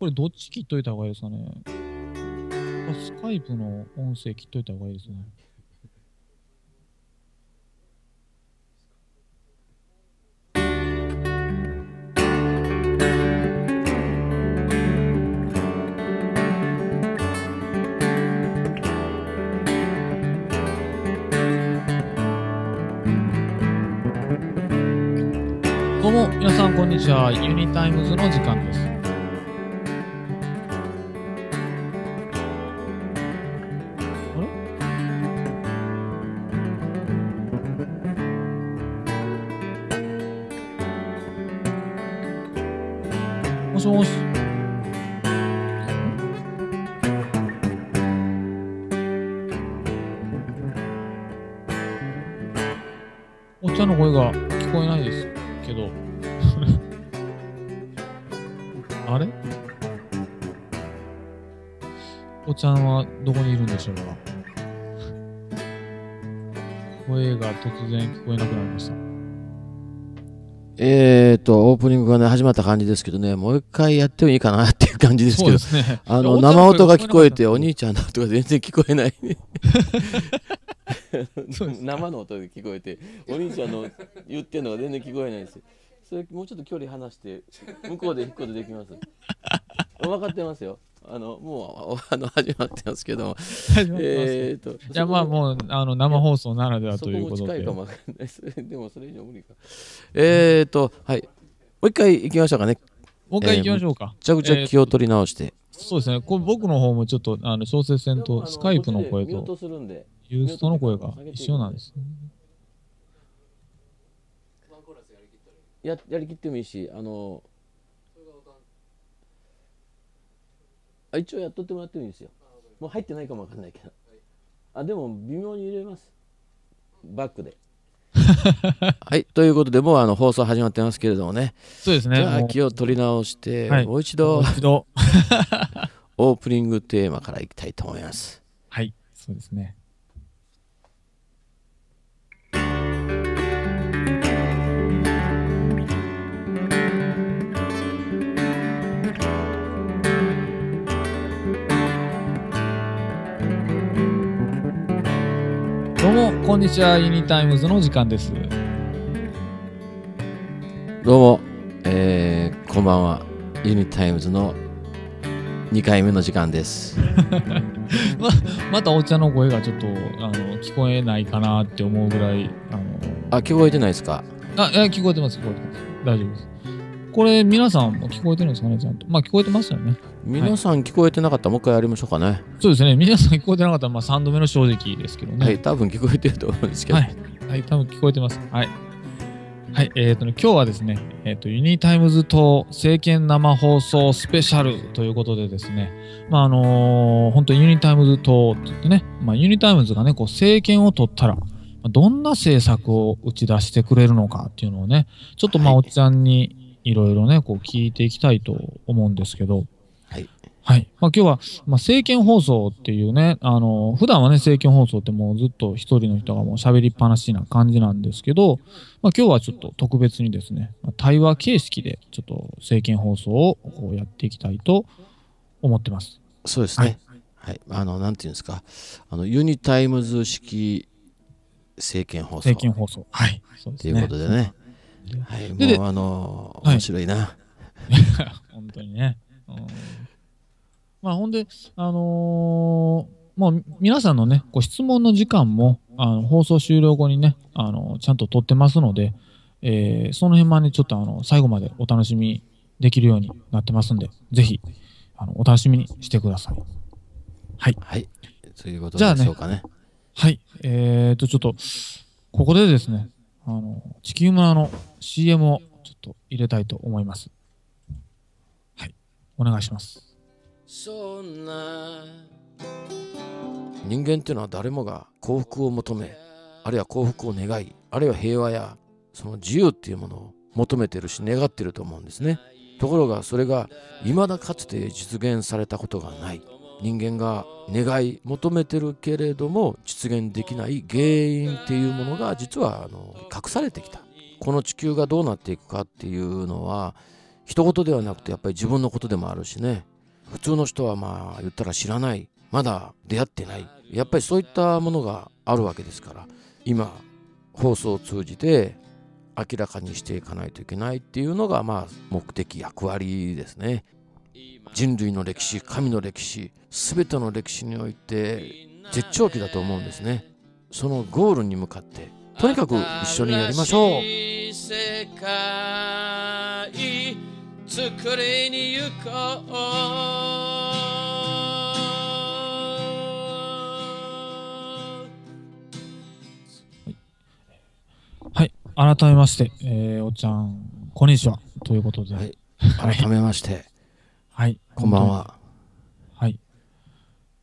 これどっち切っといた方がいいですかねスカイプの音声切っといた方がいいですね。どうも皆さんこんにちはユニタイムズの時間ですがね、始まった感じですけどね、もう一回やってもいいかなっていう感じですけど、ね、あの、生音が聞こえて、お兄ちゃんの音が全然聞こえない、生の音が聞こえて、お兄ちゃんの言ってるのが全然聞こえないですそれもうちょっと距離離して、向こうで引くことできます。分かってますよ。あのもうあの始まってますけども、えと、じゃあまあもうあの生放送ならではということで、そこも近いかもわかんないです。でもそれ以上無理か。えー、とはい。もう一回行きましょうかね。もう一回行きましょうか。めちゃくちゃ気を取り直して。えー、そうですね。これ僕の方もちょっと、あの、小説戦とスカイプの声と、ユーストの声が一緒なんです、ね。ややりきってもいいし、あの、あ一応やっとってもらってもいいですよ。もう入ってないかもわかんないけど。あ、でも微妙に入れます。バックで。はい、ということで、もうあの放送始まってますけれどもね、そうですねじゃあ気を取り直して、はい、もう一度、一度 オープニングテーマからいきたいと思います。はい、そうですね。どうもこんにちはユニタイムズの時間ですどうも、えー、こんばんはユニタイムズの2回目の時間です ままたお茶の声がちょっとあの聞こえないかなって思うぐらいあのあ聞こえてないですかあいや聞こえてます聞こえてます大丈夫ですこれ皆さんも聞こえてるんですかねちゃんとまあ聞こえてますよね皆さん聞こえてなかったらもう一回やりましょうかね、はい、そうですね皆さん聞こえてなかったらまあ3度目の正直ですけどねはい多分聞こえてると思うんですけどはい、はい、多分聞こえてますはいはい、えーと、ね、今日はですね、えーと、ユニタイムズ党政権生放送スペシャルということでですね、まああのー、本当ユニタイムズ党って言ってね、まあ、ユニタイムズがね、こう政権を取ったら、どんな政策を打ち出してくれるのかっていうのをね、ちょっとまあ、おっちゃんにいろいろね、こう聞いていきたいと思うんですけど、はい。まあ、今日は、まあ、政見放送っていうね、あの、普段はね、政見放送ってもうずっと一人の人がもう喋りっぱなしな感じなんですけど、まあ、今日はちょっと特別にですね、対話形式でちょっと政見放送をこうやっていきたいと思ってます。そうですね。はい。はい、あの、なんていうんですか、あの、ユニタイムズ式政見放送。政見放送。はい。と、ね、いうことでね。はい。もう、あの、面白いな。本当にね。うんまあ、ほんで、あのー、もう皆さんのね、ご質問の時間も、あの放送終了後にね、あのちゃんと取ってますので、えー、その辺まで、ね、ちょっとあの最後までお楽しみできるようになってますんで、ぜひ、あのお楽しみにしてください。はい。はい。ということでしょうかね。ねはい。えー、っと、ちょっと、ここでですね、あの、地球村の CM をちょっと入れたいと思います。はい。お願いします。そんな人間っていうのは誰もが幸福を求めあるいは幸福を願いあるいは平和やその自由っていうものを求めてるし願ってると思うんですねところがそれが未だかつて実現されたことがない人間が願い求めてるけれども実現できない原因っていうものが実はあの隠されてきたこの地球がどうなっていくかっていうのは一言ではなくてやっぱり自分のことでもあるしね普通の人はまあ言ったら知らないまだ出会ってないやっぱりそういったものがあるわけですから今放送を通じて明らかにしていかないといけないっていうのがまあ目的役割ですね人類の歴史神の歴史全ての歴史において絶頂期だと思うんですねそのゴールに向かってとにかく一緒にやりましょう作りに行こうはい改めまして、えー、おっちゃんこんにちはということで、はい、改めまして はいこんばんははい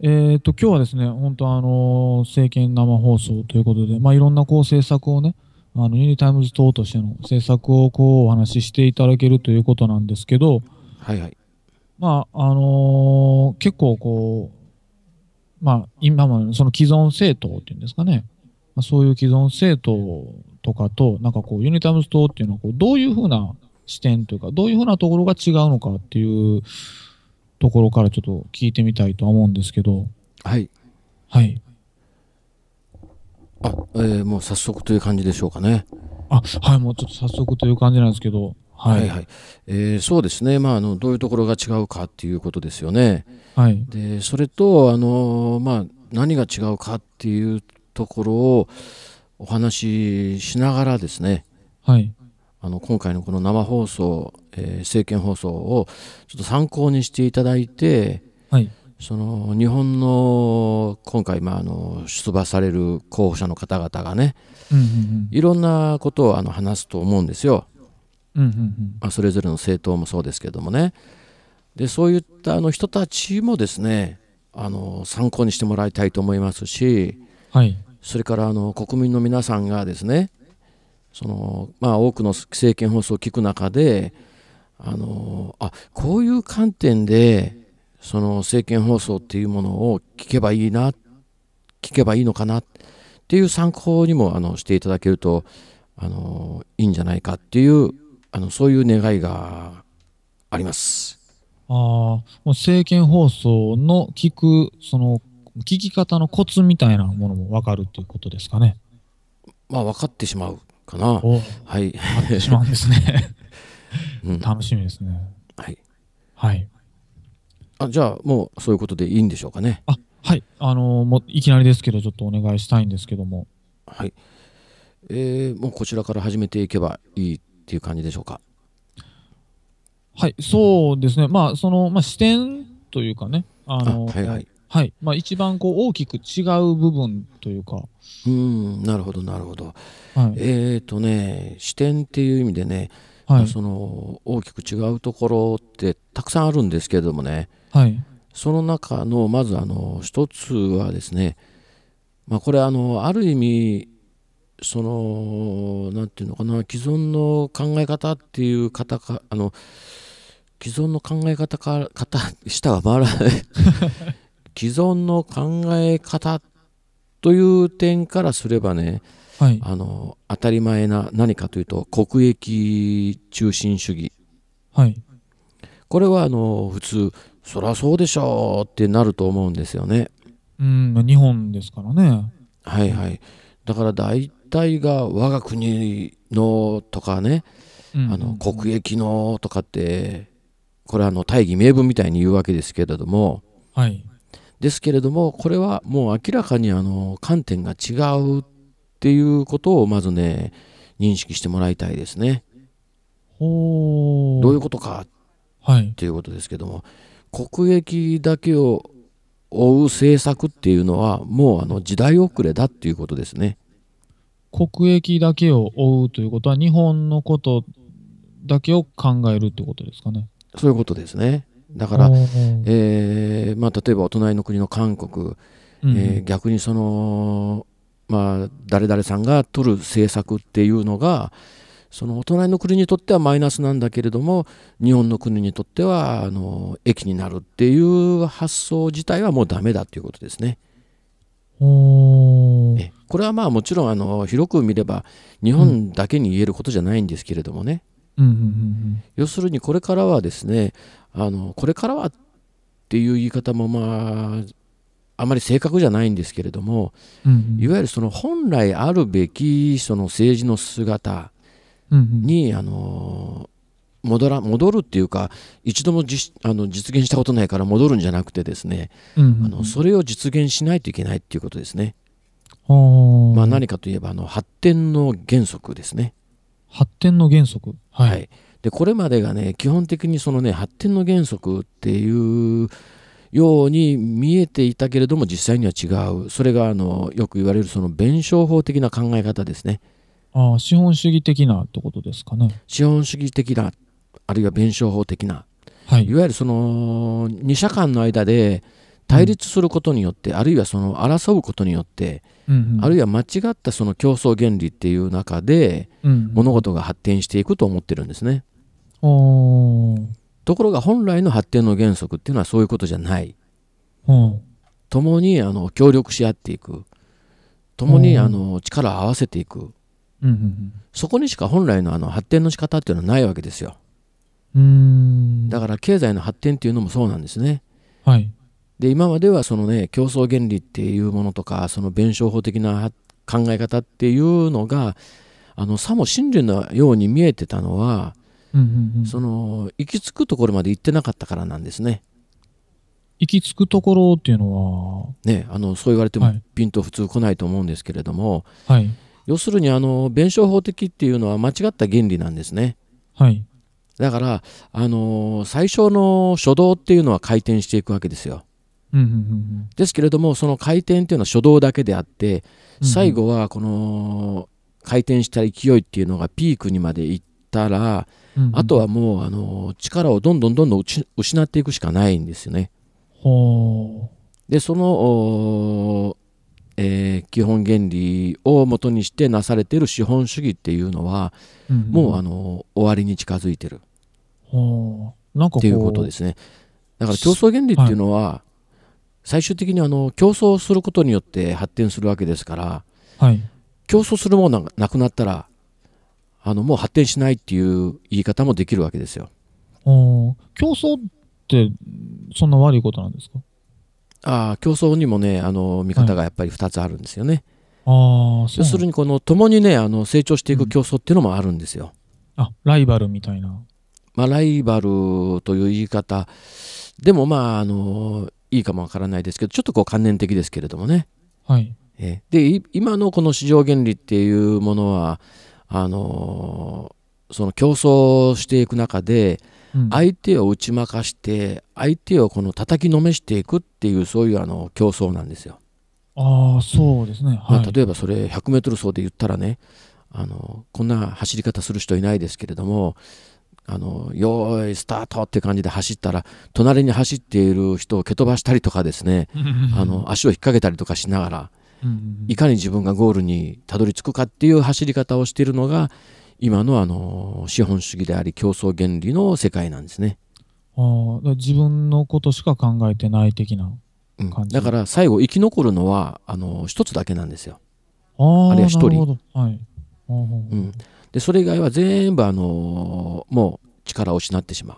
えっ、と今日はですね本当あのー、政見生放送ということでまあいろんなこう政策をねあの、ユニタイムズ等としての政策をこうお話ししていただけるということなんですけど、はいはい。まあ、あのー結構こう、まあ、今までのその既存政党っていうんですかね、まあ、そういう既存政党とかと、なんかこう、ユニタイムズ党っていうのはこう、どういうふうな視点というか、どういうふうなところが違うのかっていうところからちょっと聞いてみたいと思うんですけど、はい。はい。あ、えー、もう早速という感じでしょうかね。あ、はい、もうちょっと早速という感じなんですけど。はい、はいはい、えー、そうですね、まあ、あのどういうところが違うかっていうことですよね。はい、でそれとあの、まあ、何が違うかっていうところをお話ししながらですね、はい、あの今回のこの生放送、えー、政見放送をちょっと参考にしていただいて、はい、その日本の今回、まあ、あの出馬される候補者の方々がね、いろんなことをあの話すと思うんですよ、まあ、それぞれの政党もそうですけどもねでそういったあの人たちもですねあの参考にしてもらいたいと思いますし、はい、それからあの国民の皆さんがですねその、まあ、多くの政見放送を聞く中であのあこういう観点でその政見放送っていうものを聞けばいいな聞けばいいのかなっていう参考にもあのしていただけるとあのいいんじゃないかっていうあのそういう願いがあります。あもう政見放送の聞くその聞き方のコツみたいなものも分かるということですかね。まあ分かってしまうかな。はい。分かってしまうんですね。うん、楽しみですね。はい。はい。あじゃあもうそういうことでいいんでしょうかね。あはいあのー、もういきなりですけどちょっとお願いしたいんですけども。はい、えー、もうこちらから始めていけばいいっていう感じでしょうか。はいそうですねまあその、まあ、視点というかねあのはいはいはいまあ、一番こう大きく違う部分というかうんなるほどなるほど、はい、えっ、ー、とね視点っていう意味でね、はい、その大きく違うところってたくさんあるんですけれどもね、はい、その中のまずあの一つはですね、まあ、これあのある意味その何て言うのかな既存の考え方っていう方かあの既存の考え方か方下は回らない 既存の考え方という点からすればね、はい、あの当たり前な何かというと国益中心主義、はい、これはあの普通そりゃそうでしょうってなると思うんですよね。うん、日本ですからね。はいはい。だから大体が我が国のとかね、うん、あの国益のとかってこれあの大義名分みたいに言うわけですけれども、はい、ですけれどもこれはもう明らかにあの観点が違うっていうことをまずね認識してもらいたいですね。どういうことかっていうことですけども、はい、国益だけを追う政策っていうのはもうあの時代遅れだっていうことですね。国益だけを追うということは日本のことだけを考えるってことですかね。そういうことですね。だから、えー、まあ、例えばお隣の国の韓国、えー、逆にその、まあ、誰々さんが取る政策っていうのが、そのお隣の国にとってはマイナスなんだけれども日本の国にとってはあの益になるっていう発想自体はもうダメだということですね。これはまあもちろんあの広く見れば日本だけに言えることじゃないんですけれどもね、うんうんうんうん、要するにこれからはですねあのこれからはっていう言い方もまああまり正確じゃないんですけれども、うんうん、いわゆるその本来あるべきその政治の姿に、あの戻ら戻るっていうか一度もじあの実現したことないから戻るんじゃなくてですね、あのそれを実現しないといけないっていうことですね。まあ、何かといえばあの発展の原則ですね。発展の原則、はい、はい、でこれまでがね基本的にそのね発展の原則っていうように見えていたけれども実際には違うそれがあのよく言われるその弁証法的な考え方ですね。ああ資本主義的なってことですかね。資本主義的なあるいは弁証法的な、はい、いわゆるその2者間の間で対立することによって、うん、あるいはその争うことによって、うんうん、あるいは間違ったその競争原理っていう中で、うんうん、物事が発展していくと思ってるんですね。ところが本来の発展の原則っていうのはそういうことじゃない。うん、共にあの協力し合っていく共にあの力を合わせていくうんうんそこにしか本来のあの発展の仕方っていうのはないわけですよ。うんだから経済の発展っていうのもそうなんですね。はい、で今まではその、ね、競争原理っていうものとかその弁証法的な考え方っていうのがあのさも真理のように見えてたのは、うんうんうん、その行き着くところまで行ってなかったからなんですね。行き着くところっていうのはねあのそう言われてもピンと普通来ないと思うんですけれども、はい、要するにあの弁証法的っていうのは間違った原理なんですね。はい、だからあの最初の初動っていうのは回転していくわけですよ。うんうんうんうん、ですけれどもその回転っていうのは初動だけであって最後はこの回転した勢いっていうのがピークにまでいったら、うんうん、あとはもうあの力をどんどんどんどん失っていくしかないんですよね。でそのえー、基本原理をもとにしてなされている資本主義っていうのは、うん、もうあの終わりに近づいてるなんかっていうことですね。だから競争原理っていうのは、はい、最終的にあの競争することによって発展するわけですから、はい、競争するものがなくなったらあのもう発展しないっていう言い方もできるわけですよ。競争ってそんな悪いことなんですかあ競争にもねあの見方がやっぱり2つあるんですよね。はい、あ要するにこの共にねあの成長していく競争っていうのもあるんですよ。うん、あライバルみたいな。まあ、ライバルという言い方でもまああのいいかもわからないですけどちょっとこう観念的ですけれどもね。はい、えで今のこの市場原理っていうものはあのその競争していく中で、相手を打ち負かして相手をこの叩きのめしていくっていうそういうあの競争なんですよ。あそうですね、はい、例えばそれ 100m 走で言ったらねあのこんな走り方する人いないですけれどもあのよーいスタートって感じで走ったら隣に走っている人を蹴飛ばしたりとかですねあの足を引っ掛けたりとかしながらいかに自分がゴールにたどり着くかっていう走り方をしているのが今のあの資本主義であり競争原理の世界なんですね。あ自分のことしか考えてない的な感じ、うん、だから最後生き残るのはあの一つだけなんですよ。ああるいは一人。はいうん、でそれ以外は全部あのもう力を失ってしまう。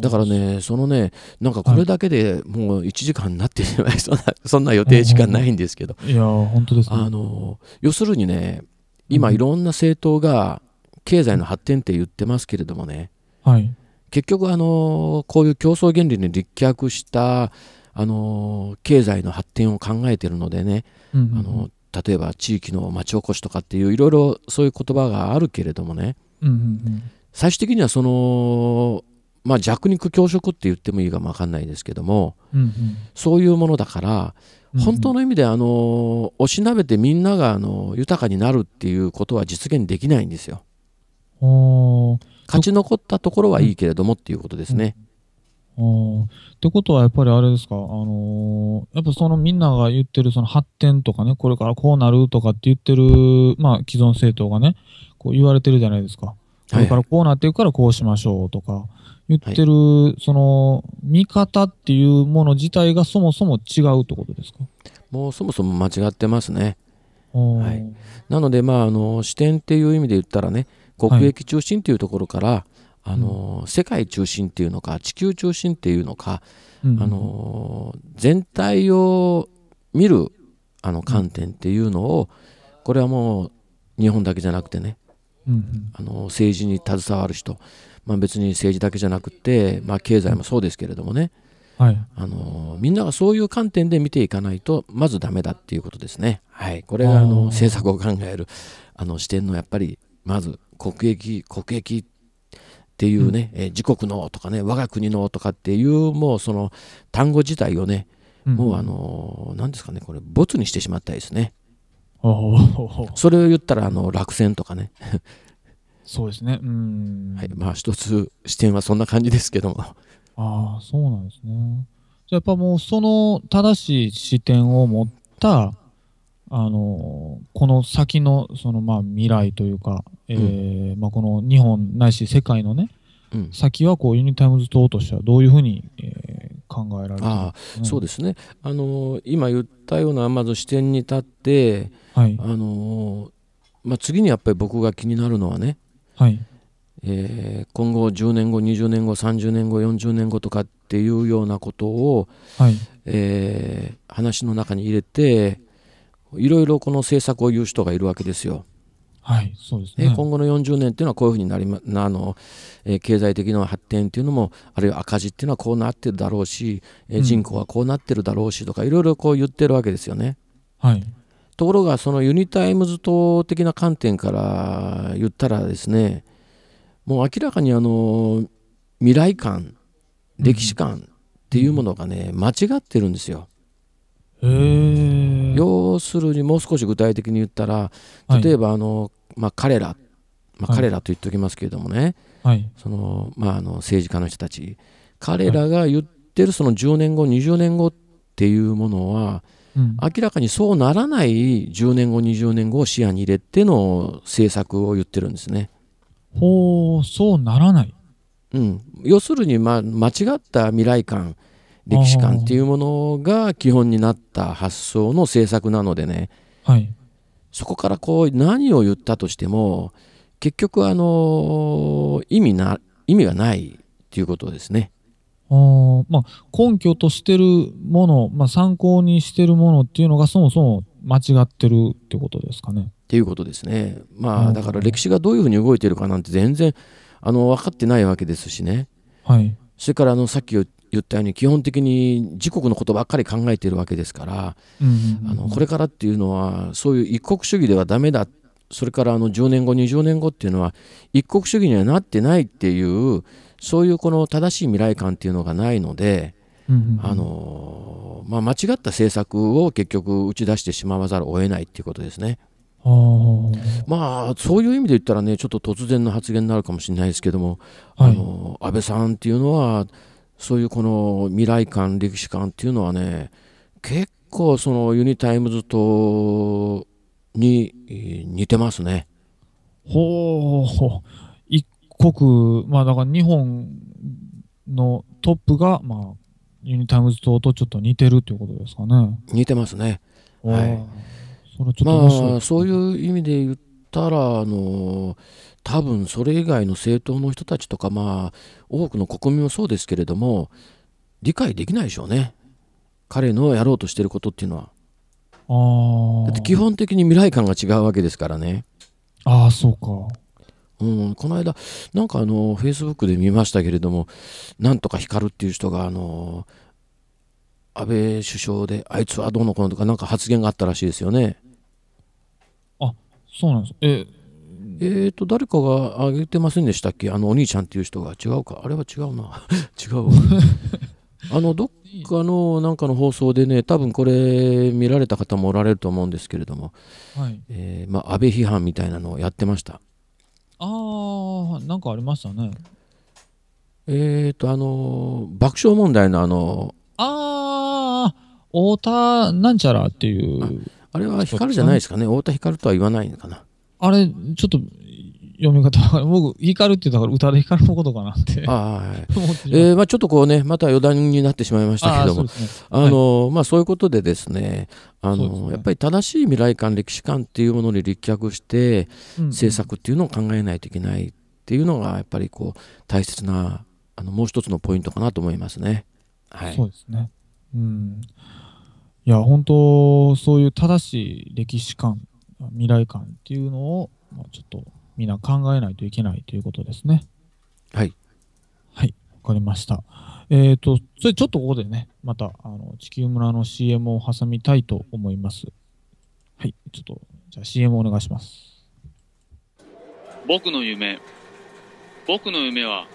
だからね、そのね、なんかこれだけでもう1時間になってしまい、そんな、そんな予定時間ないんですけど。いや、本当です、ね、あの、要するにね、今いろんな政党が経済の発展って言ってますけれどもね、はい、結局あのこういう競争原理に立脚したあの経済の発展を考えてるのでね、うんうん、あの例えば地域の町おこしとかっていういろいろそういう言葉があるけれどもね、うんうんうん、最終的にはその、まあ、弱肉強食って言ってもいいかも分かんないですけども、うんうん、そういうものだから本当の意味であのおしなべてみんながあの豊かになるっていうことは実現できないんですよ。勝ち残ったところはいいけれどもっていうことですね。ってことはやっぱりあれですか、あのー、やっぱそのみんなが言ってるその発展とかね、これからこうなるとかって言ってる、まあ既存政党がね、こう言われてるじゃないですか。これからこうなっていくからこうしましょうとか、はい言ってる、はい、その、見方っていうもの自体がそもそも違うってことですかもうそもそも間違ってますね。はい、なので、まあ、あの視点っていう意味で言ったらね国益中心というところから、はい、あの、うん、世界中心っていうのか地球中心っていうのか、うん、あの全体を見るあの観点っていうのを、これはもう日本だけじゃなくてね、うん、あの政治に携わる人まあ、別に政治だけじゃなくて、まあ、経済もそうですけれどもね、はい、あのみんながそういう観点で見ていかないとまずダメだっていうことですね。はい、これがあの政策を考えるあの視点のやっぱりまず国益国益っていうね、うん、え自国のとかね我が国のとかっていうもうその単語自体をね、うん、もうあの何ですかねこれボツにしてしまったりですね。それを言ったらあの落選とかねそうですね。うん。はい。まあ、一つ視点はそんな感じですけども。ああ、そうなんですね。じゃやっぱもう、その正しい視点を持った、あの、この先の、その、まあ、未来というか、えー、まあ、この日本ないし世界のね、うん、先はこうユニタイムズ党としてはどういうふうに、えー、考えられる、ね、あそうですね、あのー、今言ったようなまず視点に立って、はいあのー、まあ、次にやっぱり僕が気になるのはね、はい、えー、今後10年後20年後30年後40年後とかっていうようなことを、はい、えー、話の中に入れていろいろこの政策を言う人がいるわけですよ。はいそうですね、今後の40年っていうのはこういうふうになりまあの、えー、経済的な発展っていうのもあるいは赤字っていうのはこうなってるだろうし、えー、人口はこうなってるだろうしとかいろいろこう言ってるわけですよね。はい、ところがそのユニタイムズ党的な観点から言ったらですねもう明らかにあの未来観歴史観っていうものがね間違ってるんですよ。要するにもう少し具体的に言ったら例えばあの、まあ、彼ら、まあ、彼らと言っておきますけれどもね、そのまあの政治家の人たち彼らが言ってるその10年後20年後っていうものは、明らかにそうならない10年後20年後を視野に入れての政策を言ってるんですね。ほうそうならない、うん、要するに、ま、間違った未来観歴史観っていうものが基本になった発想の政策なのでね、はい、そこからこう何を言ったとしても結局あの意味な意味がないっていうことですね。あまあ、根拠としてるもの、まあ、参考にしてるものっていうのがそもそも間違ってるってことですかね。っていうことですね。まあだから歴史がどういうふうに動いてるかなんて全然あの分かってないわけですしね。はい、それからあのさっき言ったように基本的に自国のことばっかり考えてるわけですから、あのこれからっていうのはそういう一国主義ではダメだそれからあの10年後20年後っていうのは一国主義にはなってないっていうそういうこの正しい未来感っていうのがないので、あのまあ、間違った政策を結局打ち出してしまわざるを得ないっていうことですね。まあそういう意味で言ったらねちょっと突然の発言になるかもしれないですけども、はい、あの安倍さんっていうのはそういうこの未来観歴史観っていうのはね結構そのユニタイムズとに似てますね。ほう国、まあ、だから日本のトップが、まあ、ユニタイムズ党とちょっと似てるということですかね。似てますね。はい、それちょっとまあそういう意味で言ったらあの多分それ以外の政党の人たちとかまあ多くの国民もそうですけれども理解できないでしょうね彼のやろうとしてることっていうのは。あだって基本的に未来感が違うわけですからね。ああそうか。うん、この間、なんかあの、Facebook で見ましたけれども、なんとか光るっていう人が、あの、安倍首相で、あいつはどうのこうのとか、なんか発言があったらしいですよね。あ、そうなんです。ええーと、誰かが挙げてませんでしたっけあの、お兄ちゃんっていう人が。違うか。あれは違うな。違う。あの、どっかのなんかの放送でね、多分これ見られた方もおられると思うんですけれども、はい、えー、まあ、安倍批判みたいなのをやってました。ああなんかありましたねえっ、ー、とあの爆笑問題のあのああ太田なんちゃらっていうあれは光じゃないですかね太田光とは言わないのかなあれちょっと読み方僕、光るって言ったから、歌で光のことかなって。はい。えー、まあちょっとこうね、また余談になってしまいましたけども、あ、ね、の、はい、まあそういうことでですね、あの、ね、やっぱり正しい未来観、歴史観っていうものに立脚して、政策っていうのを考えないといけないっていうのが、やっぱりこう、大切な、あの、もう一つのポイントかなと思いますね。はい。そうですね。うん。いや、本当そういう正しい歴史観、未来観っていうのを、まあ、ちょっと、皆考えないといけないということですね。はい。はい、わかりました。えっ、ー、と、それちょっとここでね、また、あの、地球村の CM を挟みたいと思います。はい、ちょっと、じゃあ CM お願いします。僕の夢。僕の夢は、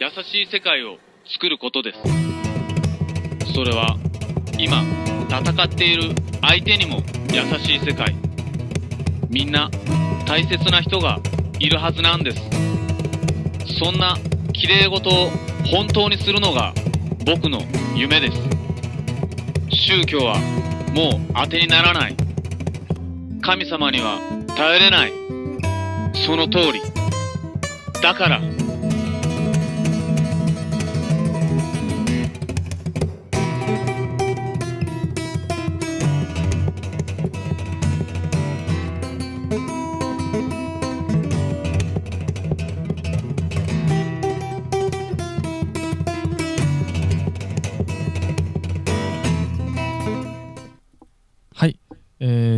優しい世界を作ることです。それは、今、戦っている相手にも優しい世界。みんな、大切な人がいるはずなんですそんなきれい事を本当にするのが僕の夢です宗教はもう当てにならない神様には頼れないその通りだから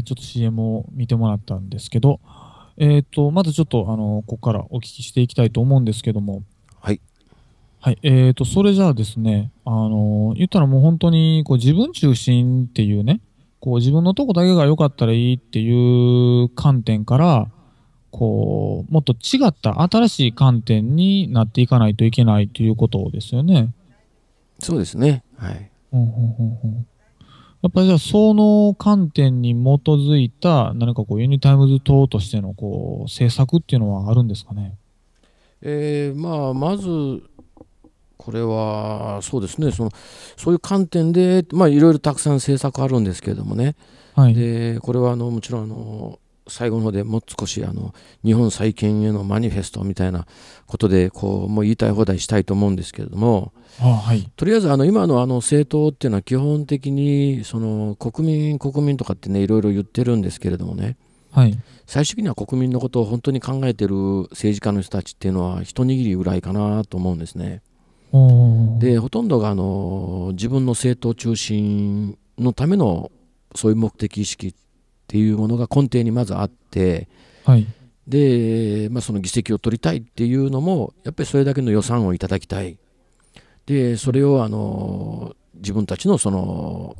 ちょっと CM を見てもらったんですけど、えーと、まずちょっとあのここからお聞きしていきたいと思うんですけども、はいはいえーと、それじゃあですね、あの言ったらもう本当にこう自分中心っていうね、こう自分のとこだけが良かったらいいっていう観点から、こうもっと違った新しい観点になっていかないといけないということですよね。そうですね、はい、うんうんうんうんやっぱりじゃあ、その観点に基づいた、何かこう、ユニタイムズ等としての、こう、政策っていうのはあるんですかね。えー、まあ、まず、これはそうですねそのそういう観点で、まあ、いろいろたくさん政策あるんですけれどもね、はい、でこれはあのもちろんあの最後の方でもう少しあの日本再建へのマニフェストみたいなことでこうもう言いたい放題したいと思うんですけれどもはい、とりあえずあの今のあの政党っていうのは基本的にその国民、国民とかってねいろいろ言ってるんですけれどもね、はい、最終的には国民のことを本当に考えてる政治家の人たちっていうのは一握りぐらいかなと思うんですね。でほとんどがあの自分の政党中心のためのそういう目的意識っていうものが根底にまずあって、はい、で、まあ、その議席を取りたいっていうのもやっぱりそれだけの予算をいただきたいでそれをあの自分たちのその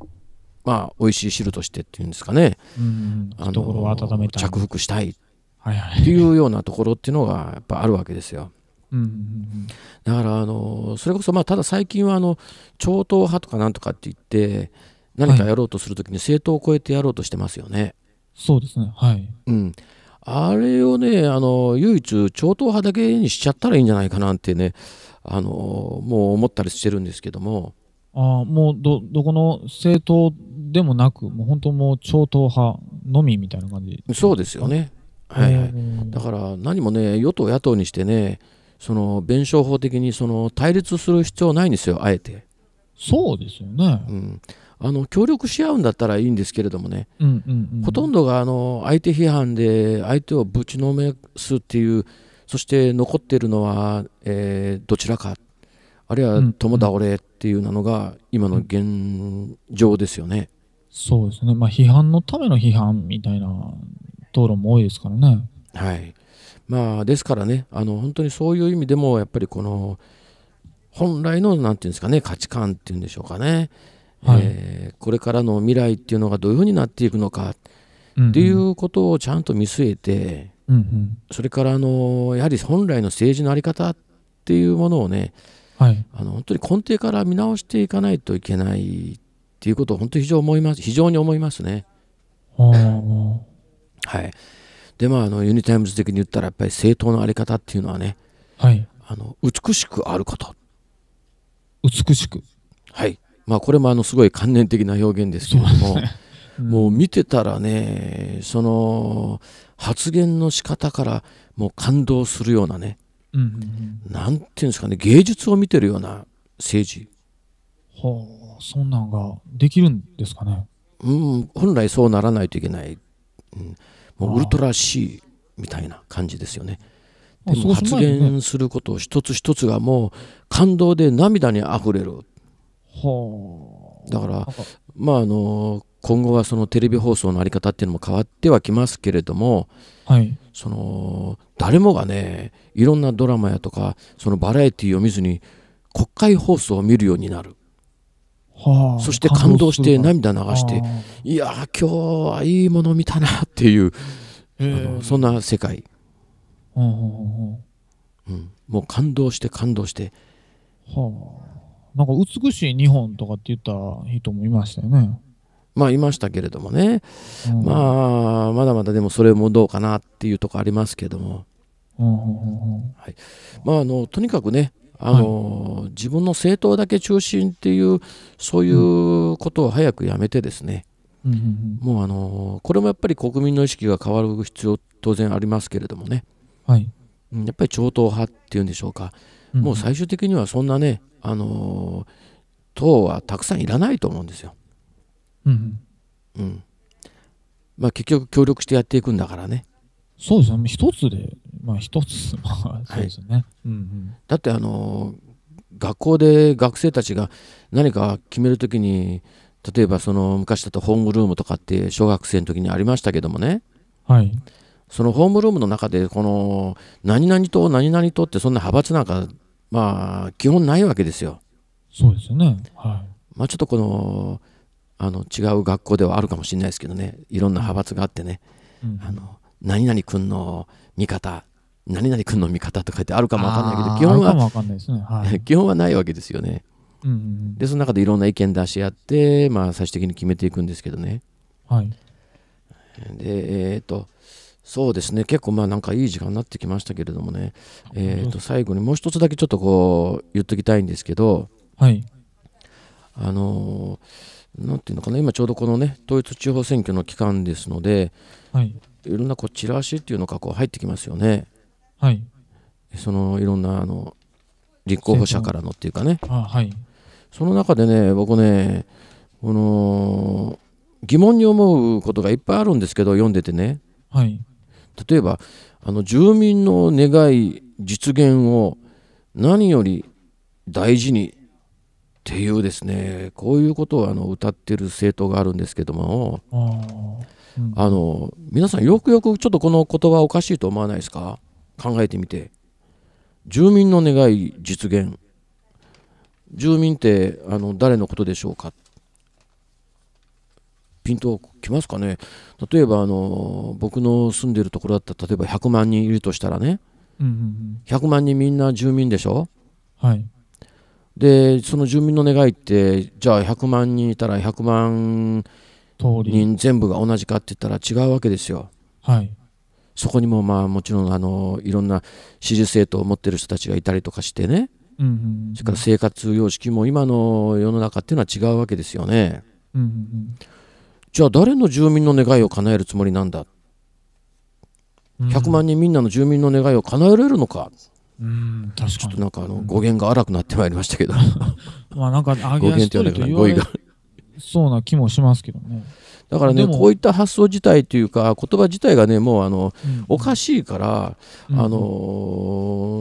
まあ美味しい汁としてっていうんですかね、うん、あの着服したいっていうようなところっていうのがやっぱあるわけですよ。だからあのそれこそまあただ最近はあの超党派とかなんとかって言って何かやろうとするときに政党を超えてやろうとしてますよね。そうですねはい、うん、あれをねあの唯一超党派だけにしちゃったらいいんじゃないかなってねあのもう思ったりしてるんですけどもあもうどどこの政党でもなくもう本当もう超党派のみみたいな感じそうですよねはいはい、だから何もね与党野党にしてねその弁証法的にその対立する必要ないんですよあえてそうですよね、うん、あの協力し合うんだったらいいんですけれどもね、うんうんうん、ほとんどがあの相手批判で相手をぶちのめすっていうそして残っているのは、えー、どちらかあるいは友倒れっていうなのが今の現状ですよね。うんうん、そうですね、まあ、批判のための批判みたいな討論も多いですからね。はいまあ、ですからねあの本当にそういう意味でもやっぱりこの本来の何て言うんですかね価値観っていうんでしょうかね、はい、えー、これからの未来っていうのがどういうふうになっていくのかっていうことをちゃんと見据えて、うんうん、それからあのやはり本来の政治の在り方っていうものをね、はい、あの本当に根底から見直していかないといけないっていうことを本当に非常思います非常に思いますね。はい、でまああのユニタイムズ的に言ったらやっぱり政党の在り方っていうのはね、はい、あの美しくあること。美しくはいまあ、これもあのすごい観念的な表現ですけれども、ねうん、もう見てたらねその発言の仕方からもう感動するようなね、うんうん、なんていうんですかね芸術を見てるような政治。はあそんなんができるんですかね。うん、本来そうならないといけない、うん、もうウルトラ C みたいな感じですよね。でも発言すること一つ一つがもう感動で涙にあふれるだから、まああの今後はそのテレビ放送の在り方っていうのも変わってはきますけれども、はい、その誰もがねいろんなドラマやとかそのバラエティーを見ずに国会放送を見るようになる。はあ、そして感動して涙流して、はあ、いや今日はいいもの見たなっていう、えー、あのそんな世界、はあ、うん、もう感動して感動して、はあ、なんか美しい日本とかって言った人もいましたよね。まあいましたけれどもね、うん、まあまだまだでもそれもどうかなっていうとこありますけども、はい、まああのとにかくねあの、はい、自分の政党だけ中心っていうそういうことを早くやめてですね、もうあのこれもやっぱり国民の意識が変わる必要当然ありますけれどもね、はい、やっぱり超党派っていうんでしょうかもう最終的にはそんなね、あのー、党はたくさんいらないと思うんですよ。うん、うんまあ、結局協力してやっていくんだからね。そうですね一つでまあ一つ そうですね。はいうんうん、だってあのー、学校で学生たちが何か決めるときに例えばその昔だとホームルームとかって小学生の時にありましたけどもね、はい、そのホームルームの中でこの何々党何々党ってそんな派閥なんかまあ基本ないわけですよ。そうですよね、はい、まあ、ちょっとこのあの違う学校ではあるかもしれないですけどねいろんな派閥があってね、うん、あの何々君の味方何々君の味方とかってあるかもわかんないけど基本は、ねはい、基本はないわけですよね。うんうん、でその中でいろんな意見出し合って、まあ、最終的に決めていくんですけどね。はい、でえー、っとそうですね結構まあなんかいい時間になってきましたけれどもね、えー、と最後にもう一つだけちょっとこう言っときたいんですけど、はい、あのなんていうのかな今ちょうどこのね統一地方選挙の期間ですので、はい、いろんなこうチラシっていうのがこう入ってきますよね。はい、そのいろんなあの立候補者からのっていうかねあ、はい、その中でね僕ねこの疑問に思うことがいっぱいあるんですけど読んでてね、はい、例えばあの住民の願い実現を何より大事にっていうですねこういうことをあの歌ってる政党があるんですけどもあ、うん、あの皆さんよくよくちょっとこの言葉おかしいと思わないですか考えてみて住民の願い実現住民ってあの誰のことでしょうかピンときますかね例えばあの僕の住んでるところだったら例えば100万人いるとしたらね、うんうんうん、100万人みんな住民でしょ、はい、でその住民の願いってじゃあ100万人いたら100万人全部が同じかって言ったら違うわけですよ。はい、そこにもまあもちろんあのいろんな支持政党を持ってる人たちがいたりとかしてね、うんうんうんそれから生活様式も今の世の中っていうのは違うわけですよね。うんうんうんじゃあ誰の住民の願いを叶えるつもりなんだ、うん、100万人みんなの住民の願いを叶えられるのか。うん確かにちょっとなんかあの語源が荒くなってまいりましたけど まあなんか語源って言われる語彙がそうな気もしますけどねだからねこういった発想自体というか言葉自体がねもうあの、うん、おかしいから、うん、あの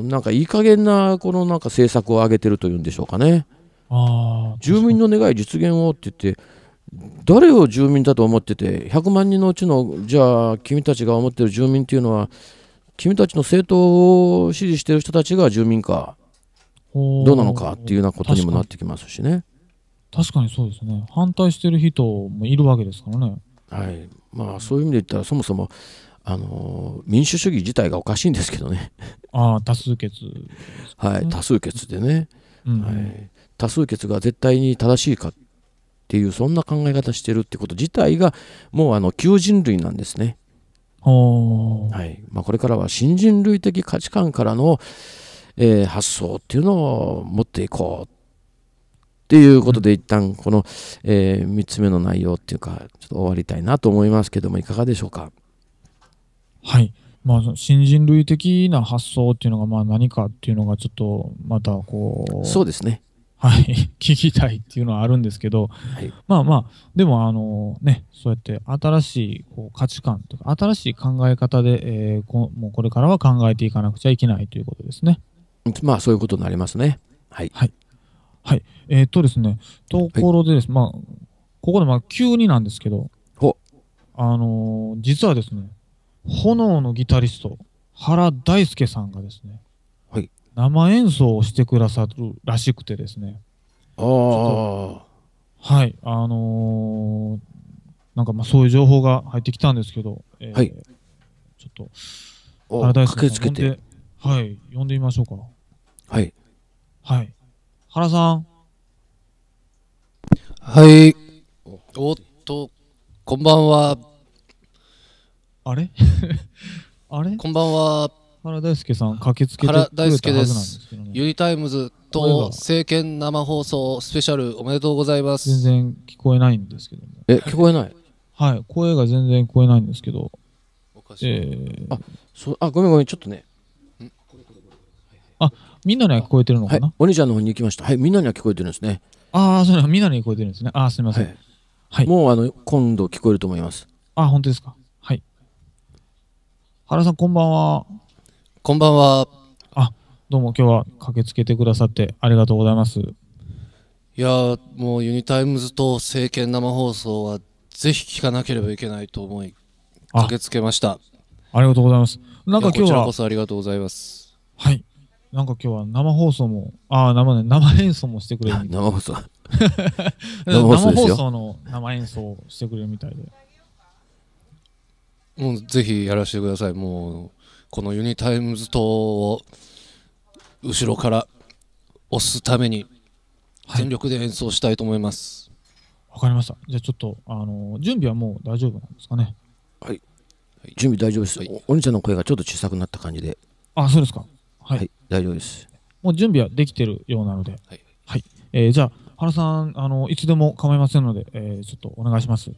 ー、なんかいい加減なこのなんか政策を上げてるというんでしょうかね。あ住民の願い実現をって言って誰を住民だと思ってて100万人のうちのじゃあ君たちが思ってる住民っていうのは君たちの政党を支持してる人たちが住民かどうなのかっていうようなことにもなってきますしね確かにそうですね反対してる人もいるわけですからねはいまあそういう意味で言ったらそもそもあの民主主義自体がおかしいんですけどねああ多数決、ね、はい多数決でね、うん、はい、多数決が絶対に正しいかっていうそんな考え方してるってこと自体がもうあの旧人類なんですね。はいまあ、これからは新人類的価値観からの、えー、発想っていうのを持っていこうっていうことで一旦この、えー、3つ目の内容っていうかちょっと終わりたいなと思いますけどもいかがでしょうかはいまあ、新人類的な発想っていうのがまあ何かっていうのがちょっとまたこうそうですねはい、聞きたいっていうのはあるんですけど、はい、まあまあ、でもあのね、そうやって新しいこう価値観とか、新しい考え方で、えー、こもうこれからは考えていかなくちゃいけないということですね。まあそういうことになりますね。はい。はい。はい、えー、っとですね、ところでです、はい、まあ、ここでまあ急になんですけど、あのー、実はですね、炎のギタリスト、原大輔さんがですね、生演奏をしてくださるらしくてですね。ああ。はい、あのー、なんかまあそういう情報が入ってきたんですけど、えー、はい。ちょっと、原ラダ駆けつけて。はい、呼んでみましょうか。はい。はい。原さん。はい。おっと、こんばんは。あれ あれこんばんは。原大輔さん駆けつけてくれたはずなんですけどねゆりタイムズと政権生放送スペシャルおめでとうございます全然聞こえないんですけどもえ聞こえないはい声が全然聞こえないんですけどおかしい、えー、あそあごめんごめんちょっとねあみんなには聞こえてるのかな、はい、お兄ちゃんの方に行きましたはいみんなには聞こえてるんですねああそれはみんなに聞こえてるんですねあすみません、はい、はい、もうあの今度聞こえると思いますあ本当ですかはい原さんこんばんはこんばんは。あ、どうも今日は駆けつけてくださってありがとうございます。いやもうユニタイムズと政権生放送はぜひ聞かなければいけないと思い駆けつけました。ありがとうございます。なんか今日はこそありがとうございます。はい。なんか今日は生放送も、ああ、生ね、生演奏もしてくれる。生放送。生放送の生演奏をしてくれるみたいで。もうぜひやらせてください。もうこのユニタイムズ島を後ろから押すために全力で演奏したいと思いますわ、はい、かりましたじゃあちょっとあの準備はもう大丈夫なんですかねはい、はい、準備大丈夫です、はい、お兄ちゃんの声がちょっと小さくなった感じであそうですかはい、はい、大丈夫ですもう準備はできてるようなのではい、えー、じゃあ原さんあのいつでも構いませんので、えー、ちょっとお願いします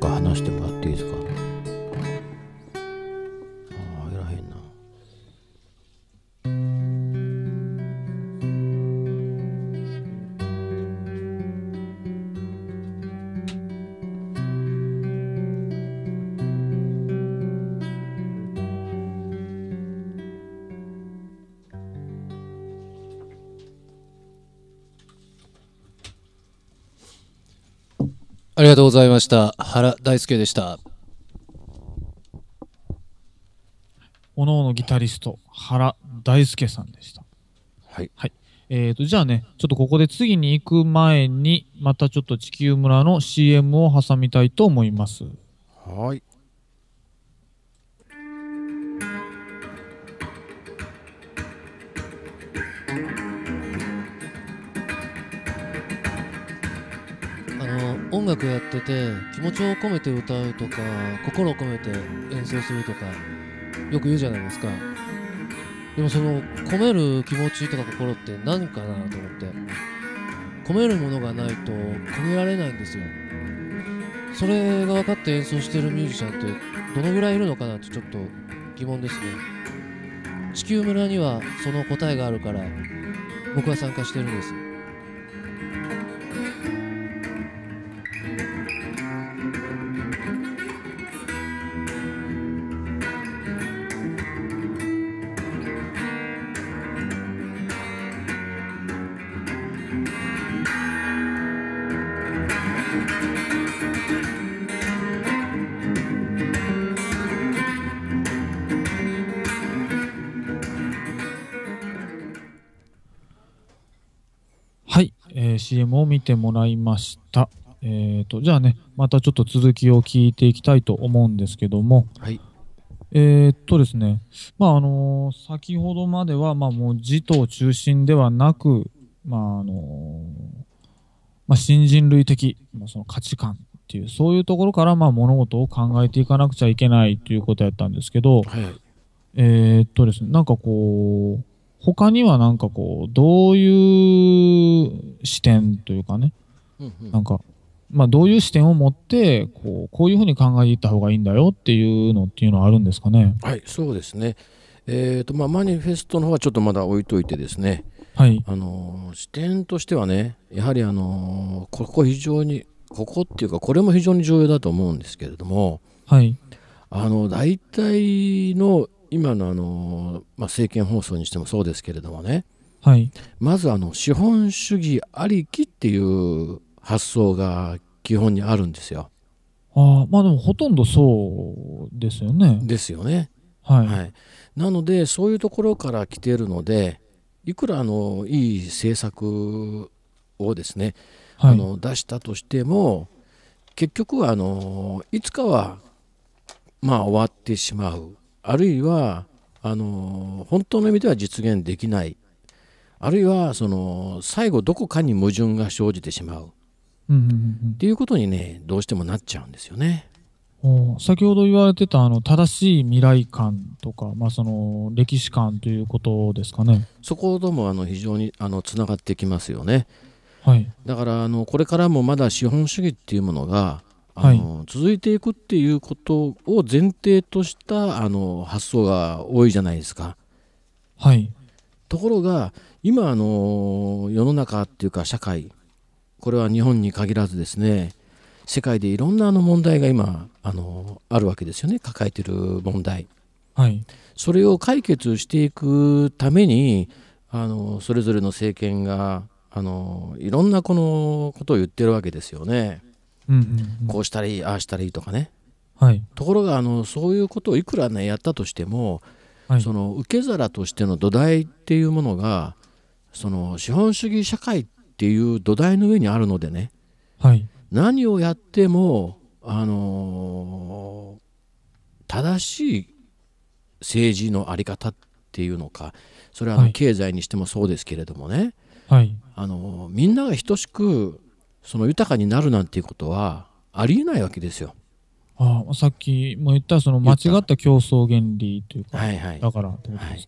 か話してますありがとうございました。原大輔でした。おのおのギタリスト、原大輔さんでした。はい。はい。えっ、ー、と、じゃあね、ちょっとここで次に行く前に、またちょっと地球村の CM を挟みたいと思います。はい。楽やってて気持ちを込めて歌うとか心を込めて演奏するとかよく言うじゃないですかでもその込める気持ちとか心って何かなと思って込めるものがないと込められないんですよそれが分かって演奏してるミュージシャンってどのぐらいいるのかなってちょっと疑問ですね地球村にはその答えがあるから僕は参加してるんですを見てもらいました。えっ、ー、と、じゃあね、またちょっと続きを聞いていきたいと思うんですけども、はい。えっとですね、まああのー、先ほどまでは、まあ、もう自頭中心ではなく、まああのー、まあ、新人類的、まあ、その価値観っていうそういうところから、まあ、物事を考えていかなくちゃいけないということやったんですけど、はい、えっとですねなんかこう他にはなんかこう、どういう視点というかね、うんうん、なんか、まあどういう視点を持って、こう、こういうふうに考えていった方がいいんだよっていうのっていうのはあるんですかね。はい、そうですね。えっ、ー、と、まあマニフェストの方はちょっとまだ置いといてですね、はい。あの、視点としてはね、やはりあの、ここ非常に、ここっていうか、これも非常に重要だと思うんですけれども、はい。あの、大体の今のあの、まあ、政見放送にしてもそうですけれどもね、はい、まずあの資本主義ありきっていう発想が基本にあるんですよ。あまあでもほとんどそうですよね。ですよね。はい、はい、なのでそういうところから来ているのでいくらあのいい政策をですね、はい、あの出したとしても結局はあのいつかはまあ終わってしまうあるいはあの本当の意味では実現できないあるいはその最後どこかに矛盾が生じてしまうっていうことにねどうしてもなっちゃうんですよね。先ほど言われてたあの正しい未来観とか、まあ、その歴史観ということですかねそこともあの非常にあのつながってきますよね。はい、だからあのこれからもまだ資本主義っていうものがあの、はい、続いていくっていうことを前提としたあの発想が多いじゃないですか。はい、ところが今あの世の中っていうか社会これは日本に限らずですね世界でいろんなあの問題が今あのあるわけですよね抱えてる問題、はい、それを解決していくためにあのそれぞれの政権があのいろんなこのことを言ってるわけですよね。こうしたらいいああしたらいいとかね、はい、ところがあのそういうことをいくらねやったとしても、はい、その受け皿としての土台っていうものがその資本主義社会っていう土台の上にあるのでね、はい、何をやっても、あのー、正しい政治の在り方っていうのかそれはあの経済にしてもそうですけれどもね、はい、あのみんなが等しくその豊かになるなんていうことはありえないわけですよ。ああさっきも言ったその間違った競争原理というか、はいはい、だからことですか、はい、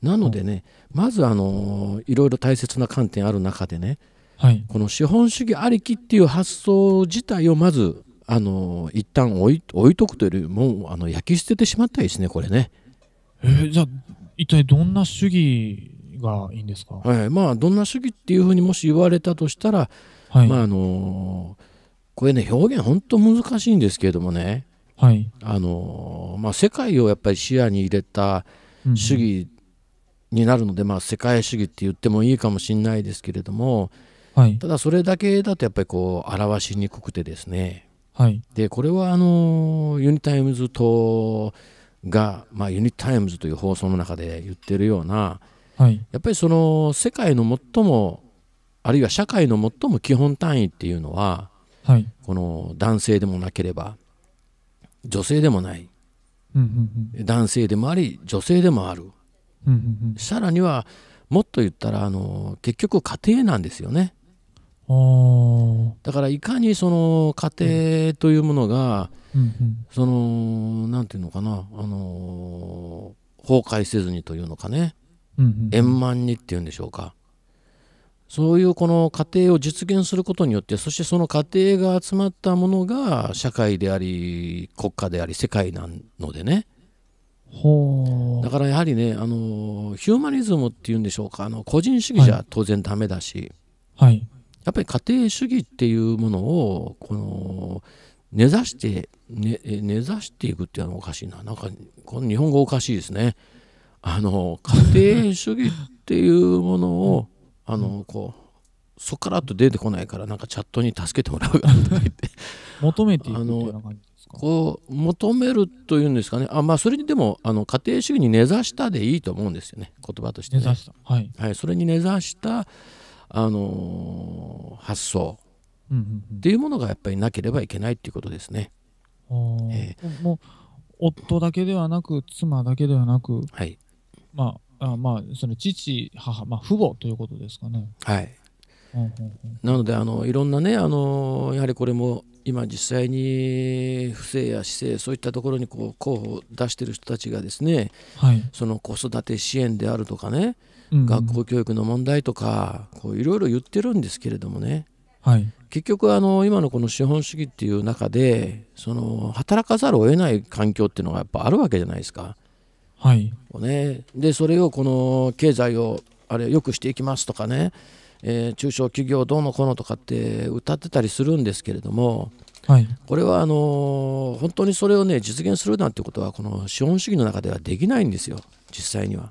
なのでね、うん、まずあのいろいろ大切な観点ある中でね、はい、この資本主義ありきっていう発想自体をまずあの一旦置い置いとくというよりもあの焼き捨ててしまったりですねこれね。えー、じゃあ一体どんな主義がいいんですか、はいまあ、どんな主義っていうふうにもし言われたとしたらはい、まああのこれね表現本当難しいんですけれどもね、はいあのまあ、世界をやっぱり視野に入れた主義になるので、うん、まあ、世界主義って言ってもいいかもしれないですけれども、はい、ただそれだけだとやっぱりこう表しにくくてですね、はい、でこれはあのユニタイムズ党が、まあ、ユニタイムズという放送の中で言ってるような、はい、やっぱりその世界の最もあるいは社会の最も基本単位っていうのは、はい、この男性でもなければ女性でもない、うんうんうん、男性でもあり女性でもある、うんうんうん、さらにはもっと言ったらあの結局家庭なんですよね。だからいかにその家庭というものが、うんうんうん、その何て言うのかな、あの崩壊せずにというのかね、うんうんうん、円満にっていうんでしょうか、そういうこの過程を実現することによってそしてその過程が集まったものが社会であり国家であり世界なのでねだからやはりねあのヒューマニズムっていうんでしょうかあの個人主義じゃ当然ダメだし、はい、やっぱり家庭主義っていうものをこの根ざして、ね、根ざしていくっていうのはおかしいななんかこの日本語おかしいですね。あの家庭主義っていうものをあのこうそこからと出てこないからなんかチャットに助けてもらうかとか言って求めていくみたいな感じですかこう求めるというんですかねあまあそれにでもあの家庭主義に根ざしたでいいと思うんですよね言葉として、ね、根ざしたはい、はい、それに根ざしたあのー、発想っていうものがやっぱりなければいけないっていうことですね。えー、もう夫だけではなく妻だけではなく、はいまあ、あまあその父母、まあ、父母ということですかね。はい、なのであのいろんなねあのやはりこれも今実際に不正や姿勢そういったところにこう候補を出してる人たちがですね、はい、その子育て支援であるとかね、うん学校教育の問題とかいろいろ言ってるんですけれどもね、はい、結局あの今のこの資本主義っていう中でその働かざるを得ない環境っていうのがやっぱあるわけじゃないですか。はい、でそれをこの経済をあれよくしていきますとかね、えー、中小企業どうのこうのとかって歌ってたりするんですけれども、はい、これはあの本当にそれをね実現するなんてことはこの資本主義の中ではできないんですよ実際には。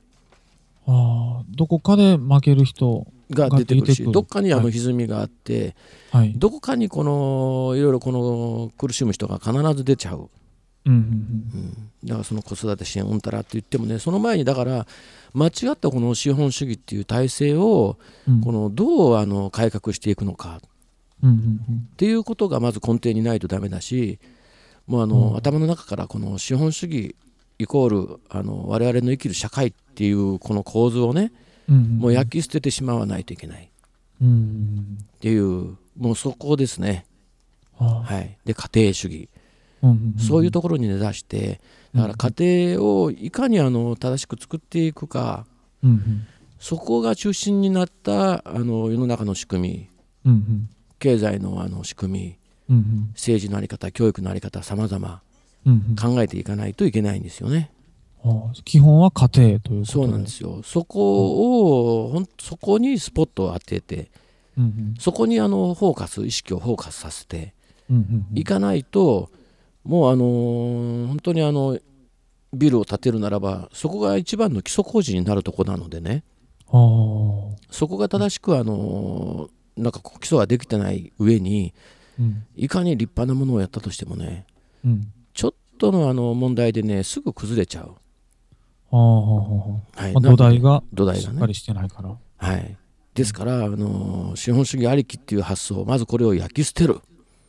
あどこかで負ける人が出てくるしどっかにあの歪みがあって、はい、どこかにこのいろいろこの苦しむ人が必ず出ちゃう。うんだからその子育て支援うんたらって言ってもねその前にだから間違ったこの資本主義っていう体制を、このどうあの改革していくのかっていうことがまず根底にないとダメだしもうあの、頭の中からこの資本主義イコールあの我々の生きる社会っていうこの構図をね、もう焼き捨ててしまわないといけない、うん、っていうもうそこですね。はい、で家庭主義そういうところに根ざしてだから家庭をいかにあの正しく作っていくか、うんうん、そこが中心になったあの世の中の仕組み、うんうん、経済のあの仕組み、うんうん、政治の在り方教育の在り方さまざま考えていかないといけないんですよね。基本は家庭というそうなんですよそこを、うんそこにスポットを当てて、うんうん、そこにあのフォーカス意識をフォーカスさせていかないと、うんもうあのー、本当にあのビルを建てるならばそこが一番の基礎工事になるとこなのでねそこが正しくあのー、なんか基礎ができてない上に、うん、いかに立派なものをやったとしてもね、うん、ちょっとのあの問題でねすぐ崩れちゃう。あはい、あ、土台が土台が、ね、しっかりしてないから。はい、ですから、あのー、資本主義ありきっていう発想まずこれを焼き捨てる、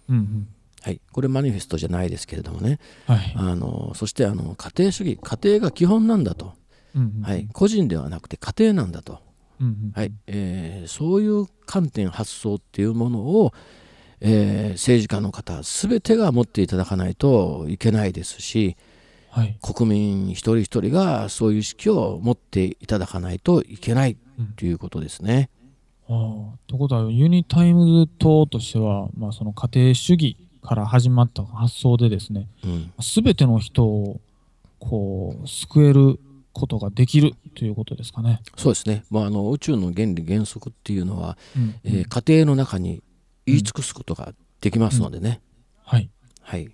うんうん、はい、これマニフェストじゃないですけれどもね、はい、あのそしてあの家庭主義家庭が基本なんだと、うんうん、はい、個人ではなくて家庭なんだと、うんうん、はいえー、そういう観点発想っていうものを、えー、政治家の方全てが持っていただかないといけないですし、はい、国民一人一人がそういう意識を持っていただかないといけないということですね。うん、あということはユニタイムズ党としては、まあ、その家庭主義から始まった発想でですね、す、う、べ、ん、ての人をこう救えることができるということですかね。そうですね、まあ、あの宇宙の原理原則っていうのは、うん、えー、家庭の中に言い尽くすことができますのでね。うんうん、はい、はい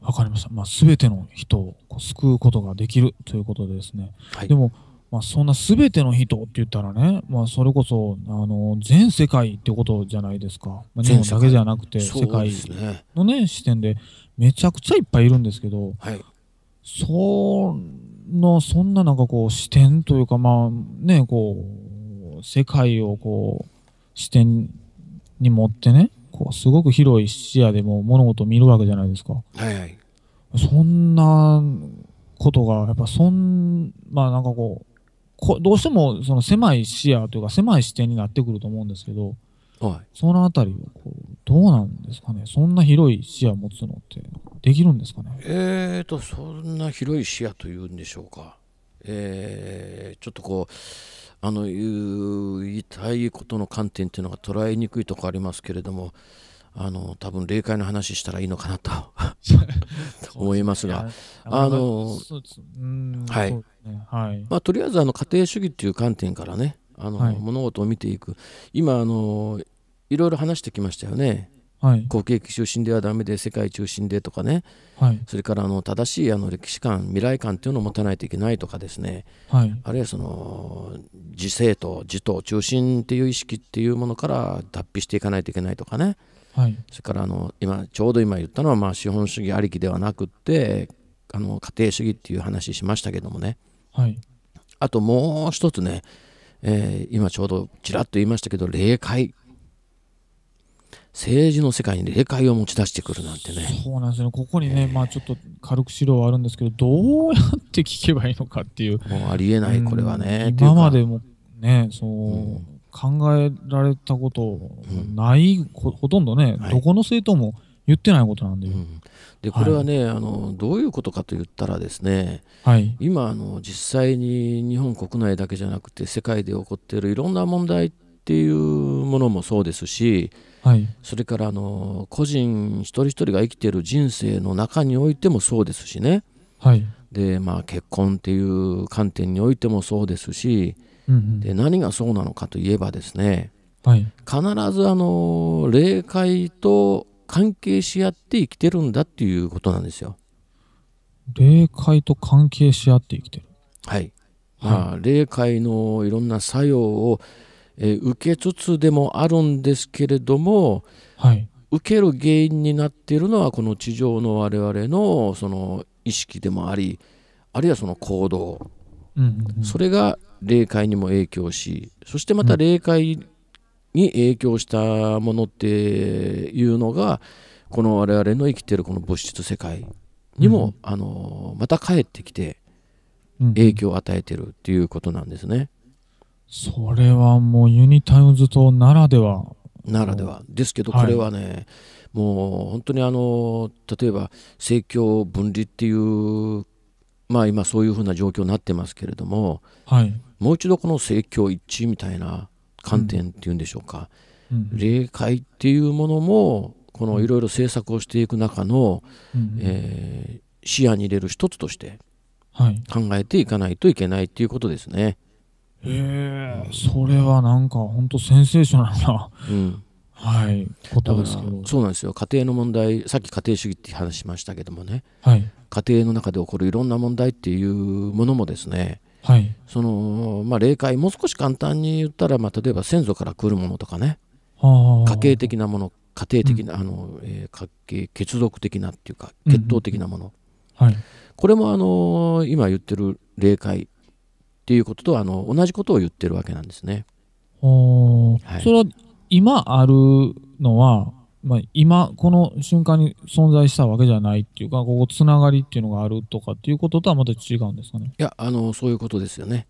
わかりました。まあ、全ての人を救うことができるということでですね。はい、でも、まあ、そんな全ての人って言ったらね、まあ、それこそあの全世界ってことじゃないですか、まあ、日本だけじゃなくて世界のね、ね視点でめちゃくちゃいっぱいいるんですけど、はい、そのそんななんかこう視点というかまあねこう世界をこう視点に持ってねこうすごく広い視野でも物事を見るわけじゃないですか。はいはい、そんなことがやっぱそんまあなんかこうこどうしてもその狭い視野というか狭い視点になってくると思うんですけど、はい、そのあたりはこうどうなんですかねそんな広い視野持つのってできるんですかねえーとそんな広い視野というんでしょうか、えー、ちょっとこうあの言いたいことの観点っていうのが捉えにくいとこありますけれどもあの多分霊界の話したらいいのかなと 思いますが、ね、あの、ん、はい。ね。はい。まあとりあえずあの家庭主義っていう観点からね、あの、はい、物事を見ていく。今あのいろいろ話してきましたよね。はい、好景中心ではダメで世界中心でとかね、はい、それからあの正しいあの歴史観未来観っていうのを持たないといけないとかですね、はい、あるいはその自生と自党中心っていう意識っていうものから脱皮していかないといけないとかね、はい、それからあの今ちょうど今言ったのはまあ資本主義ありきではなくってあの家庭主義っていう話しましたけどもね、はい、あともう一つね、えー、今ちょうどちらっと言いましたけど霊界政治の世界に霊界を持ち出してくるなんてねそうなんですねここにね、えー、まあちょっと軽く資料はあるんですけどどうやって聞けばいいのかっていうもうありえないこれはね、うん、今までもねそう、うん、考えられたことない、うん、ほとんどね、はい、どこの政党も言ってないことなんで、うん、でこれはね、はい、あのどういうことかと言ったらですね、はい、今あの実際に日本国内だけじゃなくて世界で起こっているいろんな問題っていうものもそうですし、はい、それからあの個人一人一人が生きている人生の中においてもそうですしね、でまあ、結婚っていう観点においてもそうですし、うんうん、で何がそうなのかといえばですね、必ずあの霊界と関係し合って生きてるんだっていうことなんですよ。霊界と関係し合って生きてるはい、まあ、霊界のいろんな作用を、えー、受けつつでもあるんですけれども、はい、受ける原因になっているのはこの地上の我々のその意識でもありあるいはその行動、うんうんうん、それが霊界にも影響しそしてまた霊界に影響したものっていうのがこの我々の生きてるこの物質世界にも、うん、あのまた帰ってきて影響を与えてるっていうことなんですね。それはもうユニタイムズ島ならではならではですけどこれはね、はい、もう本当にあの例えば政教分離っていうまあ今そういうふうな状況になってますけれども、はい、もう一度この政教一致みたいな観点っていうんでしょうか、うん、霊界っていうものもこのいろいろ政策をしていく中の、うん、えー、視野に入れる一つとして考えていかないといけないっていうことですね。はい、えー、それはなんか本当センセーショナルな、うん、はい、ことですけどそうなんですよ家庭の問題さっき家庭主義って話しましたけどもね、はい、家庭の中で起こるいろんな問題っていうものもですね、はい、その、まあ、霊界もう少し簡単に言ったら、まあ、例えば先祖から来るものとかね家系的なもの家庭的な、うん、あのえー、家系血族的なっていうか血統的なもの、うん、はい、これも、あの今言ってる霊界っていうこととあの同じことを言ってるわけなんですね。おはい、それは今あるのはまあ、今この瞬間に存在したわけじゃないっていうかここつながりっていうのがあるとかっていうこととはまた違うんですかねいやあのそういうことですよね。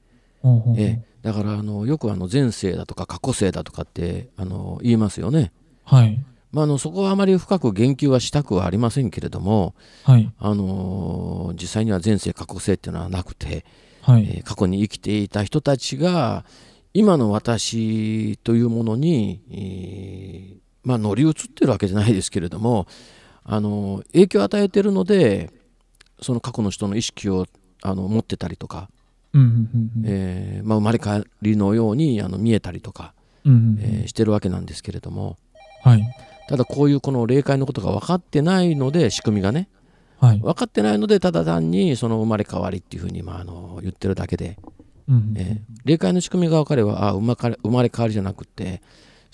えだからあのよくあの前世だとか過去世だとかってあの言いますよね。はいまあ、あのそこはあまり深く言及はしたくはありませんけれども、はいあの実際には前世過去世っていうのはなくて、はいえー、過去に生きていた人たちが今の私というものに、えーまあ、乗り移ってるわけじゃないですけれどもあの影響を与えてるのでその過去の人の意識をあの持ってたりとか、えまあ、生まれ変わりのようにあの見えたりとか、えー、してるわけなんですけれども、はい、ただこういうこの霊界のことが分かってないので仕組みがね、はい、分かってないのでただ単にその生まれ変わりっていうふうに、まあ、あの言ってるだけで、うん、えー、霊界の仕組みが分かればあ生まれ変わりじゃなくて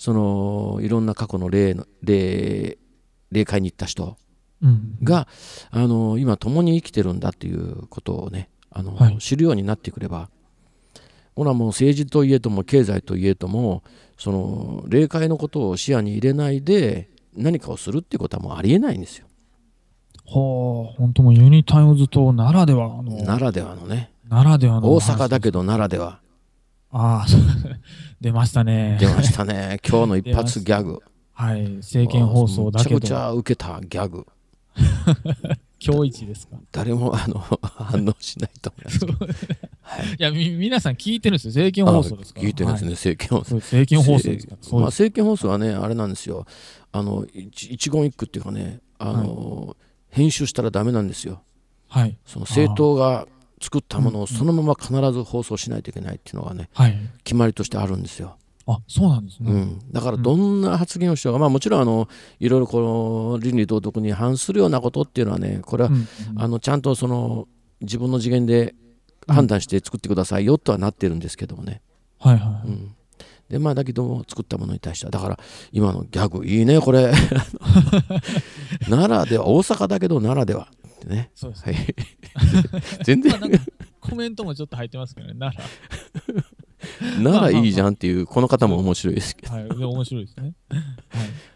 そのいろんな過去の例の例霊界に行った人が、うん、あの今共に生きてるんだっていうことをねあの、はい、知るようになってくればほらもう政治といえども経済といえどもその霊界のことを視野に入れないで何かをするっていうことはもうありえないんですよ。はあ本当もユニタイムズとならではのならではのねならではの大阪だけどならではああ、出ましたね。出ましたね。今日の一発ギャグ。はい、政見放送だけど。めちゃくちゃ受けたギャグ。今日一ですか誰もあの反応しないと思います。はい、いやみ皆さん聞いてるんですよ、政見放送です聞いてるんですね、政見放送。政見放送ですか、まあ、政見放送はね、あれなんですよ、あの一言一句っていうかね、あの、編集したらだめなんですよ。はい、その政党が作ったものをそのまま必ず放送しないといけないっていうのがね、はい、決まりとしてあるんですよ。あそうなんですね、うん、だからどんな発言をしようが、まあ、もちろんあのいろいろこの倫理道徳に反するようなことっていうのはねこれは、うんうん、あのちゃんとその自分の次元で判断して作ってくださいよとはなってるんですけどもね。はいはい、うん、でまあ、だけども作ったものに対してはだから今のギャグいいねこれなら では大阪だけど奈良ではってね。そうです、ね。はい。全然コメントもちょっと入ってますけどね、なら。な らいいじゃんっていう、この方も面白いですけど。はい、面白いですね。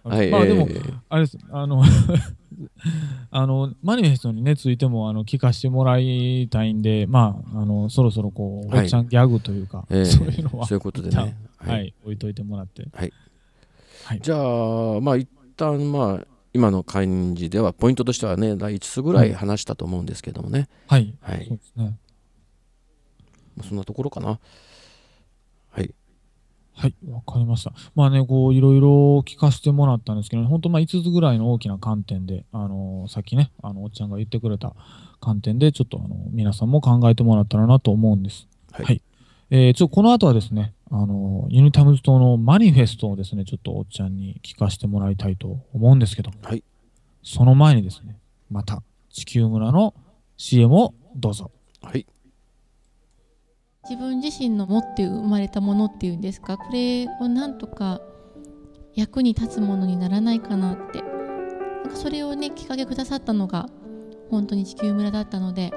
はい。まあでも、あれです、あの、あの、マニフェストにね、ついても、あの、聞かしてもらいたいんで、まあ、あの、そろそろこう、おっちゃんギャグというか、そういうのは。そういうことでね。はい、置いといてもらって。はい。じゃあ、まあ、一旦、まあ、今の感じではポイントとしてはね第5つぐらい話したと思うんですけどもね、はい、はい、そうですねそんなところかなはいはいわかりましたまあねこういろいろ聞かせてもらったんですけど、本当まあ5つぐらいの大きな観点であのー、さっきねあのおっちゃんが言ってくれた観点でちょっとあの皆さんも考えてもらったらなと思うんですはい、はい、えー、ちょこの後はですねあの、ユニタムズ島のマニフェストをですね、ちょっとおっちゃんに聞かせてもらいたいと思うんですけど、はい、その前にですね、また地球村の CM をどうぞ。はい。自分自身の持って生まれたものっていうんですか、これをなんとか役に立つものにならないかなって、なんかそれをね、きっかけくださったのが、本当に地球村だったので、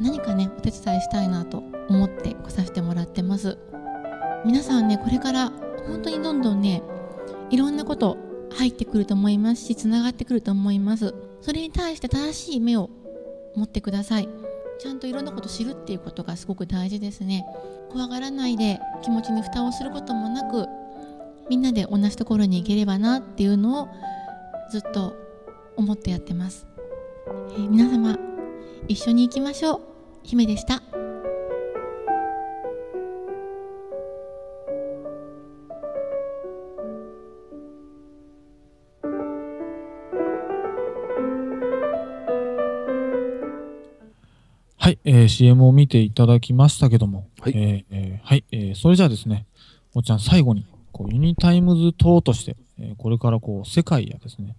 何かね、お手伝いしたいなと思って来させてもらってます。皆さんねこれから本当にどんどんねいろんなこと入ってくると思いますしつながってくると思いますそれに対して正しい目を持ってくださいちゃんといろんなこと知るっていうことがすごく大事ですね怖がらないで気持ちに蓋をすることもなくみんなで同じところに行ければなっていうのをずっと思ってやってます、えー、皆様一緒に行きましょう姫でしたはい、えー、CM を見ていただきましたけども、はい、ええー、はい、えー、それじゃあですね、おっちゃん最後に、こうユニタイムズ等として、えー、これからこう世界やですね、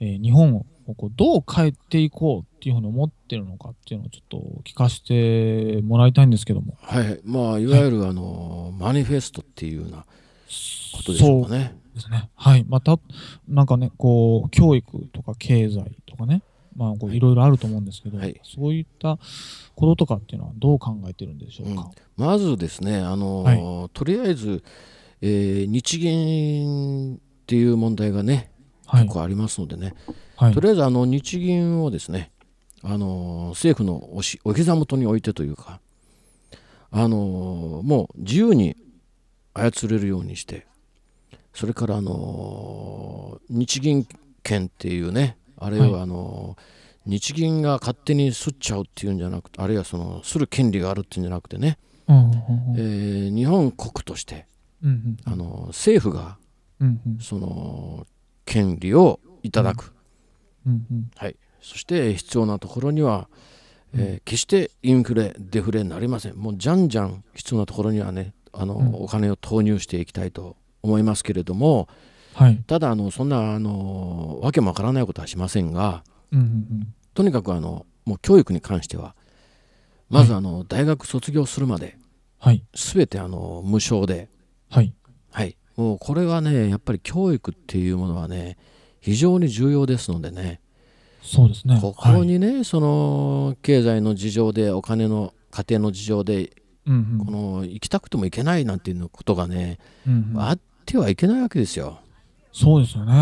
えー、日本をこうどう変えていこうっていうふうに思ってるのかっていうのをちょっと聞かせてもらいたいんですけども。はい、まあいわゆる、はい、あのマニフェストっていうようなことでしょうかね。そうですね。はい、またなんかねこう教育とか経済とかね、まあ、いろいろあると思うんですけど、はい、そういったこととかっていうのはどう考えてるんでしょうか、うん、まずですね、あのーはい、とりあえず、えー、日銀っていう問題がね、結構ありますのでね、はい、とりあえずあの日銀をですね、あのー、政府のおしお膝元に置いてというか、あのー、もう自由に操れるようにして、それから、あのー、日銀権っていうね、あいはあの、日銀が勝手にすっちゃうっていうんじゃなくてあるいはそのする権利があるっていうんじゃなくてね、うん、えー、日本国として、うん、あの政府が、うん、その権利をいただく、はい、そして必要なところには、えー、決してインフレデフレになりませんもうじゃんじゃん必要なところにはねあの、お金を投入していきたいと思いますけれども、はい、ただあのそんなあのわけもわからないことはしませんが、うんうんうん、とにかくあのもう教育に関してはまずあの、はい、大学卒業するまで、はい、全てあの無償で、はい、はい、もうこれはねやっぱり教育っていうものはね非常に重要ですのでねそうですねここにね、はい、その経済の事情でお金の家庭の事情で、うんうん、この行きたくても行けないなんていうことがね、うんうん、あってはいけないわけですよ。そうですよね、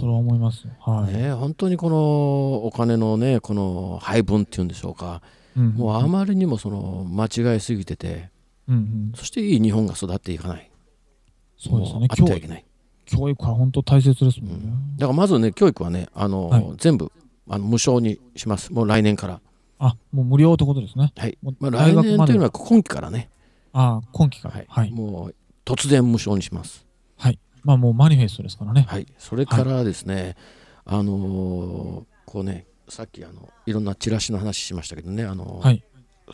それは思います、はい、ね、本当にこのお金のねこの配分っていうんでしょうか、うんうん、もうあまりにもその間違いすぎてて、うんうん、そしていい日本が育っていかないそうですねあってはいけない教育は本当大切ですもんね、うん、だからまずね教育はねあの、はい、全部あの無償にしますもう来年からあもう無料ってことですねはい、まあ、来年というのは今期からねああ今期から、はい、はい、もう突然無償にしますはいまあ、もうマニフェストですからね。はい、それからですね、はい、あのー、こうねさっきあのいろんなチラシの話しましたけどね、あのーはい、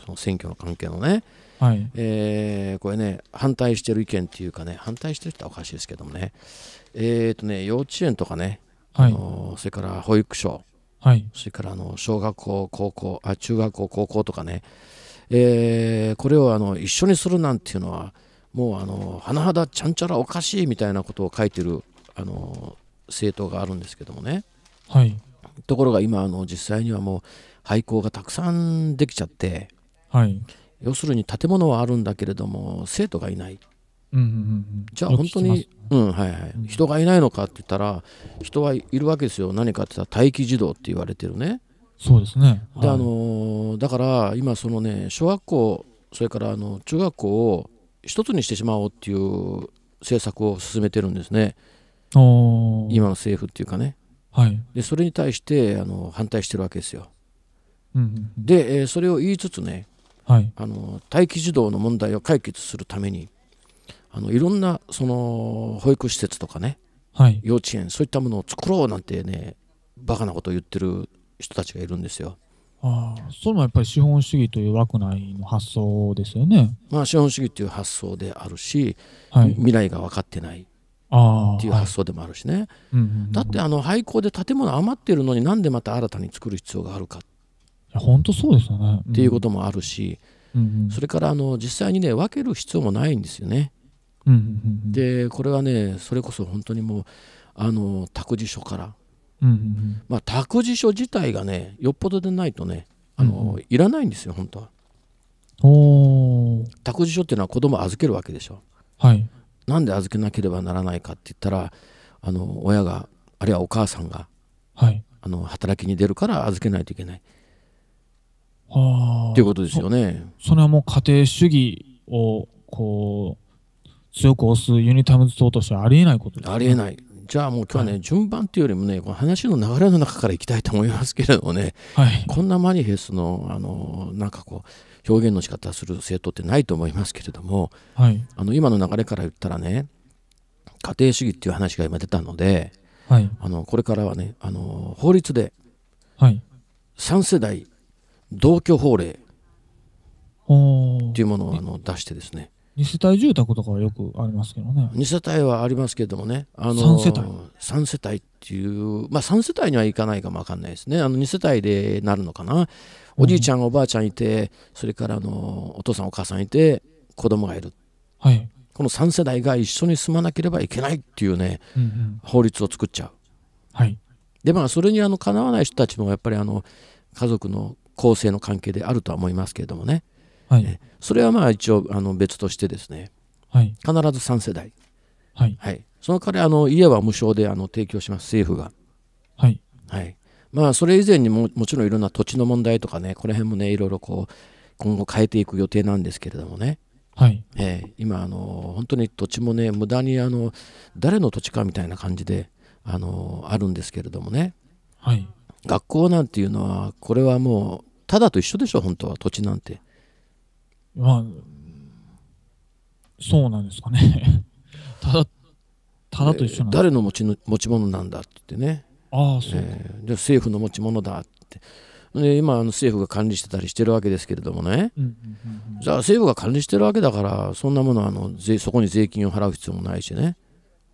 その選挙の関係のね、はいえー、これね反対してる意見っていうかね反対してるっておかしいですけどもねえっ、ー、とね幼稚園とかね、あのそれから保育所、はい、それからあの小学校高校あ中学校高校とかね、えー、これをあの一緒にするなんていうのはもうあの甚だちゃんちゃらおかしいみたいなことを書いてるあの政党があるんですけどもね、はい、ところが今あの実際にはもう廃校がたくさんできちゃって、はい、要するに建物はあるんだけれども生徒がいない、うんうんうん、じゃあ本当に、ね、うんはいはい、人がいないのかって言ったら人はいるわけですよ何かって言ったら待機児童って言われてるね。そうですね、はい、であのだから今そのね小学校それからあの中学校を一つにしてしまおうっていう政策を進めてるんですね今の政府っていうかね、はい、でそれに対してあの反対してるわけですよ、うん、うん、で、えー、それを言いつつね、はい、あの待機児童の問題を解決するためにあのいろんなその保育施設とかね、はい、幼稚園そういったものを作ろうなんてねバカなことを言ってる人たちがいるんですよ。ああそれもやっぱり資本主義という枠内の発想ですよね。まあ、資本主義という発想であるし、はい、未来が分かってないっていう発想でもあるしね、はいうんうん、だってあの廃校で建物余ってるのになんでまた新たに作る必要があるか本当そうですよね、うん、っていうこともあるし、うんうん、それからあの実際にね分ける必要もないんですよね。うんうんうん、でこれはねそれこそ本当にもうあの託児所からうんうん、まあ託児所自体がねよっぽどでないとねあの、うん、いらないんですよ本当は。お託児所っていうのは子供預けるわけでしょ。はい、なんで預けなければならないかって言ったらあの親があるいはお母さんが、はい、あの働きに出るから預けないといけない。っていうことですよねそ。れはもう家庭主義をこう強く推すユニタムズ党としてありえないことです、ね、ありえない。じゃあもう今日はね、はい、順番っていうよりもねこの話の流れの中からいきたいと思いますけれどもね、はい、こんなマニフェスのあのなんかこう表現の仕方する政党ってないと思いますけれども、はい、あの今の流れから言ったらね家庭主義っていう話が今出たので、はい、あのこれからはねあの法律で、はい、3世代同居法令っていうものをあの出してですね2世帯住宅とかはよくありますけどね2世帯はありますけどもねあの3世帯3世帯っていうまあ3世帯にはいかないかも分かんないですねあの2世帯でなるのかなおじいちゃん、おばあちゃんいてそれからあのお父さんお母さんいて子供がいる、はい、この3世代が一緒に住まなければいけないっていうね、うんうん、法律を作っちゃう。はい、でまあそれにあのかなわない人たちもやっぱりあの家族の構成の関係であるとは思いますけれどもね。はい、それはまあ一応あの別としてですね、はい、必ず3世代、はいはい、その彼あの家は無償であの提供します政府が。はいはいまあ、それ以前にももちろんいろんな土地の問題とかねこの辺もねいろいろこう今後変えていく予定なんですけれどもね、はいえー、今あの本当に土地もね無駄にあの誰の土地かみたいな感じであのあるんですけれどもね、はい、学校なんていうのはこれはもうただと一緒でしょ本当は土地なんて。まあ、そうなんですかね。ただ、ただと一緒なんです、誰の持ちの持ち物なんだって言ってね。ああ、そう、えー、で政府の持ち物だって。で今あの政府が管理してたりしてるわけですけれどもね、うんうんうんうん、じゃあ政府が管理してるわけだからそんなものあの税そこに税金を払う必要もないしね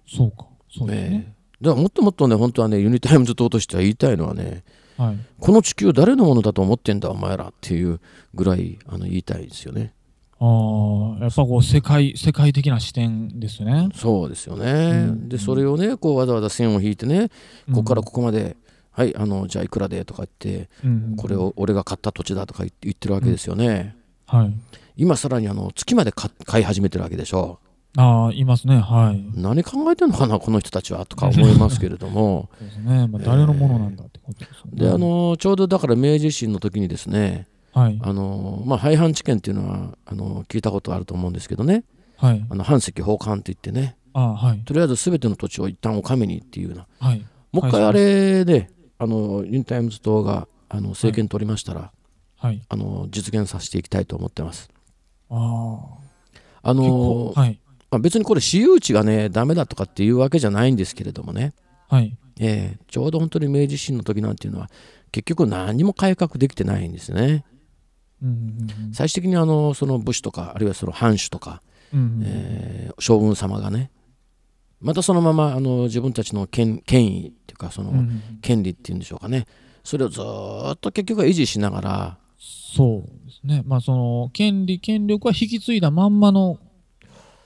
そうかそうですね、えー、だからもっともっとね本当はねユニタイムズ党としては言いたいのはねはい、この地球誰のものだと思ってんだお前らっていうぐらいあの言いたいですよね。あやっぱこう世界世界的な視点ですね。そうですよね。うん、でそれをねこうわざわざ線を引いてねここからここまで、うん、はいあのじゃあいくらでとか言って、うん、これを俺が買った土地だとか言ってるわけですよね。はい、今さらにあの月まで買い始めてるわけでしょ。ああ、いますね。はい。何考えてるのかな、この人たちはとか思いますけれども。そうですね。まあ、誰のものなんだってことでねえー、で、あの、ちょうどだから明治維新の時にですね。はい。あの、まあ、廃藩置県っていうのは、あの、聞いたことあると思うんですけどね。はい。あの、藩籍奉還って言ってね。あはい。とりあえず、すべての土地を一旦お上にっていうような。はい。もう一回あれで、あの、ユンタイムズ党が、あの、政権取りましたら。はい。あの、実現させていきたいと思ってます。ああ。あの、はい。まあ、別にこれ私有地がねダメだとかっていうわけじゃないんですけれどもね、はいえー、ちょうど本当に明治維新の時なんていうのは結局何も改革できてないんですね。うんうんうん、最終的にあのその武士とかあるいはその藩主とか、うんうん、えー、将軍様がねまたそのままあの自分たちの権権威っていうかその権利っていうんでしょうかねそれをずっと結局は維持しながらそうですねまあその権利権力は引き継いだまんまの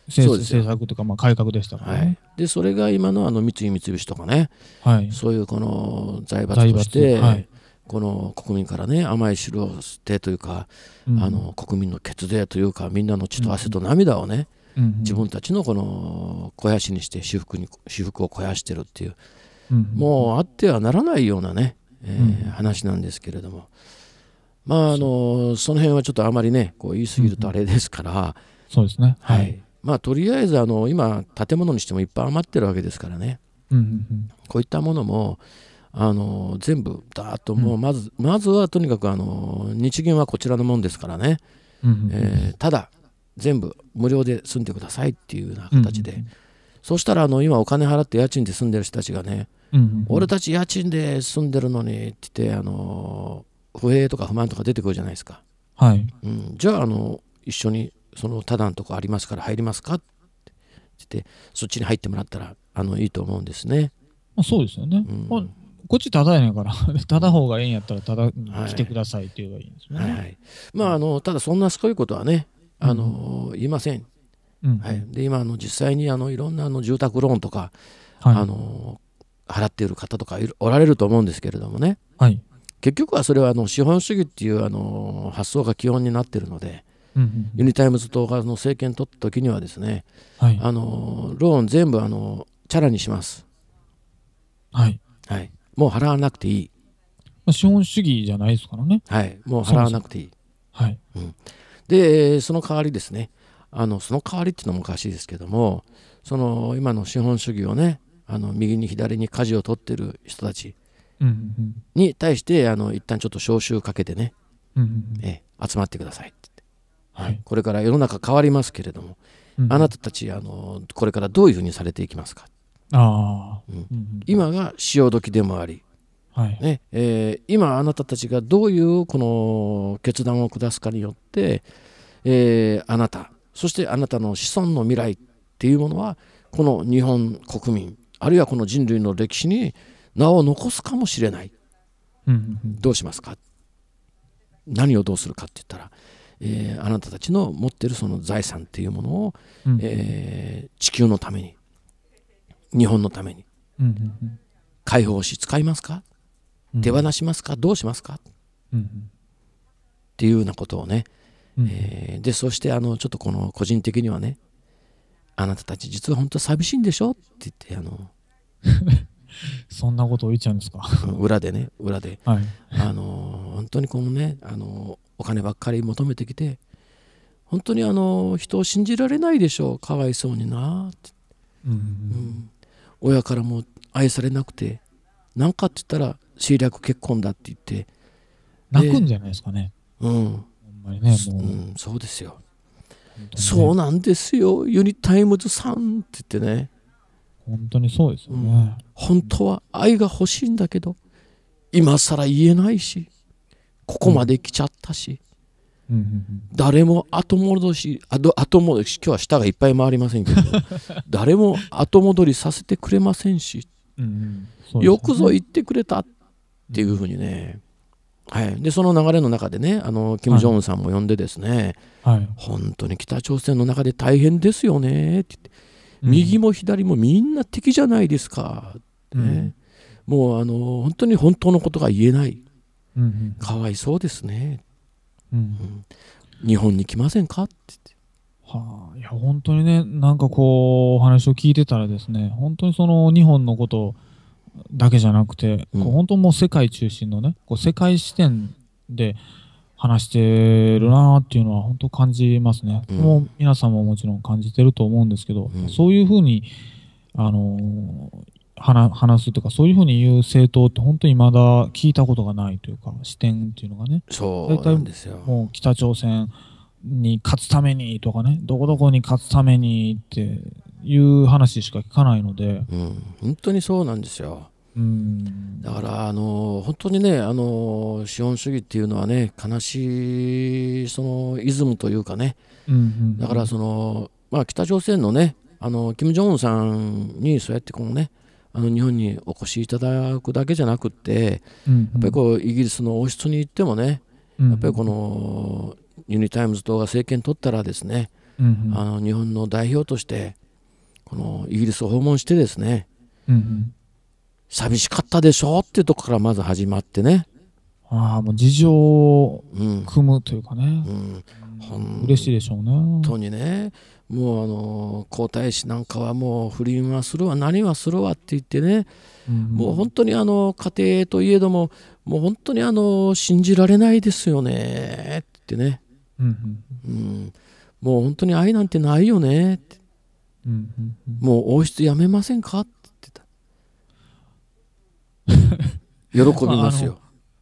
そうです政策とかまあ改革でしたからね、はい、でそれが今のあの三井三菱とかね、はい、そういうこの財閥として、はい、この国民からね甘い汁を吸ってというか、うん、あの国民の血税というかみんなの血と汗と涙をね、うんうん、自分たちのこの肥やしにして私服に私服を肥やしてるっていう、うんもうあってはならないようなね、えー、うん、話なんですけれども。まあ、あのその辺はちょっとあまりねこう言い過ぎるとあれですから、うん、そうですね、はい、はい、まあ、とりあえずあの今建物にしてもいっぱい余ってるわけですからね、うんうんうん、こういったものもあの全部だーっともうまず、うん、まずはとにかくあの日銀はこちらのもんですからね、うんうんうん、えー、ただ全部無料で住んでくださいっていうような形で、うんうんうん、そうしたらあの今お金払って家賃で住んでる人たちがね、うんうんうん、俺たち家賃で住んでるのにって言ってあの不平とか不満とか出てくるじゃないですか。はいうん、じゃああの一緒にそのタダのとこありますから入りますかって言って、そっちに入ってもらったら、あの、いいと思うんですね。まあ、そうですよね。うんまあ、こっちただやねんから、た だ方がええんやったら、ただ来てくださいって言えばいいんですよね。はいはい、まあ、あの、ただそんなすごいことはね、あの、うん、言いません。うん、はい、で、今、あの、実際に、あの、いろんなあの住宅ローンとか、はい、あの、払っている方とかおられると思うんですけれどもね、はい、結局はそれはあの資本主義っていうあの発想が基本になってるので、ユニタイムズ党がの政権取った時にはですね、はい、あのローン全部あのチャラにします、はいはい、もう払わなくていい、まあ、資本主義じゃないですからね、はい、もう払わなくていい、はいうん、でその代わりですねあのその代わりっていうのもおかしいですけどもその今の資本主義をねあの右に左に舵を取ってる人たちに対して、うんうん、あの一旦ちょっと招集かけてね、うんうんうん、え集まってくださいってはい、これから世の中変わりますけれども、うん、あなたたちあのこれからどういうふうにされていきますかあ、うん、今が潮時でもあり、はいねえー、今あなたたちがどういうこの決断を下すかによって、えー、あなたそしてあなたの子孫の未来っていうものはこの日本国民あるいはこの人類の歴史に名を残すかもしれない、うん、どうしますか何をどうするかって言ったらえー、あなたたちの持ってるその財産っていうものを、うん、えー、地球のために日本のために、うんうんうん、解放し使いますか、手放しますかどうしますか、うんうん、っていうようなことをね、うん、えー、でそしてあのちょっとこの個人的にはねあなたたち実は本当寂しいんでしょって言ってあの そんなことを言っちゃうんですか 裏でね裏で、はい、あの本当にこのねあのお金ばっかり求めてきて本当にあの人を信じられないでしょうかわいそうになって、うん、うん、親からも愛されなくて何かって言ったら政略結婚だって言って泣くんじゃないですかねうんねう、うん、そうですよ、ね、そうなんですよユニタイムズさんって言ってね本当にそうですよね、うん、本当は愛が欲しいんだけど今更言えないしここまで来ちゃったし、うん、誰も後戻し後戻し今日は舌がいっぱい回りませんけど 誰も後戻りさせてくれませんし、うんね、よくぞ言ってくれたっていうふうにね、はい、でその流れの中でねあのキム・ジョンウンさんも呼んでですね、はい、本当に北朝鮮の中で大変ですよねって言って。右も左もみんな敵じゃないですか、ねもうあの本当に本当のことが言えない、かわいそうですね、うん日本に来ませんかってって。はあ、いや本当にね、なんかこう、お話を聞いてたらですね、本当にその日本のことだけじゃなくて、うん、こう本当もう世界中心のね、こう世界視点で、話してるなっていうのは本当感じますね。うん、もう皆さんももちろん感じてると思うんですけど、うん、そういうふうに、あの話、話すとか、そういうふうに言う政党って本当にまだ聞いたことがないというか、視点っていうのがね。そうなんですよ。もう北朝鮮に勝つためにとかね、どこどこに勝つためにっていう話しか聞かないので。うん、本当にそうなんですよ。だからあの本当にねあの資本主義っていうのはね悲しいそのイズムというかね、うんうんうん、だからその、まあ、北朝鮮のねあの金正恩さんにそうやってこのねあの日本にお越しいただくだけじゃなくって、うんうん、やっぱりこうイギリスの王室に行ってもね、うんうん、やっぱりこのユニタイムズ党が政権取ったらですね、うんうん、あの日本の代表としてこのイギリスを訪問してですね、うんうん、寂しかったでしょっていうとこからまず始まってね。ああ、もう事情を組むというかね。うん。うん、嬉しいでしょうね。本当にね。もうあの皇太子なんかはもう不倫はするわ何はするわって言ってね、うん、もう本当にあの家庭といえどももう本当にあの信じられないですよねってね、うん、うん、もう本当に愛なんてないよねって、うん、もう王室やめませんかって 喜びますよ。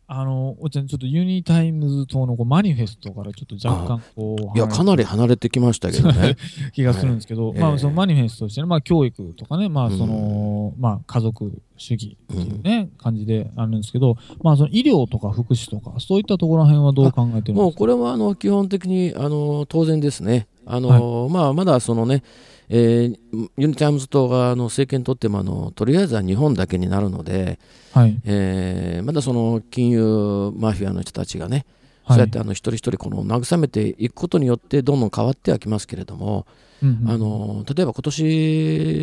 あの、おちゃん、ちょっとユニタイムズ党のこうマニフェストからちょっと若干こう。いや、かなり離れてきましたけどね。気がするんですけど、はい、まあ、そのマニフェストとして、ね、まあ、教育とかね、まあ、その、うん、まあ、家族主義っていうね、感じであるんですけど、まあ、その医療とか福祉とか、そういったところら辺はどう考えてるんですかもう、これは、あの、基本的に、あの、当然ですね。あの、はい、まあ、まだそのね、えー、ユニタイムズ党がの政権取ってもあのとりあえずは日本だけになるので、はいえー、まだその金融マフィアの人たちがね、はい、そうやってあの一人一人この慰めていくことによってどんどん変わってはきますけれども、うんうん、あの例えば今年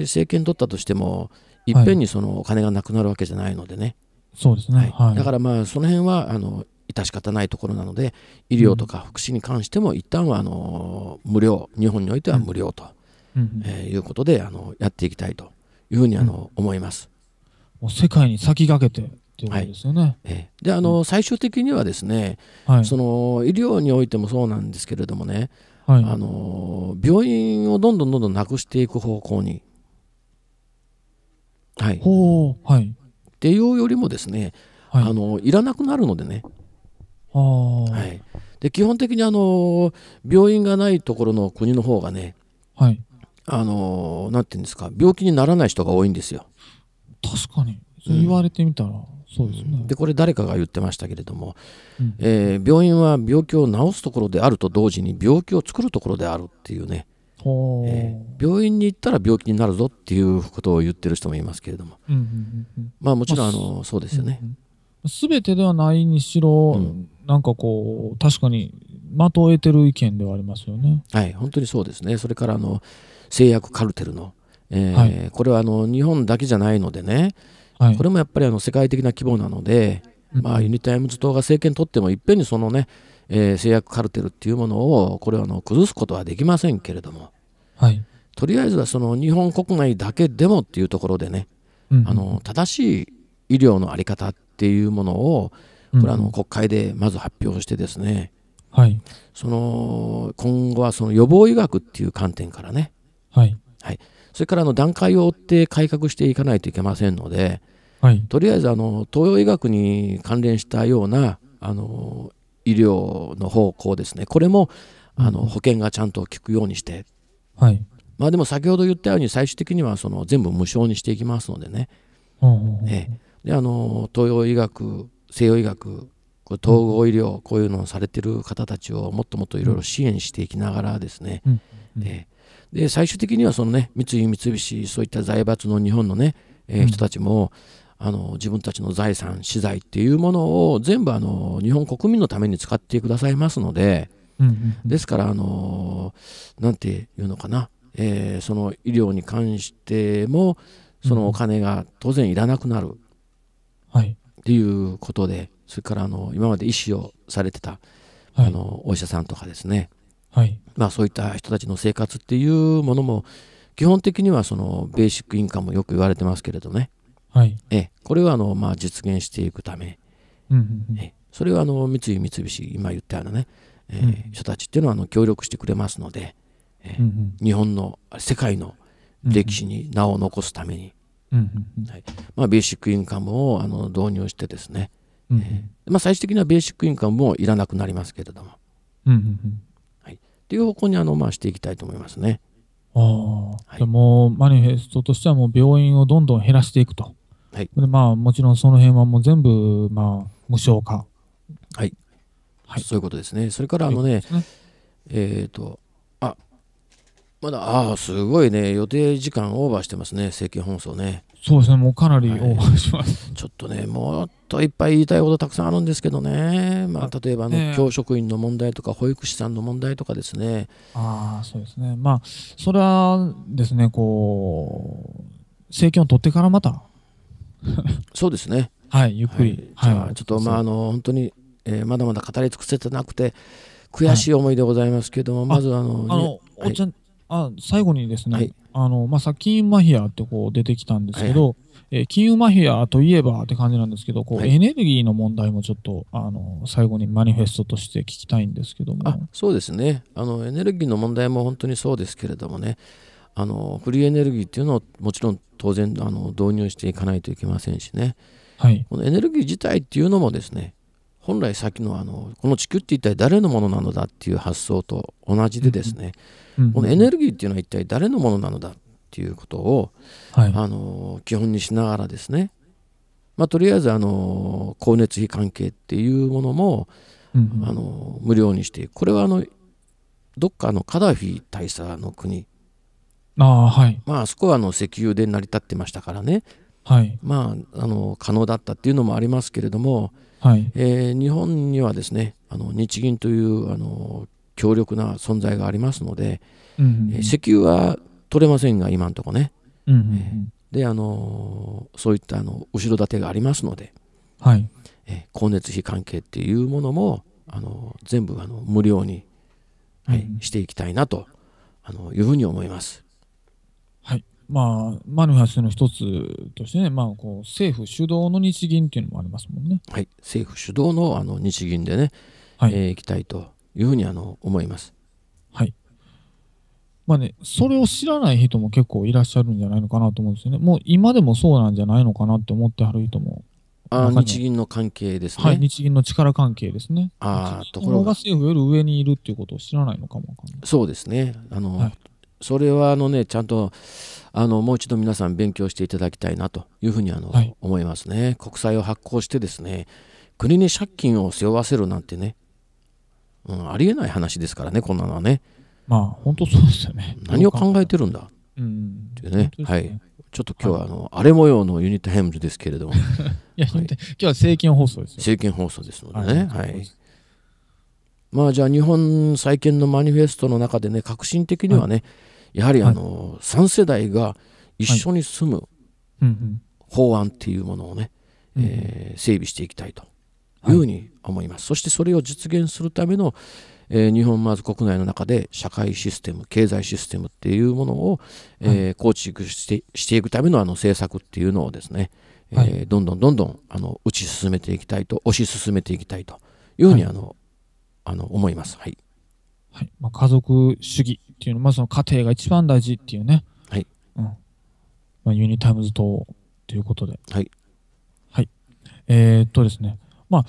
政権取ったとしてもいっぺんにそのお金がなくなるわけじゃないのでね。そうですね、はい、だからまあその辺はあの致し方ないところなので医療とか福祉に関しても一旦はあの無料日本においては無料と、えいうことであのやっていきたいというふうにあの、思います。もう世界に先駆けていうことですよね。はい、えであの、うん、最終的にはですね、はい、その医療においてもそうなんですけれどもね、はい、あの病院をどんどんどんどんなくしていく方向に、はい、ほはい、っていうよりもですね、はい、あのいらなくなるのでね。はい、で基本的にあの病院がないところの国の方がね、はい、あの、なんていうんですか、病気にならない人が多いんですよ。確かに。言われてみたら、うん、そうですね。で、これ誰かが言ってましたけれども、うん、えー、病院は病気を治すところであると同時に病気を作るところであるっていうね、えー、病院に行ったら病気になるぞっていうことを言ってる人もいますけれども、うんうんうんうん、まあもちろん、あの、そうですよね。全う、んうん、てではないにしろ、うん、なんかこう確かに的を得てる意見ではありますよね。はい、本当にそうですね。それからあの、うん製薬カルテルの、えーはい、これはあの日本だけじゃないのでね、はい、これもやっぱりあの世界的な規模なので、うん、まあ、ユニタイムズ党が政権取ってもいっぺんにそのね、えー、製薬カルテルっていうものをこれはあの崩すことはできませんけれども、はい、とりあえずはその日本国内だけでもっていうところでね、うん、あの正しい医療の在り方っていうものをこれあの国会でまず発表してですね、うん、はい、その今後はその予防医学っていう観点からね、はい、はい、それからあの段階を追って改革していかないといけませんので、はい、とりあえずあの東洋医学に関連したようなあの医療の方向ですねこれもあの保険がちゃんと効くようにして、はい、まあでも先ほど言ったように最終的にはその全部無償にしていきますのでね、ええ、であの東洋医学西洋医学これ統合医療、こういうのをされてる方たちをもっともっといろいろ支援していきながらですね、うん、ええ、で最終的にはその、ね、三井三菱そういった財閥の日本のね、えー、人たちも、あの自分たちの財産資材っていうものを全部あの日本国民のために使ってくださいますので、うんうんうん、ですからあのなんていうのかな、えー、その医療に関してもそのお金が当然いらなくなるっていうことで、それからあの今まで医師をされてた、あのお医者さんとかですね、はい、まあ、そういった人たちの生活っていうものも基本的にはそのベーシックインカムよく言われてますけれどね、はい、えこれはあの、まあ、実現していくため、うんうんうん、えそれはあの三井三菱今言ったようなね、えー、うん、人たちっていうのはあの協力してくれますので、えーうんうん、日本の世界の歴史に名を残すために、うんうんはいまあ、ベーシックインカムをあの導入してですね、うんうん、えー、まあ、最終的にはベーシックインカムもいらなくなりますけれども、うんうんうんっていう方向にあの、まあ、していきたいと思いますね。あはい、もうマニフェストとしてはもう病院をどんどん減らしていくと。はい、でまあもちろんその辺はもう全部、まあ、無償化。はい、はい、そういうことですね。それからあのね、ねえっ、ー、とまだ、ああ、すごいね、予定時間オーバーしてますね、政見放送ね。そうですね、もうかなりオーバーします。ちょっとね、もっといっぱい言いたいことたくさんあるんですけどね、まあ、例えばあの、ね、教職員の問題とか、保育士さんの問題とかですね。ああ、そうですね、まあ、それはですね、こう、政権を取ってからまた。そうですね。はい、ゆっくり。はい、じゃあ、ちょっと、まあ、あの、本当に、えー、まだまだ語り尽くせてなくて、悔しい思いでございますけども、はい、まずあの、あの、おっちゃん、あ最後にですね、はい、あのまあ、さ金融マフィアってこう出てきたんですけど、はい、え金融マフィアといえばって感じなんですけど、こう、エネルギーの問題もちょっとあの最後にマニフェストとして聞きたいんですけどもそうですねあの、エネルギーの問題も本当にそうですけれどもね、あのフリーエネルギーっていうのをもちろん当然あの導入していかないといけませんしね、はい、このエネルギー自体っていうのもですね本来さっきのあのこの地球って一体誰のものなのだっていう発想と同じでですね、うんうん、このエネルギーっていうのは一体誰のものなのだっていうことを、はい、あの基本にしながらですね、まあ、とりあえずあの光熱費関係っていうものも、うんうん、あの無料にしていくこれはあのどっかのカダフィ大佐の国あ,、はい、まあそこはあの石油で成り立ってましたからね、はい、まああの可能だったっていうのもありますけれども、はい、えー、日本にはですねあの日銀というあの強力な存在がありますので、うんうんうん、えー、石油は取れませんが今のとこね、うんうんうん、えー、であのそういったあの後ろ盾がありますので、はいえ光熱費関係っていうものもあの全部あの無料に、はい、うん、していきたいなとあのいうふうに思います。まあ、マニフェストの一つとしてね、まあ、こう政府主導の日銀っていうのもありますもんね。はい、政府主導のあの日銀でね、はいえー、いきたいというふうにあの思います。はい。まあね、それを知らない人も結構いらっしゃるんじゃないのかなと思うんですよね。もう今でもそうなんじゃないのかなって思ってはる人も。あ日銀の関係ですね。はい、日銀の力関係ですね。ああ、ところが。政府より上にいるっていうことを知らないのかもそうですね。あの、はいそれはあの、ね、ちゃんとあのもう一度皆さん勉強していただきたいなというふうにあの、はい、思いますね。国債を発行してですね国に借金を背負わせるなんてね、うん、ありえない話ですからね、こんなのはね。まあ、本当そうですよね。何を考えてるんだっていうね、うねはい。ちょっと今日はあの、はい、荒れ模様のユニットヘムズですけれども。いや、はい、今日は政見放送ですよ。政見放送ですのでね。はい。まあ、じゃあ、日本再建のマニフェストの中でね、革新的にはね、やはりあの、3世代が一緒に住む法案っていうものをね、え整備していきたいというふうに思います。そしてそれを実現するための、え日本まず国内の中で社会システム経済システムっていうものを、え構築してしていくためのあの政策っていうのをですね、えどんどんどんどんあの打ち進めていきたいと推し進めていきたいというふうにあの、あの思います。はいはいまあ、家族主義っていうのは、まあ、その家庭が一番大事っていうね、はいうんまあ、ユニタイムズ党ということで、はい、はい、えー、っとですね、ま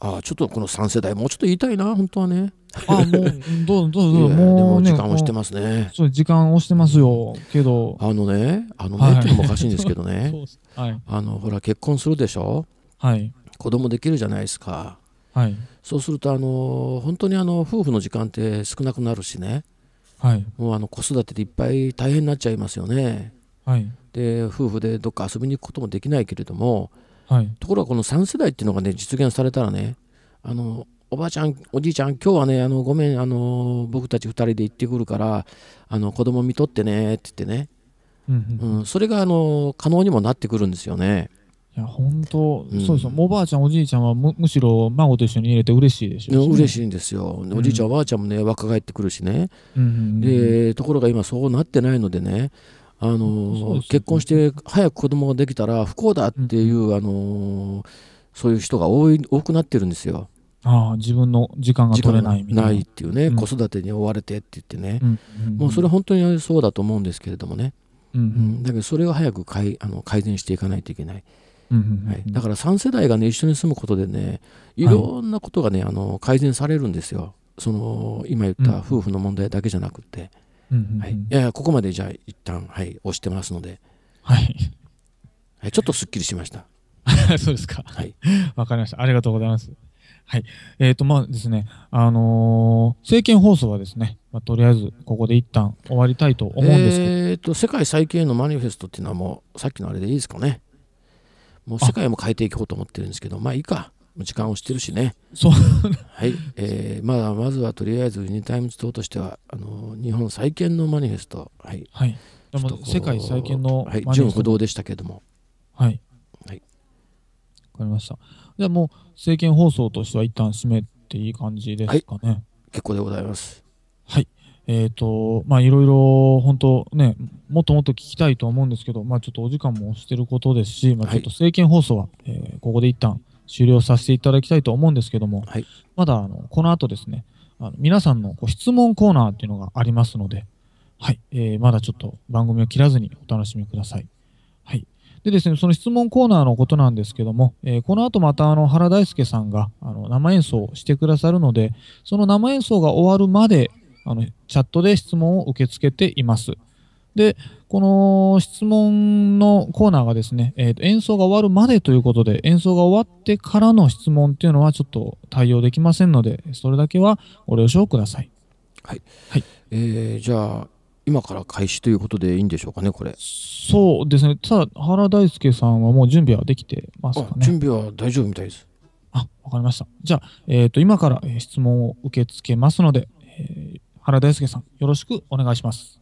あ、あちょっとこの3世代もうちょっと言いたいな本当はねあもうどうぞどうぞもう、ね、時間をしてますねそう時間をしてますよけどあのねあのね、はい、っのもおかしいんですけどね、はい、あのほら結婚するでしょはい子供できるじゃないですかはいそうするとあの本当にあの夫婦の時間って少なくなるしね、はい、もうあの子育てでいっぱい大変になっちゃいますよね。はい、で夫婦でどっか遊びに行くこともできないけれども、はい、ところがこの3世代っていうのがね実現されたらねあのおばあちゃんおじいちゃん今日はねあのごめんあの僕たち2人で行ってくるからあの子供見とってねって言ってね、うん、うんうん、それがあの可能にもなってくるんですよね。いや本当、うん、そうですよおばあちゃんおじいちゃんはむむしろ孫と一緒に入れて嬉しいでしょうね、嬉しいんですよおじいちゃん、おばあちゃんもね若返ってくるしね、うんうんうん、でところが今そうなってないのでねあの、結婚して早く子供ができたら不幸だっていう、うん、あのそういう人が多い多くなってるんですよ。ああ自分の時間が取れないみたいな。ないっていうね、うん、子育てに追われてって言ってね、うんうん、もうそれは本当にそうだと思うんですけれどもね、うんだけどそれを早くかいあの改善していかないといけない。はい、だから3世代がね一緒に住むことでねいろんなことがね、あの改善されるんですよその今言った夫婦の問題だけじゃなくて、はい、いやいやここまでじゃあ一旦はい押してますので、はい、はい、ちょっとすっきりしました そうですかはいわかりましたありがとうございますはい。えっ、ー、と、まあですね、あのー、政見放送はですね、まあ、とりあえずここで一旦終わりたいと思うんですけど。えっ、と、世界最強のマニフェストっていうのはもう、さっきのあれでいいですかね。もう世界も変えていこうと思ってるんですけど、まあいいか。時間をしてるしね。そう。はい。えー、まあ、まずはとりあえず、ユニタイムズ党としては、あの、日本再建のマニフェスト。はい。はい。世界再建のマニフェスト。はい。不動でしたけども。はい。はい。わかりました。じゃあもう、政見放送としては一旦締めていい感じですかね。はい、結構でございます。はい。えっ、ー、と、まあいろいろ本当ね、もっともっと聞きたいと思うんですけど、まあちょっとお時間もしてることですし、まあちょっと政見放送は、はい、えー、ここで一旦終了させていただきたいと思うんですけども、はい、まだあのこの後ですね、あの皆さんのご質問コーナーっていうのがありますので、はい、えー、まだちょっと番組を切らずにお楽しみください。はい。でですね、その質問コーナーのことなんですけども、えー、この後またあの原大輔さんがあの生演奏をしてくださるので、その生演奏が終わるまであの、チャットで質問を受け付けています。で、この質問のコーナーがですね、えー、と演奏が終わるまでということで、演奏が終わってからの質問っていうのはちょっと対応できませんので、それだけはご了承ください。はい。はい、えー、じゃあ、今から開始ということでいいんでしょうかね、これ。そうですね。ただ、原大輔さんはもう準備はできてますかね。準備は大丈夫みたいです。あ、わかりました。じゃあ、えっ、ー、と、今から質問を受け付けますので、えー原大輔さん、よろしくお願いします。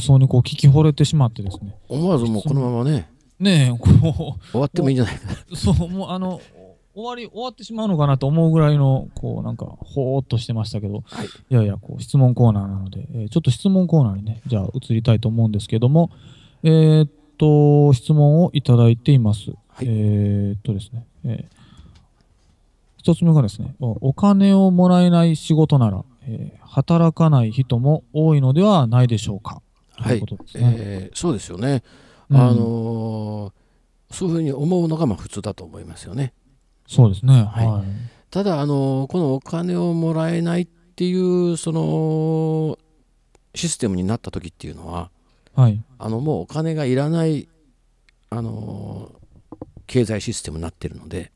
演にこう聞き惚れてしまってですね思わずもうこのままねねえこう終わってもいいんじゃないかそうもうあの終わり終わってしまうのかなと思うぐらいのこうなんかほーっとしてましたけど、はい、いやいやこう質問コーナーなので、えー、ちょっと質問コーナーにねじゃあ移りたいと思うんですけどもえー、っと質問をいただいています、はい、えー、っとですね、えー、一つ目がですねお金をもらえない仕事なら、えー、働かない人も多いのではないでしょうかはい、ということですね。えー、そうですよね。うん、あのそういうふうに思うのがまあ普通だと思いますよね。そうですね。はい。はい、ただあのこのお金をもらえないっていうそのシステムになった時っていうのは、はい、あのもうお金がいらないあの経済システムになってるので、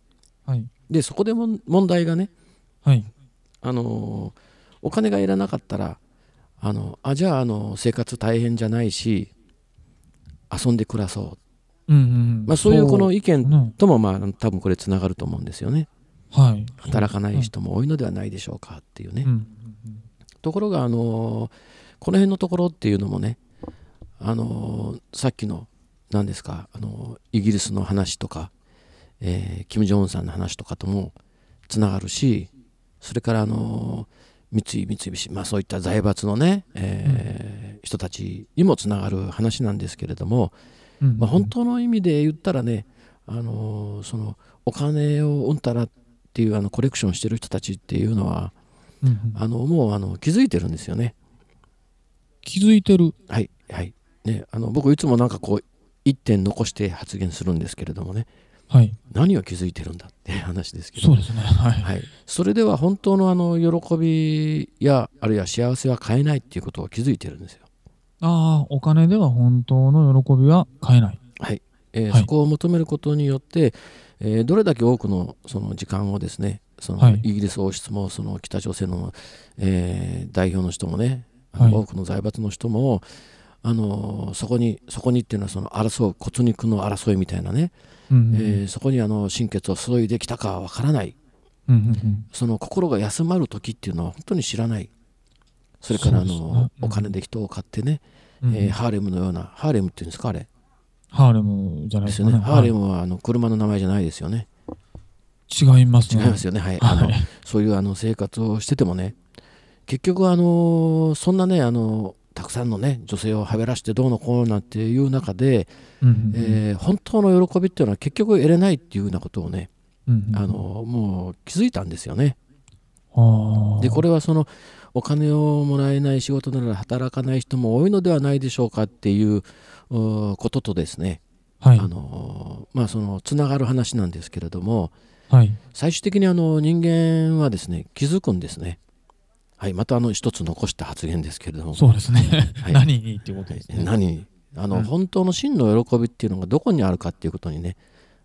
はい、でそこでも問題がね、はい、あのお金がいらなかったらあのあじゃああの生活大変じゃないし遊んで暮らそう、うんうんまあ、そういうこの意見とも、まあ、多分これつながると思うんですよね。はい、働かない人も多いのではないでしょうかっていうね。うんうんうん、ところがあのこの辺のところっていうのもねあのさっきの何ですかあのイギリスの話とか、えー、キム・ジョンウンさんの話とかともつながるしそれからあのー三井三菱、まあ、そういった財閥のね、えー、人たちにもつながる話なんですけれども、まあ、本当の意味で言ったらね、あのー、そのお金をうんたらっていうあのコレクションしてる人たちっていうのは、あのもうあの気づいてるんですよね。気づいてるはいはい。ね、あの僕いつもなんかこう一点残して発言するんですけれどもね、はい、何を気づいてるんだって話ですけどそうですね、はいはい、それでは本当のあの喜びやあるいは幸せは買えないっていうことを気づいてるんですよ。ああお金では本当の喜びは買えない。はいえー、はい、そこを求めることによって、えー、どれだけ多くのその時間をですねそのイギリス王室もその北朝鮮の、えー、代表の人もね、はい、多くの財閥の人もあのそこにそこにっていうのはその争う骨肉の争いみたいなね、うんうん、えー、そこにあの心血を注いできたかわからない、うんうんうん、その心が休まる時っていうのは本当に知らないそれからあの、ね、お金で人を買ってね、うん、えー、ハーレムのようなハーレムっていうんですかあれハーレムじゃないですかね、ハーレムはあの車の名前じゃないですよね違いますね違いますよねはい、はい、あのそういうあの生活をしててもね結局あのそんなねあのたくさんのね女性をはべらしてどうのこうなんていう中で、うんうんうん、えー、本当の喜びっていうのは結局得れないっていうようなことをね、うんうん、あのもう気づいたんですよね。でこれはそのお金をもらえない仕事なら働かない人も多いのではないでしょうかっていうこととですね、はい、あのまあ、そのつながる話なんですけれども、はい、最終的にあの人間はですね気づくんですね。はい、またあの一つ残した発言ですけれども。そうですね。はい、何にっていうことですね。何に。あの、うん、本当の真の喜びっていうのがどこにあるかっていうことにね、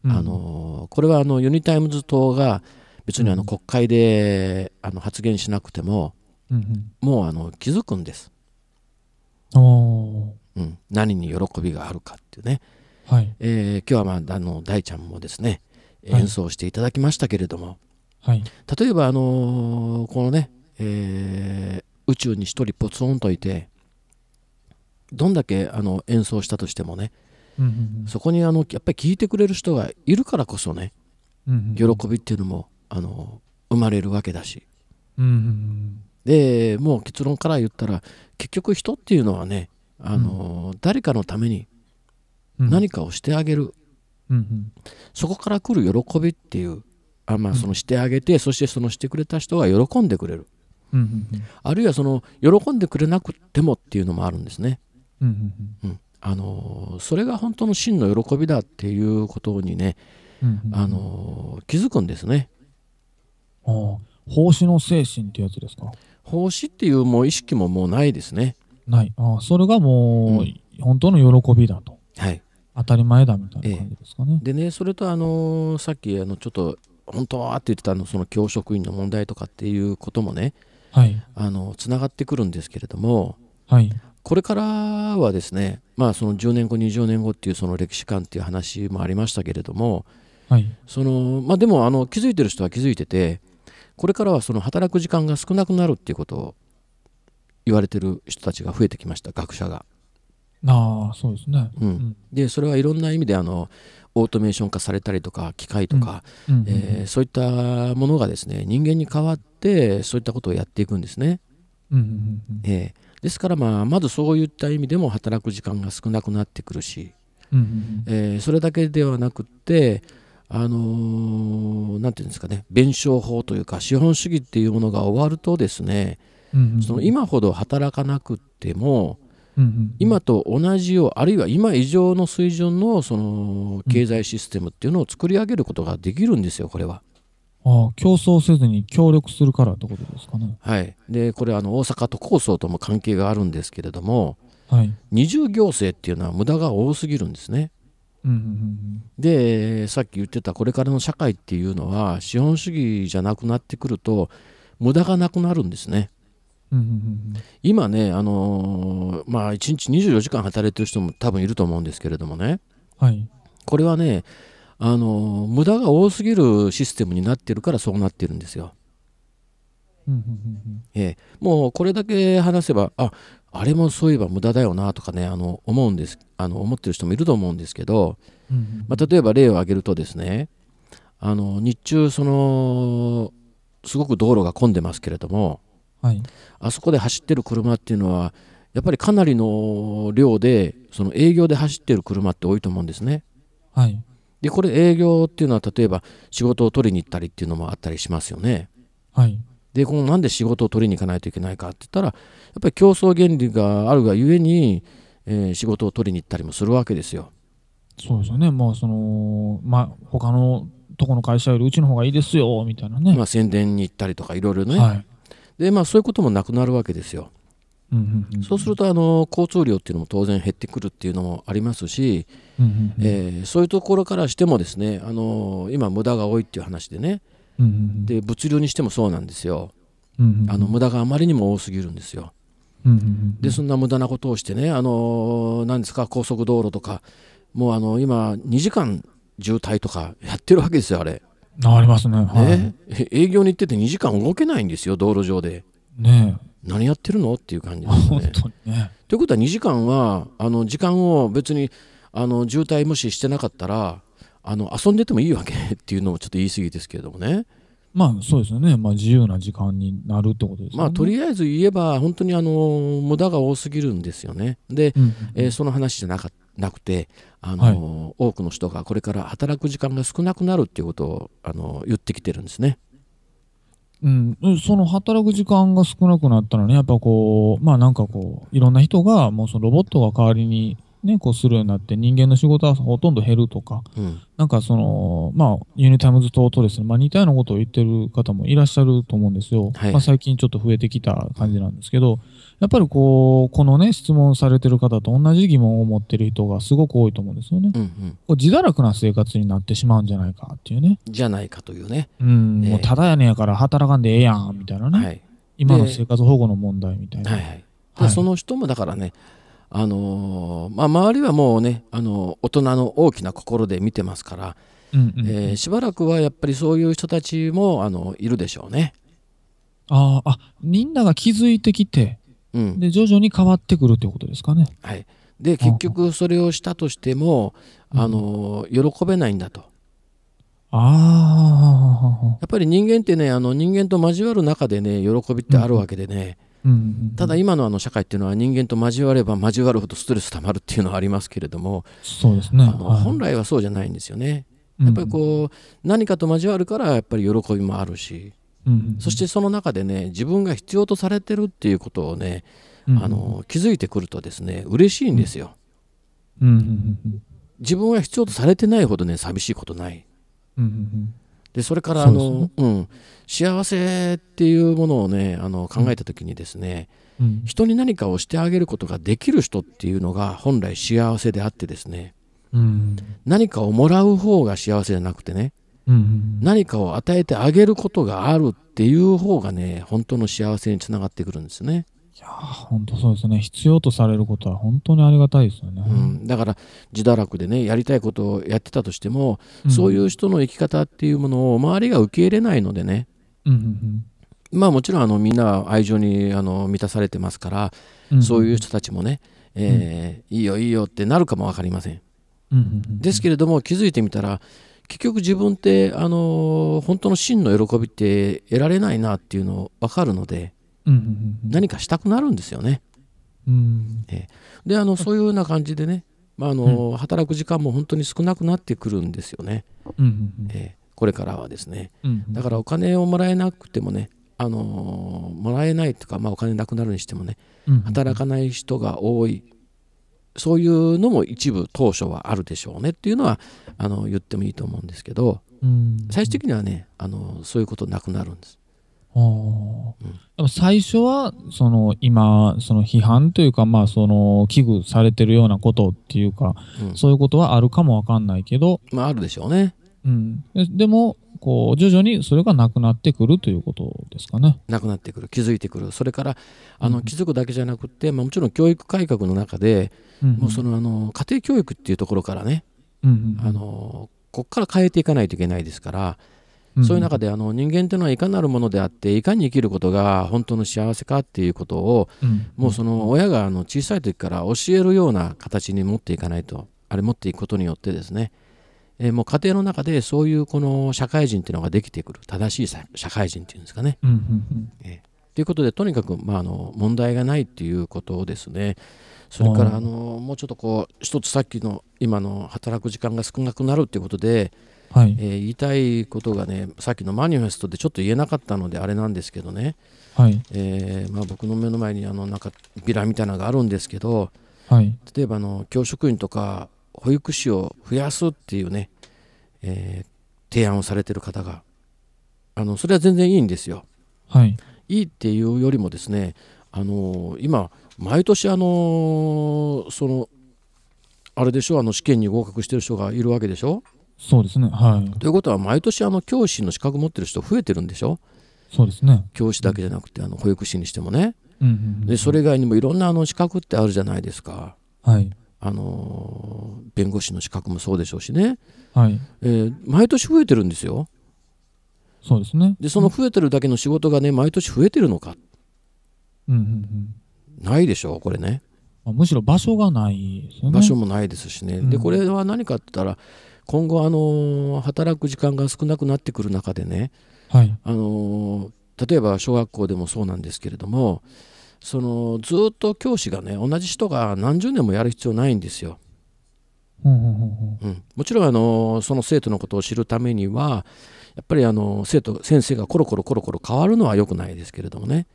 うん、あのこれはあのユニタイムズ党が別にあの国会であの発言しなくても、うん、もうあの気づくんです。うん、何に喜びがあるかっていうね、はいえー、今日は、まあ、あの大ちゃんもですね演奏していただきましたけれども、はい、例えば、あのー、このねえー、宇宙に一人ポツンといてどんだけあの演奏したとしてもね、うんうんうん、そこにあのやっぱり聴いてくれる人がいるからこそね、うんうん喜びっていうのもあの生まれるわけだし、うんうんうん、でもう結論から言ったら結局人っていうのはねあの、うん、誰かのために何かをしてあげる、うんうん、そこから来る喜びっていうあまあそのしてあげて、そしてそのしてくれた人が喜んでくれる、あるいはその喜んでくれなくてもっていうのもあるんですね。うん、あのそれが本当の真の喜びだっていうことにね、あの気づくんですね。あ奉仕の精神ってやつですか奉仕っていうもう意識ももうないですね。ないあそれがもう、うん、本当の喜びだと。はい、当たり前だみたいな感じですかね。ええ、でねそれとあのさっきあのちょっと本当はって言ってたのその教職員の問題とかっていうこともね、はい、あのつながってくるんですけれども、はい、これからはですね、まあ、その10年後20年後っていうその歴史観っていう話もありましたけれども、はいそのまあ、でもあの気づいてる人は気づいててこれからはその働く時間が少なくなるっていうことを言われてる人たちが増えてきました学者が。あそうですね、うん、でそれはいろんな意味であのオートメーション化されたりとか機械とか、うんうん、えそういったものがですね人間に代わっってそういったことをやっていくんですね。うんですから、まあ、まずそういった意味でも働く時間が少なくなってくるし、えー、それだけではなくってあのー、て言うんですかね弁証法というか資本主義っていうものが終わるとですね、その今ほど働かなくても、今と同じようあるいは今以上の水準のその経済システムっていうのを作り上げることができるんですよこれは。あ競争せずに協力するからってことですかね。はい、でこれあの大阪都構想とも関係があるんですけれども、はい、二重行政っていうのは無駄が多すぎるんですね。うんうんうん、でさっき言ってたこれからの社会っていうのは資本主義じゃなくなってくると無駄がなくなるんですね。うんうんうん、今ね、あのー、まあ、1日24時間働いてる人も多分いると思うんですけれどもね、はい、これはねあの無駄が多すぎるシステムになってるからそうなってるんですよ。ええ、もうこれだけ話せばああれもそういえば無駄だよなとかねあの思うんですあの思ってる人もいると思うんですけど、まあ、例えば例を挙げるとですねあの日中そのすごく道路が混んでますけれども、はい、あそこで走ってる車っていうのはやっぱりかなりの量でその営業で走ってる車って多いと思うんですね。はいでこれ営業っていうのは例えば仕事を取りに行ったりっていうのもあったりしますよね。はい、でこのなんで仕事を取りに行かないといけないかって言ったらやっぱり競争原理があるがゆえに、えー、仕事を取りに行ったりもするわけですよ。そうですよね、まあそのまあ、他のとこの会社よりうちの方がいいですよみたいなね。まあ、宣伝に行ったりとかいろいろね。はい、でまあそういうこともなくなるわけですよ。そうするとあの交通量っていうのも当然減ってくるっていうのもありますし、えそういうところからしてもですねあの今無駄が多いっていう話でね、で物流にしてもそうなんですよ、あの無駄があまりにも多すぎるんですよ。でそんな無駄なことをしてねあの何ですか高速道路とかもうあの今2時間渋滞とかやってるわけですよあれ。ありますね,、はい、ね営業に行ってて2時間動けないんですよ道路上で。ね何やってるのっていう感じですね。ねということは2時間はあの時間を別にあの渋滞無視してなかったらあの遊んでてもいいわけっていうのもちょっと言い過ぎですけれどもね。まあそうですよね、まあ、自由な時間になるってことですね。まあとりあえず言えば、本当にあの無駄が多すぎるんですよね。で、うんうん、えー、その話じゃなかなくてあの、はい、多くの人がこれから働く時間が少なくなるっていうことをあの言ってきてるんですね。うん、その働く時間が少なくなったらね、やっぱこう、まあなんかこう、いろんな人が、もうそのロボットが代わりに、ね、こうするようになって人間の仕事はほとんど減るとか、うん、なんかその、まあ、ユニタイムズ等とですね、まあ、似たようなことを言ってる方もいらっしゃると思うんですよ。はい、まあ、最近ちょっと増えてきた感じなんですけど、やっぱりこう、このね、質問されてる方と同じ疑問を持ってる人がすごく多いと思うんですよね。うんうん、こう自堕落な生活になってしまうんじゃないかっていうね。じゃないかというね。うん、えー、もうただやねやから働かんでええやんみたいなね、はい、今の生活保護の問題みたいな。はいはいはい、その人もだからね、あのー、まあ、周りはもうね、あのー、大人の大きな心で見てますから、うんうんえー、しばらくはやっぱりそういう人たちもあのいるでしょうね。ああみんなが気づいてきてうん、で徐々に変わってくるということですかね。はい、で結局それをしたとしても、うん、あの喜べないんだと。あやっぱり人間ってねあの人間と交わる中でね喜びってあるわけでね、うん、ただ今のあの社会っていうのは人間と交われば交わるほどストレスたまるっていうのはありますけれどもそうですね、ね、本来はそうじゃないんですよね。やっぱりこう、何かと交わるからやっぱり喜びもあるし、そしてその中でね自分が必要とされてるっていうことをね、うんあの気づいてくるとですね嬉しいんですよ、うん自分は必要とされてないほどね寂しいことない、でそれからあのう、ね、うん、幸せっていうものをねあの考えた時にですね、うん、人に何かをしてあげることができる人っていうのが本来幸せであってですね、うん、何かをもらう方が幸せじゃなくてね、うんうん、何かを与えてあげることがあるっていう方がね本当の幸せにつながってくるんですね。いや本当そうですね必要とされることは本当にありがたいですよね、うん、だから自堕落でねやりたいことをやってたとしても、うん、そういう人の生き方っていうものを周りが受け入れないのでね、うんうんうん、まあもちろんあのみんな愛情にあの満たされてますから、うんうん、そういう人たちもね、えー、いいよいいよってなるかも分かりませんうんうんうん、ですけれども気づいてみたら結局自分ってあの本当の真の喜びって得られないなっていうの分かるので、うんうんうん何かしたくなるんですよね。うんであのそういうような感じでね、まああの、うん、働く時間も本当に少なくなってくるんですよね、うんうんうん、えこれからはですね、うんうん、だからお金をもらえなくてもね、あのもらえないとか、まあ、お金なくなるにしてもね、うんうん、働かない人が多いそういうのも一部当初はあるでしょうねっていうのはあの言ってもいいと思うんですけど、うん、最終的にはねあのそういうことなくなるんです。うん、最初はその今その批判というかまあその危惧されてるようなことっていうか、うん、そういうことはあるかもわかんないけどまああるでしょうねうん、でもこう徐々にそれがなくなってくるということですかね。なくなってくる気づいてくるそれからあの、うん、気づくだけじゃなくて、まあ、もちろん教育改革の中で、もうそのあの家庭教育っていうところからね、うんあのここから変えていかないといけないですから。うんそういう中であの人間というのはいかなるものであっていかに生きることが本当の幸せかっていうことを、うん、もうその親があの小さい時から教えるような形に持っていかないとあれ持っていくことによってですね、えー、もう家庭の中でそういうこの社会人っていうのができてくる正しい社会人っていうんですかね。と、うんえー、いうことでとにかく、まあ、あの問題がないっていうことですね。それからあのもうちょっとこう一つさっきの今の働く時間が少なくなるっていうことで、はいえー、言いたいことがねさっきのマニフェストでちょっと言えなかったのであれなんですけどね、はいえーまあ、僕の目の前にあのなんかビラみたいなのがあるんですけど、はい、例えばあの教職員とか保育士を増やすっていうね、えー、提案をされてる方があのそれは全然いいんですよ。はい、いいっていうよりもですねあの今毎年あのそのあれでしょあの試験に合格してる人がいるわけでしょそうですね、はい、ということは毎年あの教師の資格持ってる人増えてるんでしょそうですね教師だけじゃなくてあの保育士にしてもね、でそれ以外にもいろんなあの資格ってあるじゃないですか。はい、あのー、弁護士の資格もそうでしょうしね、はいえー、毎年増えてるんですよ。そうですねでその増えてるだけの仕事がね、うん、毎年増えてるのか、うんうんうん、ないでしょうこれねむしろ場所がないね場所もないですしね、うん、でこれは何かって言ったら今後、あのー、働く時間が少なくなってくる中でね、はいあのー、例えば小学校でもそうなんですけれども、そのずっと教師がね同じ人が何十年もやる必要ないんですよ。うん、もちろんあのその生徒のことを知るためにはやっぱりあの生徒先生がコロコロコロコロ変わるのは良くないですけれどもね、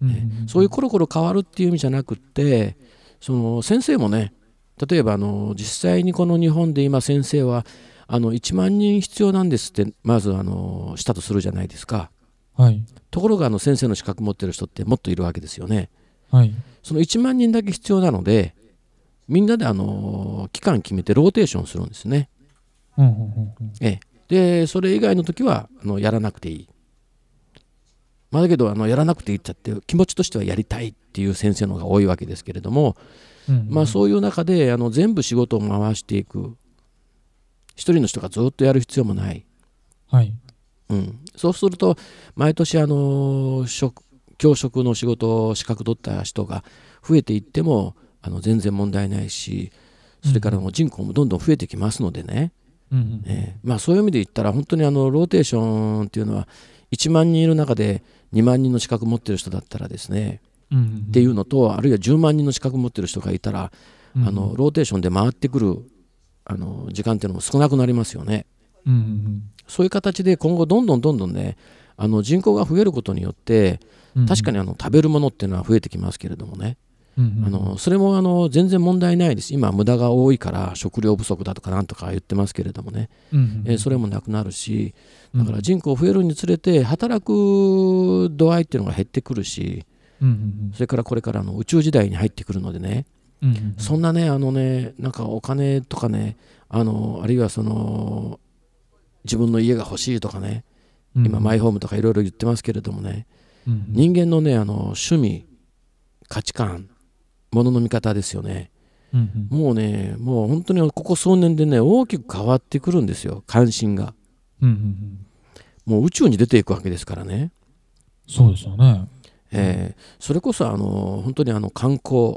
ねそういうコロコロ変わるっていう意味じゃなくってその先生もね例えばあの実際にこの日本で今先生はあの1万人必要なんですってまずあのしたとするじゃないですか。はい、ところがあの先生の資格持ってる人ってもっといるわけですよね。はい、その1万人だけ必要なのでみんなであの期間決めてローテーションするんですね。うんうんうん、ええ、でそれ以外の時はあのやらなくていい。まあ、だけどあのやらなくていいっちゃって気持ちとしてはやりたいっていう先生の方が多いわけですけれども、うんうん、まあ、そういう中であの全部仕事を回していく一人の人がずっとやる必要もない、はいうん、そうすると、毎年、あの、職、教職の仕事を資格取った人が増えていっても、あの、全然問題ないし、それからもう人口もどんどん増えてきますのでね、うんうんえー、まあ、そういう意味で言ったら、本当にあの、ローテーションっていうのは、1万人いる中で2万人の資格持ってる人だったらですね、っていうのと、あるいは10万人の資格持ってる人がいたら、あのローテーションで回ってくるあの時間っていうのも少なくなりますよね。うんうん、そういう形で今後どんどんどんどんねあの人口が増えることによって確かにあの食べるものっていうのは増えてきますけれどもね、うんうん、あのそれもあの全然問題ないです今無駄が多いから食料不足だとかなんとか言ってますけれどもね、うんうん、えそれもなくなるしだから人口増えるにつれて働く度合いっていうのが減ってくるし、うんうんうん、それからこれからの宇宙時代に入ってくるのでね、うんうん、そんなねあのねなんかお金とかねあのあるいはその自分の家が欲しいとかね、うん、今マイホームとかいろいろ言ってますけれどもね、うん、人間のねあの趣味価値観ものの見方ですよね、うんもうねもう本当にここ数年でね大きく変わってくるんですよ関心が、うんもう宇宙に出ていくわけですからねそうですよね、えー、それこそあの本当にあの観光、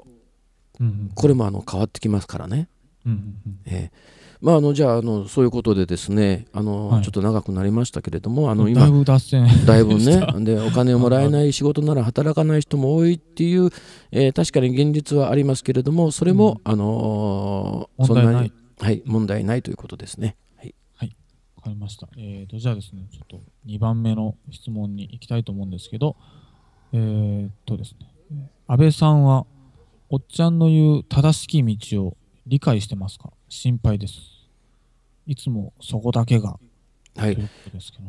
うんこれもあの変わってきますからね、うん、えーまあ、あのじゃあのそういうことでですねあの、はい、ちょっと長くなりましたけれどもあの今だいぶ脱線だいぶねでお金をもらえない仕事なら働かない人も多いっていう、えー、確かに現実はありますけれどもそれも、うん、あのそんなにはい問題ないということですねはい、はい、分かりましたえーと、とじゃあですねちょっと2番目の質問に行きたいと思うんですけどえー、っとですね安倍さんはおっちゃんの言う正しき道を理解してますか心配ですいつもそこだけが。はい、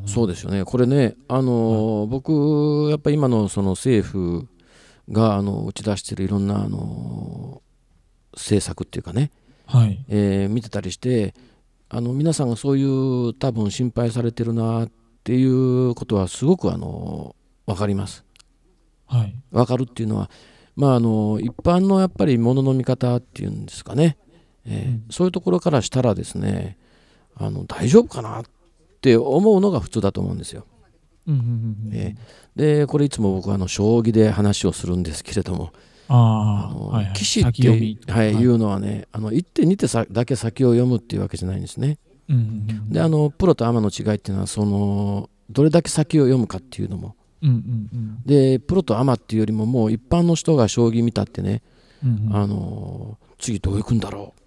そうですよね、これね、あのーはい、僕、やっぱり今のその政府があの打ち出しているいろんなあの政策っていうかね、はいえー、見てたりして、あの皆さんがそういう多分心配されてるなっていうことはすごくあの分かります。はい、分かるっていうのは、まあ、あの一般のやっぱりものの見方っていうんですかね、えー、うん、そういうところからしたらですねあの大丈夫かなって思うのが普通だと思うんですよ。でこれいつも僕はあの将棋で話をするんですけれどもあの、棋士っていう,、はい、のはねあの1手2手さだけ先を読むっていうわけじゃないんですね。であのプロとアマの違いっていうのはそのどれだけ先を読むかっていうのも。でプロとアマっていうよりももう一般の人が将棋見たってね、うんうん、あの次どういくんだろう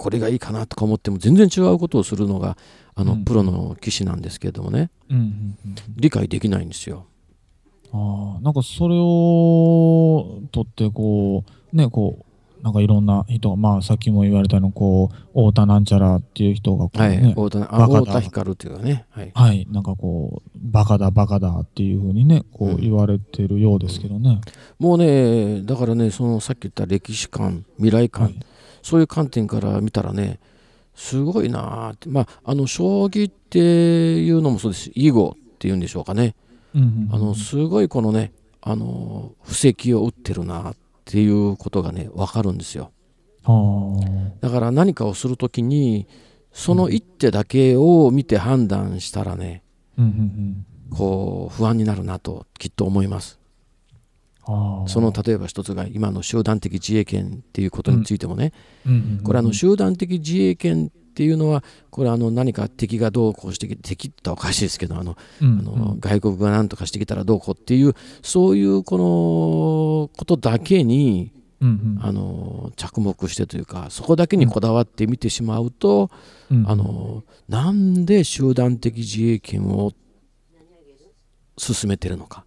これがいいかなとか思っても全然違うことをするのがあの、プロの棋士なんですけれどもね、理解できないんですよ。あなんかそれをとってこうねこうなんかいろんな人まあさっきも言われたのこう太田なんちゃらっていう人がこう、ね、はい、太田太田光っていうかね、はい、はい、なんかこうバカだバカだっていうふうにねこう言われてるようですけどね、うん、もうねだからねそのさっき言った歴史観未来観、はいそういう観点から見たらねすごいなって、まあ、あの将棋っていうのもそうですし囲碁っていうんでしょうかね、うんあのすごいこのねあの布石を打ってるなっていうことがね分かるんですよ。だから何かをする時にその一手だけを見て判断したらね、こう不安になるなときっと思います。その例えば一つが今の集団的自衛権っていうことについてもね、これあの集団的自衛権っていうのはこれあの何か敵がどうこうしてきて敵っておかしいですけどあの、あの外国が何とかしてきたらどうこうっていうそういうこのことだけに、あの着目してというかそこだけにこだわって見てしまうと、あのなんで集団的自衛権を進めてるのか。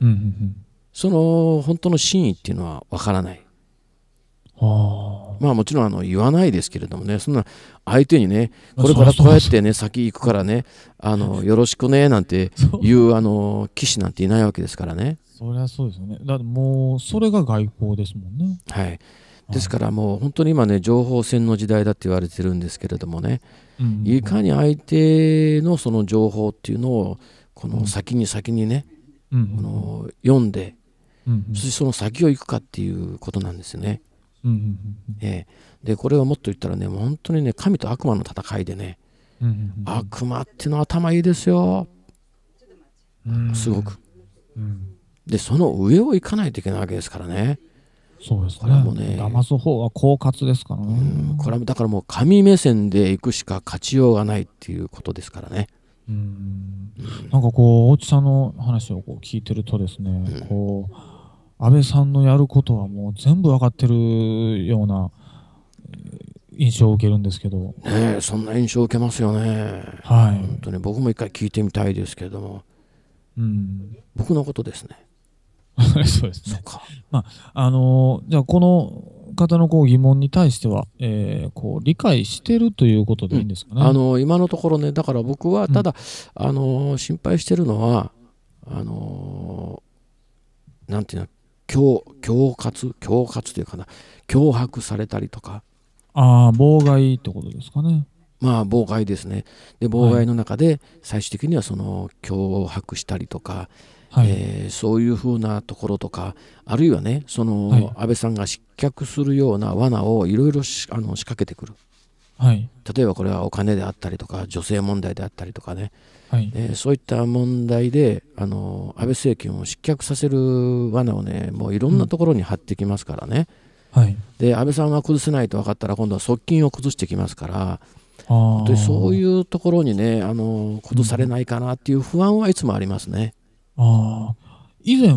うんその本当の真意っていうのはわからない。まあもちろんあの言わないですけれどもね、そんな相手にね、これからこうやってね、先行くからね、あの よろしくねなんていうあの騎士なんていないわけですからね。そりゃそうですよね。だってもう、それが外交ですもんね。はい。ですからもう本当に今ね、情報戦の時代だって言われてるんですけれどもね、いかに相手のその情報っていうのを、この先に先にね、この読んで、うんうん、その先を行くかっていうことなんですよね。うんうんうん、えー、でこれをもっと言ったらね本当にね神と悪魔の戦いでね、うんうんうん、悪魔っていうのは頭いいですよ、うん、すごく、うん、でその上を行かないといけないわけですからねそうですねこれもうね騙す方は狡猾ですからね、うん、これはだからもう神目線で行くしか勝ちようがないっていうことですからねうん、なんかこう大地さんの話をこう聞いてるとですね、こう安倍さんのやることはもう全部分かってるような印象を受けるんですけどねそんな印象を受けますよねはい本当に僕も一回聞いてみたいですけれども、うん、僕のことですね そうですねまああのー、じゃあこの方のこう疑問に対しては、えー、こう理解してるということでいいんですかね、うん、あのー、今のところねだから僕はただ、うん、あの心配してるのはあのなんていうの恐喝恐喝というかな脅迫されたりとかああ妨害ってことですかねまあ妨害ですねで妨害の中で最終的にはその脅迫したりとか、はい、えー、そういうふうなところとかあるいはねその、安倍さんが失脚するような罠をいろいろ仕掛けてくる、はい、例えばこれはお金であったりとか女性問題であったりとかねはい、えー、そういった問題であの安倍政権を失脚させる罠をねもういろんなところに張ってきますからね、うん、はい、で安倍さんは崩せないと分かったら今度は側近を崩してきますから本当にそういうところにねあの崩されないかなっていう不安はいつもありますね。うん、あ以前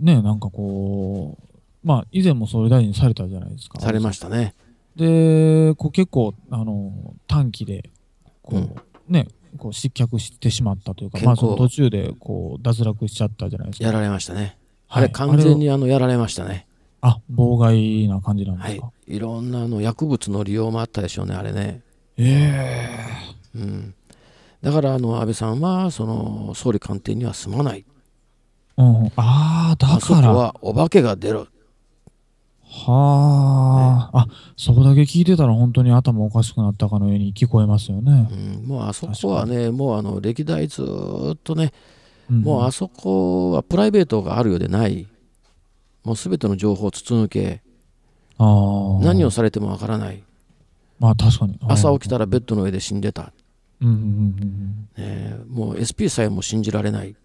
ねなんかこうまあ以前も総理大臣されたじゃないですか。されましたね。でこう結構あの短期でこう、うん、ねこう失脚してしまったというか、まあ、その途中でこう脱落しちゃったじゃないですか。やられましたね。はい、あれ完全にあのやられましたね。あ妨害な感じなんですか、はい、いろんなの薬物の利用もあったでしょうね、あれね。ええー、うん、だからあの安倍さんはその総理官邸には住まない。うん、ああ、だから。あそこはお化けが出る。はあ、ね、あそこだけ聞いてたら本当に頭おかしくなったかのように聞こえますよね。うん、もうあそこはねもうあの歴代ずっとね、うん、もうあそこはプライベートがあるようでないもう全ての情報を筒抜けあ何をされてもわからない、まあ、確かに朝起きたらベッドの上で死んでた、うんうんうんうんね、もう SP さえも信じられない。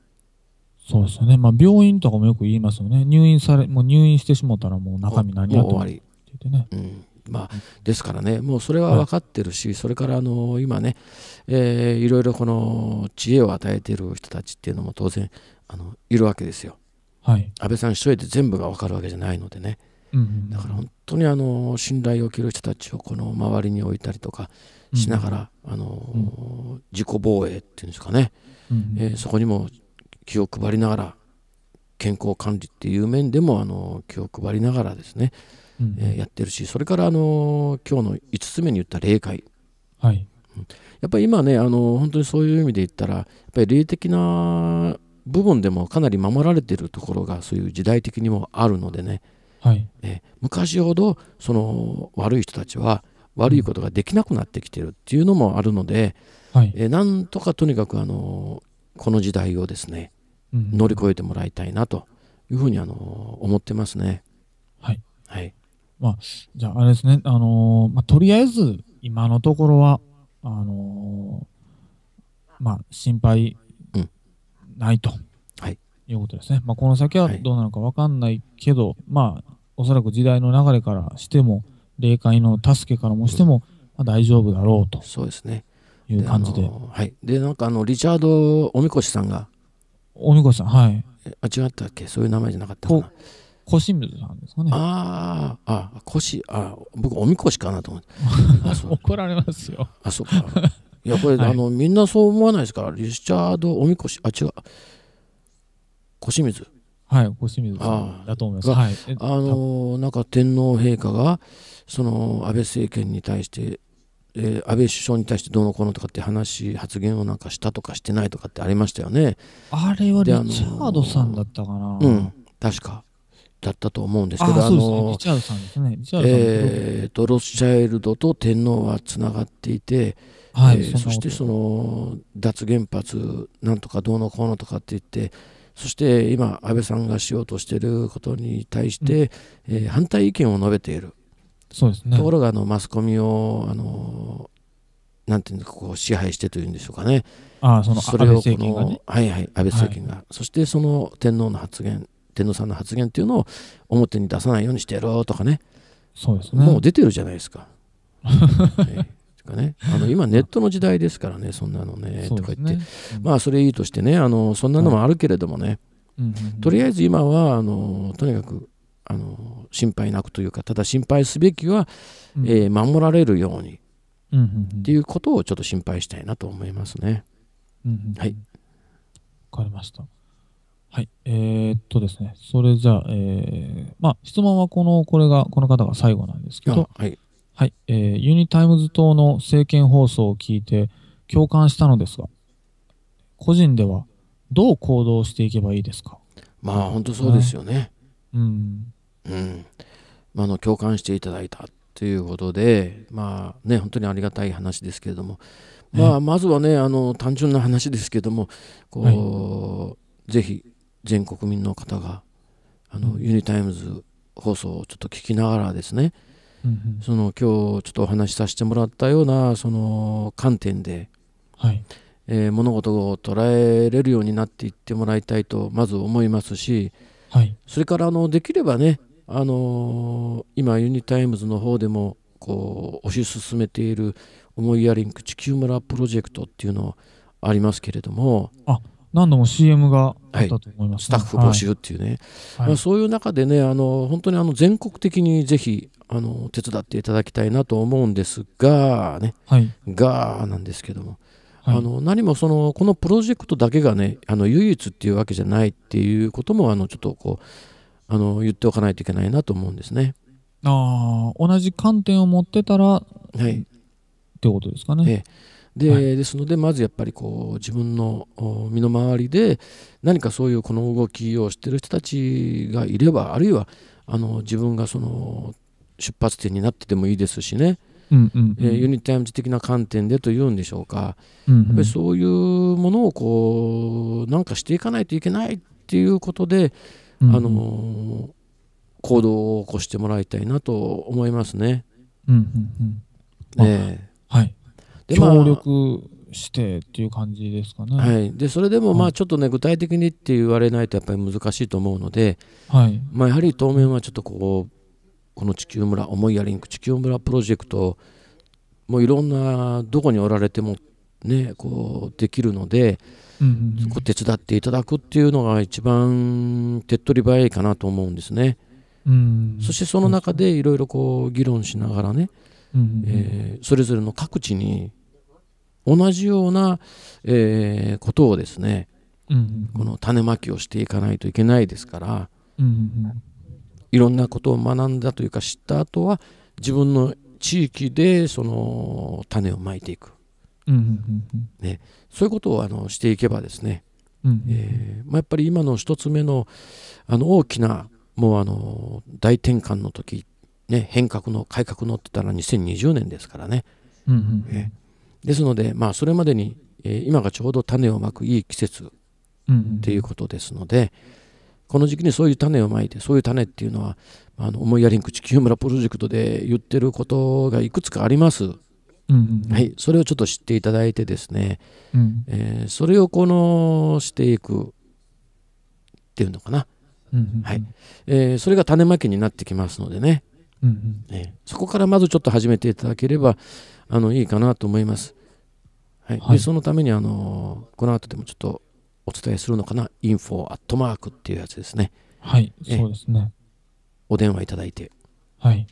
そうですよね。まあ、病院とかもよく言いますよね。入院され、もう入院してしもたらもう中身何やとって言ってね。うんまあ、ですからね、もうそれは分かってるし、はい、それからあの今ね、えー、いろいろこの知恵を与えている人たちっていうのも当然あのいるわけですよ。はい、安倍さん一人で全部が分かるわけじゃないのでね、うんうん、だから本当にあの信頼を受ける人たちをこの周りに置いたりとかしながら、うん、あの、うん、自己防衛っていうんですかね、うんうん、えー、そこにも気を配りながら健康管理っていう面でもあの気を配りながらですね、うん、えー、やってるしそれからあの今日の5つ目に言った霊界、はい、やっぱり今ねあの本当にそういう意味で言ったらやっぱり霊的な部分でもかなり守られてるところがそういう時代的にもあるのでね、はい、え昔ほどその悪い人たちは悪いことができなくなってきてるっていうのもあるので、はい、えなんとかとにかくあのこの時代をですね、乗り越えてもらいたいなというふうにあの思ってますね。はい、はいまあ、じゃあ、あれですね、あのー、まあ、とりあえず今のところはあのー、まあ、心配ないと、はい、いうことですね。まあ、この先はどうなのか分かんないけど、はい、まあ、おそらく時代の流れからしても、霊界の助けからもしても、まあ、大丈夫だろうと。そうですね。いう感じで。はい。で、なんかあの、リチャード・おみこしさんが、おみこさんはいあ違ったっけそういう名前じゃなかったかな腰水さんですかねあああ腰あ僕おみこしかなと思って 怒られますよあそうかいやこれ、はい、あのみんなそう思わないですからリチャードおみこしあ違う腰水はい腰水さんだと思いますはいあのなんか天皇陛下がその安倍政権に対してえー、安倍首相に対してどうのこうのとかって話発言をなんかしたとかしてないとかってありましたよねあれはリチャードさんだったかなうん確かだったと思うんですけどあのリチャードさんですねえー、とロスチャイルドと天皇はつながっていて、はい、えー、そしてその脱原発なんとかどうのこうのとかって言ってそして今安倍さんがしようとしていることに対して、うん、えー、反対意見を述べているそうですね、ところがあのマスコミをあのなんていうかこう支配してというんでしょうかねあそのそれをこの、ね、はいはい安倍政権が、はい、そしてその天皇の発言天皇さんの発言っていうのを表に出さないようにしてやろうとかねそうですねもう出てるじゃないですか。ね かね、あの今ネットの時代ですからねそんなのねとか言って、まあそれいいとしてねあのそんなのもあるけれどもね、はい、とりあえず今はあのとにかくあの心配なくというかただ心配すべきは、うん、えー、守られるように、っていうことをちょっと心配したいなと思いますね。はい。わかりました。はい。えー、っとですね、それじゃあ、えー、まあ、質問はこの、これが、この方が最後なんですけど、はい。はい。えー、ユニタイムズ党の政見放送を聞いて共感したのですが、個人ではどう行動していけばいいですかまあ、本当そうですよね。うん。うん、まあの共感していただいたということで、まあね、本当にありがたい話ですけれども、まあ、まずはね、あの単純な話ですけどもこう、ぜひ全国民の方があの、ユニタイムズ放送をちょっと聞きながらですね、その今日ちょっとお話しさせてもらったようなその観点で、はいえー、物事を捉えれるようになっていってもらいたいとまず思いますし、はい、それからあのできればねあのー、今ユニタイムズの方でもこう推し進めている思いやリンク地球村プロジェクトっていうのありますけれどもあ何度も CM があったと思います、ねはい、スタッフ募集っていうね、はい、まあ、そういう中でねあの本当にあの全国的にぜひあの手伝っていただきたいなと思うんですがね、はい、がなんですけども、はい、あの何もそのこのプロジェクトだけがねあの唯一っていうわけじゃないっていうこともあのちょっとこうあの言っておかないといけないなと思うんですね。あ同じ観点を持ってたら、はい、ってことですかね。ええ、で、はい、ですのでまずやっぱりこう自分の身の回りで何かそういうこの動きをしてる人たちがいればあるいはあの自分がその出発点になっててもいいですしね、うんうんうん、えー、ユニタイムズ的な観点でというんでしょうか、うんうん、やっぱりそういうものをこうなんかしていかないといけないっていうことであの行動を起こしてもらいたいなと思いますね。うんはい、で協力してっていう感じですかね。はい、でそれでもまあちょっとね、具体的にって言われないとやっぱり難しいと思うので、はいまあ、やはり当面はちょっとこうこの地球村思いやリンク地球村プロジェクトもういろんなどこにおられてもねこうできるので、うんうん、そこ手伝っていただくっていうのが一番手っ取り早いかなと思うんですね。うん、そしてその中でいろいろこう議論しながらね、うん、えー、それぞれの各地に同じような、えー、ことをですね、うん、この種まきをしていかないといけないですから、いろんなことを学んだというか知った後は自分の地域でその種をまいていくね、そういうことをあのしていけばですね、えー、まあ、やっぱり今の1つ目のあの大きなもうあの大転換の時、ね、変革の改革のって言ったら2020年ですからね。えですので、まあ、それまでに、えー、今がちょうど種をまくいい季節っていうことですので、この時期にそういう種をまいてそういう種っていうのはあの思いやりんく地球村プロジェクトで言ってることがいくつかあります。はい、それをちょっと知っていただいてですね、うん、えー、それをこのしていくっていうのかな、はいえそれが種まきになってきますのでね、うんうん、えー、そこからまずちょっと始めていただければあのいいかなと思います。はい、はい、でそのために、あのこの後でもちょっとお伝えするのかな、インフォアットマークっていうやつですね。はい、そうですね。お電話いただいて。はい。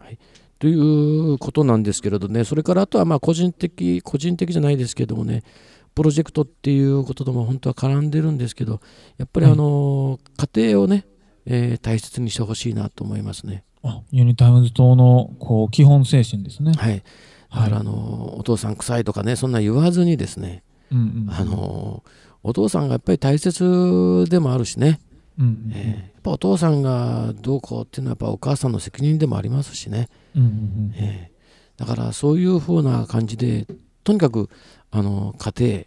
はいということなんですけれどね、それからあとはまあ個人的、個人的じゃないですけどもね、プロジェクトっていうこととも本当は絡んでるんですけど、やっぱりあの、はい、家庭をね、えー、大切にしてほしいなと思いますね。あユニタイムズ党のこう基本精神ですね。はい。だからあの、はい、お父さん臭いとかね、そんな言わずにですね、うんうん、あのお父さんがやっぱり大切でもあるしね、えやっぱお父さんがどうこうっていうのはやっぱお母さんの責任でもありますしね、うんうんえー、だからそういうふうな感じでとにかくあの家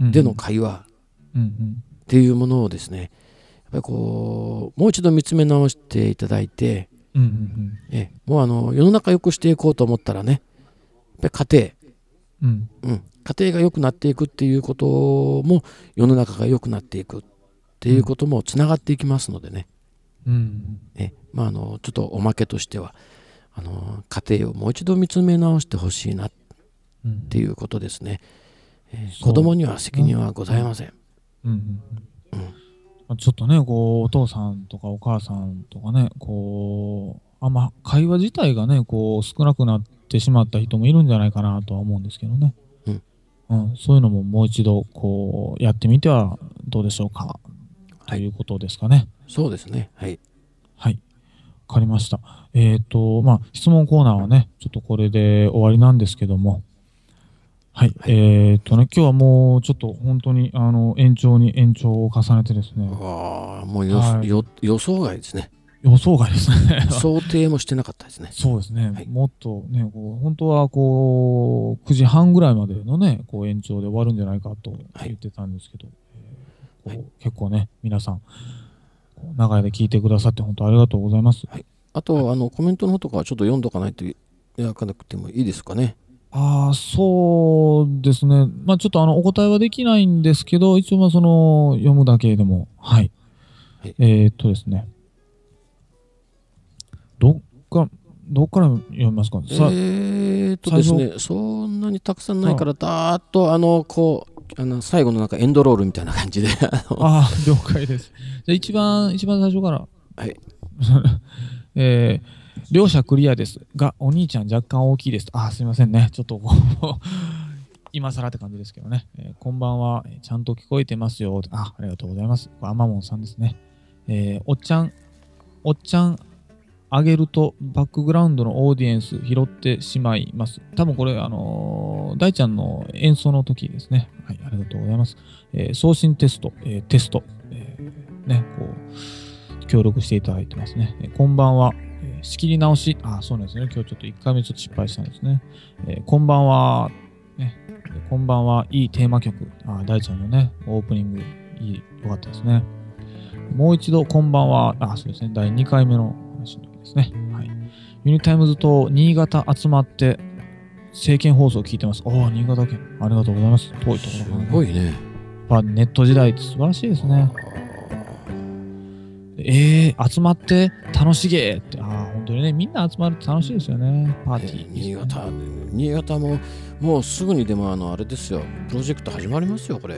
庭での会話っていうものをですねやっぱりこうもう一度見つめ直していただいて、うんうんうん、えー、もうあの世の中良くしていこうと思ったらねやっぱり家庭、うん、うん、家庭が良くなっていくっていうことも世の中が良くなっていくていうこともつながっていきますのでね、うんねまあ、あのちょっとおまけとしてはあの家庭をもう一度見つめ直してほしいなっていうことですね、うん、えー、子供には責任はございません。うん、うんうんまあ、ちょっとねこうお父さんとかお母さんとかねこうあんま会話自体がねこう少なくなってしまった人もいるんじゃないかなとは思うんですけどね、うんうん、そういうのももう一度こうやってみてはどうでしょうか。ということですかね。そうですね。はい。はい。わかりました。えっ、ー、と、まあ、質問コーナーはね、ちょっとこれで終わりなんですけども、はい、はい、えっ、ー、とね、今日はもうちょっと本当にあの延長に延長を重ねてですね。ああ、もう、はい、予想外ですね。予想外ですね。想定もしてなかったですね。そうですね、はい、もっとね、こう本当はこう9時半ぐらいまでのね、こう延長で終わるんじゃないかと言ってたんですけど、はい、結構ね、皆さん、長いで聞いてくださって、本当ありがとうございます。はい、あと、あの、コメントの方とか、ちょっと読んどかないといいやかなくてもいいですかね。ああ、そうですね。まあ、ちょっとあの、お答えはできないんですけど、一応まその、読むだけでも、はい。はい、えー、っとですね。どっか、どっから読みますかえー、っとですね、そんなにたくさんないから、だーっと、あの、こう、あの最後のなんかエンドロールみたいな感じで ああ了解ですじゃあ一番一番最初からはい えー、両者クリアですがお兄ちゃん若干大きいですあすいませんねちょっと 今更って感じですけどね、えー、こんばんはちゃんと聞こえてますよあありがとうございますあまもんさんですねえー、おっちゃんおっちゃん上げるとバックグラウンドのオーディエンス拾ってしまいます。多分これ、あのー、大ちゃんの演奏の時ですね。はい、ありがとうございます。えー、送信テスト、えー、テスト、えー、ね、こう、協力していただいてますね。えこんばんは。え仕切り直し。あ、そうなんですね。今日ちょっと1回目ちょっと失敗したんですね。えこんばんは。ね、こんばんは。いいテーマ曲。あ、大ちゃんのね、オープニング、いい、よかったですね。もう一度、こんばんは。あ、そうですね。第2回目のですね。はい、ユニタイムズと新潟集まって、政見放送を聞いてます。ああ、新潟県。ありがとうございます。遠いところすごいね。やっネット時代素晴らしいですね。えー、集まって楽しげって、ああ、本当にね、みんな集まると楽しいですよね、パーティー、新潟、新潟も、もうすぐにでも、あの、あれですよ、プロジェクト始まりますよ、これ。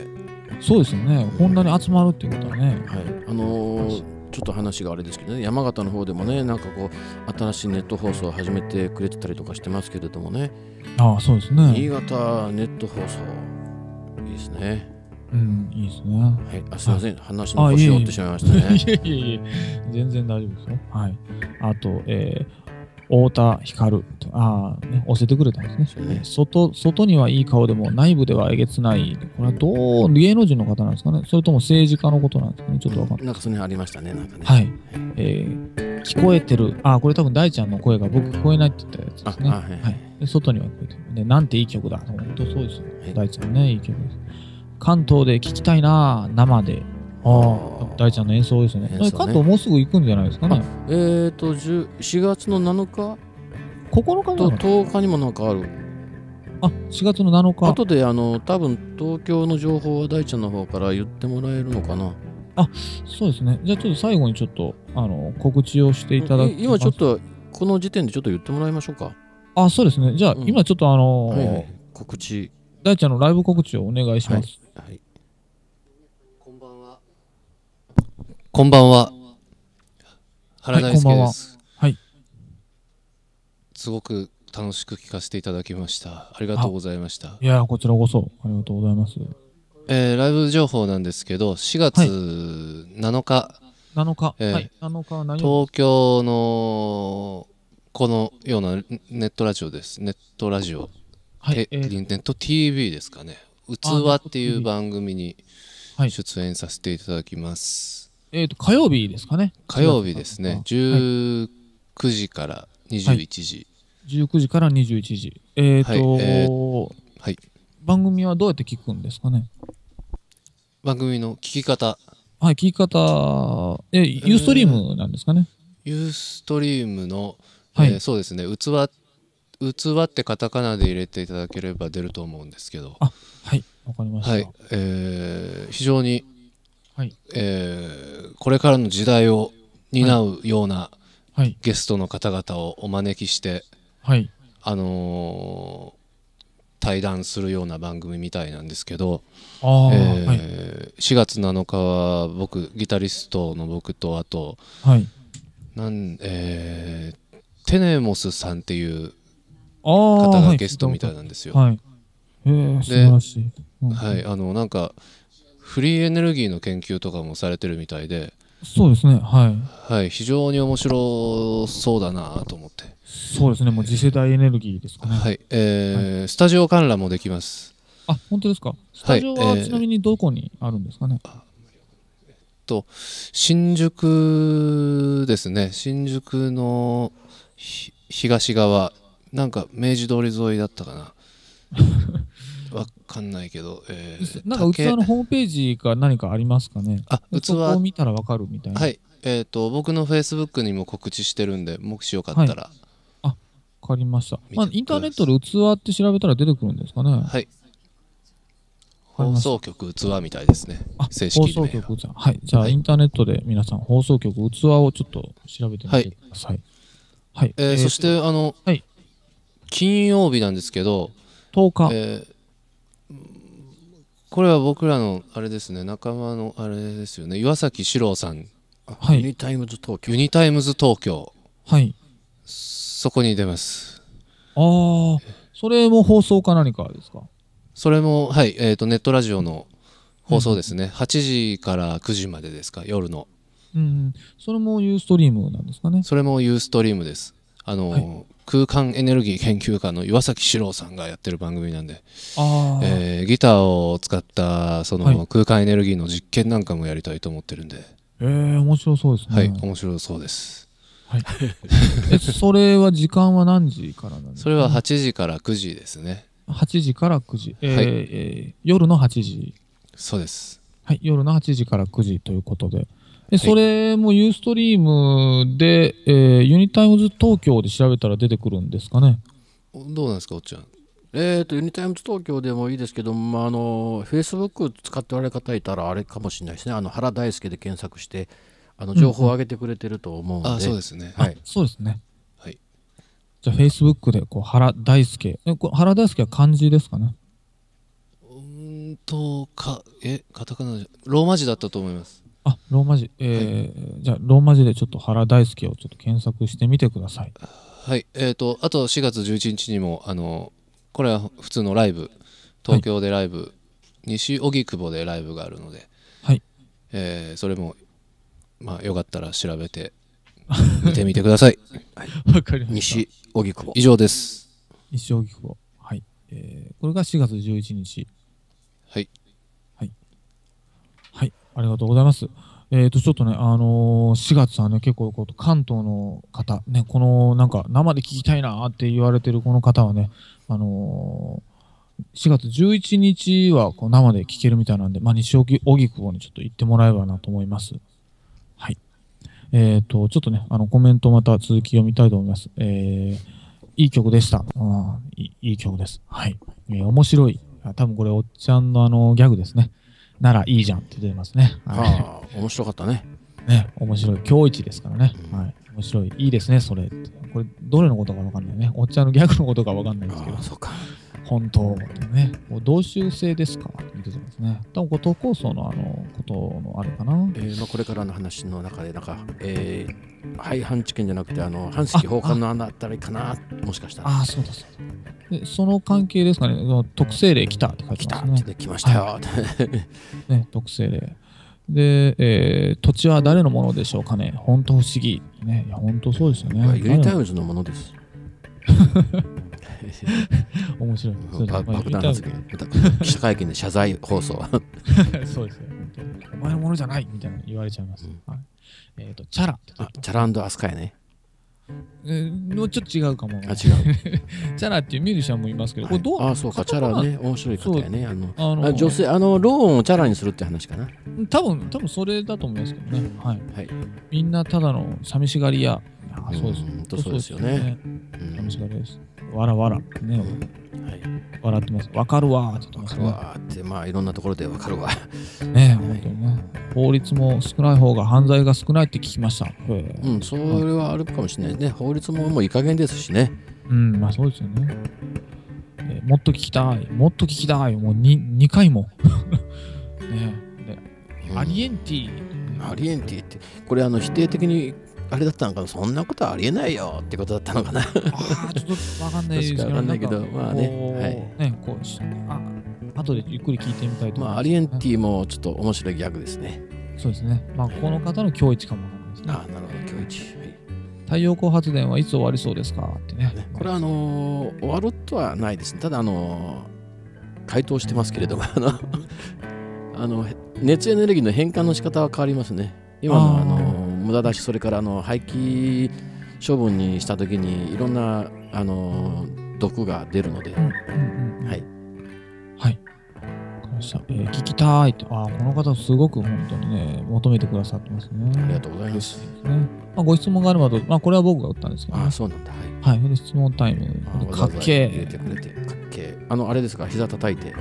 そうですよね、こんなに集まるっていうことはね。はい。あのーちょっと話があれですけどね山形の方でもねなんかこう新しいネット放送を始めてくれてたりとかしてますけれどもねああそうですね新潟ネット放送いいですねうんいいですねはいあすいません、話の腰を折ってしまいましたねいえいえいえ全然大丈夫ですよはいあとえー太田光ああ、ね、教えてくれたんですね、外。外にはいい顔でも内部ではえげつない。これはどう、芸能人の方なんですかねそれとも政治家のことなんですかねちょっとわかんない。なんかそれありましたね、なんかね。はい。えー、聞こえてる。ああ、これ多分大ちゃんの声が僕聞こえないって言ったやつですね。はい、はい、外には聞こえてる。で、なんていい曲だ。本当そうですよ。大ちゃんね、いい曲です。関東で聞きたいな生で。あ大ちゃんの演奏ですね、ね、関東もうすぐ行くんじゃないですかねえっ、ー、と4月の7日9日と10日にもなんかあるあ4月の7日後であの多分東京の情報は大ちゃんの方から言ってもらえるのかなあそうですねじゃあちょっと最後にちょっとあの告知をしていただき今ちょっとこの時点でちょっと言ってもらいましょうかあそうですねじゃあ、うん、今ちょっとあのーはいはい、告知大ちゃんのライブ告知をお願いします、はいはいこんばんは。原大輔です、はいは。はい。すごく楽しく聞かせていただきました。ありがとうございました。いや、こちらこそありがとうございます。えー、ライブ情報なんですけど、4月7日、はい、7日、えーはい、7日東京のこのようなネットラジオです。ネットラジオ。はい、えー、ネット TV ですかね。器っていう番組に出演させていただきます。えっ、と、火曜日ですかね。火曜日ですね。19時から21時。はい、19時から21時。えっ、ー、と、はいえーはい、番組はどうやって聞くんですかね。番組の聞き方。はい、聞き方、え、ユーストリームなんですかね。ユーストリームの、えー、はい、そうですね、器、器ってカタカナで入れていただければ出ると思うんですけど。あ、はい、わかりました。はい、えー、非常にはいえー、これからの時代を担うような、ゲストの方々をお招きして、はいあのー、対談するような番組みたいなんですけど、あえーはい、4月7日は僕ギタリストの僕とあと、はいなんえー、テネモスさんっていう方がゲストみたいなんですよ。はい、素晴らしい、うん、はい、あのなんかフリーエネルギーの研究とかもされてるみたいでそうですねはい、はい、非常に面白そうだなと思ってそうですねもう次世代エネルギーですかね、はい、えー、はい、スタジオ観覧もできますあ本当ですかスタジオはちなみにどこにあるんですかね、はいえー、えっと新宿ですね新宿の東側なんか明治通り沿いだったかな わかんないけど、えー、なんか器のホームページか何かありますかねあ器を見たらわかるみたいなはいえっ、ー、と僕のフェイスブックにも告知してるんでもしよかったら、はい、あわかりました、まあ、インターネットで器って調べたら出てくるんですかねはい放送局器みたいですね。正式放送局器。はい。じゃあ、はい、インターネットで皆さん、放送局器をちょっと調べてみてください。はい。はい、えー、えー、そして、あの、はい、金曜日なんですけど、10日、えー、これは僕らのあれですね仲間のあれですよね岩崎史郎さん、はい、ユニタイムズ東京ユニタイムズ東京はいそこに出ますああそれも放送か何かですかそれもはいえー、とネットラジオの放送ですね、うん、8時から9時までですか夜のうんそれもユーストリームなんですかねそれもユーストリームですあの、はい、空間エネルギー研究家の岩崎史郎さんがやってる番組なんで、えー、ギターを使ったその空間エネルギーの実験なんかもやりたいと思ってるんで、はい、えー、面白そうですねはい面白そうですはい えそれは時間は何時からなんですかそれは8時から9時ですね8時から9時、えー、はいえー、夜の8時そうですはい夜の8時から9時ということででそれもユーストリームで、えー、ユニタイムズ東京で調べたら出てくるんですかねどうなんですかおっちゃんえーと、ユニタイムズ東京でもいいですけど、まあ、あのフェイスブック使っておられる方いたらあれかもしれないですねあの原大輔で検索してあの情報を上げてくれてると思うので、うんそうですね、はい、そうですね、はい、じゃあフェイスブックでこう原大輔えこ原大輔は漢字ですかねうんとかえカタカナローマ字だったと思いますあローマ字、えー、はい、じゃあローマ字でちょっと原大輔をちょっと検索してみてくださいはいえっ、ー、とあと4月11日にもあのこれは普通のライブ東京でライブ、はい、西荻窪でライブがあるので、はいえー、それも、まあ、よかったら調べて見てみてください。はい、わかりました。西荻窪。以上です。西荻窪。はい。えー、これが4月11日。ありがとうございます。えっ、ー、と、ちょっとね、あのー、4月はね、結構こう、関東の方、ね、この、なんか、生で聞きたいなって言われてるこの方はね、あのー、4月11日はこう生で聞けるみたいなんで、まあ、西荻窪にちょっと行ってもらえばなと思います。はい。えっ、ー、と、ちょっとね、あの、コメントまた続き読みたいと思います。えー、いい曲でした。あいいい曲です。はい。えー、面白い。多分これ、おっちゃんのあの、ギャグですね。ならいいじゃんって出てますね。はい、ああ、面白かったね。ね、面白い。今日一ですからね。はい。面白い。いいですね、それ。これ、どれのことかわかんないね。お茶のギャグのことかわかんないんですけど。そうか。本当ね。もう同州制ですかみたいですね。多分、藤構想のあの、ことのあれかな。えー、まあこれからの話の中で、なんか、えー、廃藩置県じゃなくて、あの、阪神放還のあのあたりかな、もしかしたら。ああ、そうだそうだ。で、その関係ですかね。特性例来たって書いてますね。来た来ましたよ。はい、ね、特性例。で、えー、土地は誰のものでしょうかね本当不思議。ね、いや本当そうですよね。ユリタウンズのものです。面白い。爆弾発言。記者会見で謝罪放送。そうですよ。お前のものじゃないみたいな言われちゃいます。うん、はい、えっ、ー、と、チャラ。チャラアスカイね。もうちょっと違うかも。あ、違う。チャラっていうミュージシャンもいますけど、はい、これどうあ、そうか、チャラね。面白い方やね。あの、あの女性、あの、ローンをチャラにするって話かな。多分、多分それだと思いますけどね。はい。はい、みんなただの寂しがり屋。あそうです本当そうですよね。寂しがりです。わらわらってね。はい。笑ってます。わかるわってってわって、まあいろんなところでわかるわ。ね本当ね。法律も少ない方が犯罪が少ないって聞きました。うん、それはあるかもしれないね。法律ももういい加減ですしね。うん、まあそうですよね。えもっと聞きたい、もっと聞きたい、もう 2, 二回も。ね、アリエンティ、アリエンティって、これあの否定的にあれだったのかそんなことありえないよってことだったのかなちょっと分かんないです けどけどまあねはいねこうあ後でゆっくり聞いてみたいと思います、ね、まあアリエンティもちょっと面白いギャグですねそうですねまあこの方の今一かもかですねあなるほど今日一太陽光発電はいつ終わりそうですかってね。これはあのー、終わるとはないですね。ただあのー、回答してますけれども、あのあの熱エネルギーの変換の仕方は変わりますね。今のあのー無駄だしそれからあの廃棄処分にした時にいろんなあの毒が出るので、はいはいえー、聞きたいとあこの方すごく本当にね求めてくださってますねありがとうございます、ね、まあ、ご質問があればと、まあ、これは僕が打ったんですけど、ね、あそうなんだはい、はい、質問タイムかっけー入れてくれてかっけーあのあれですか膝叩いて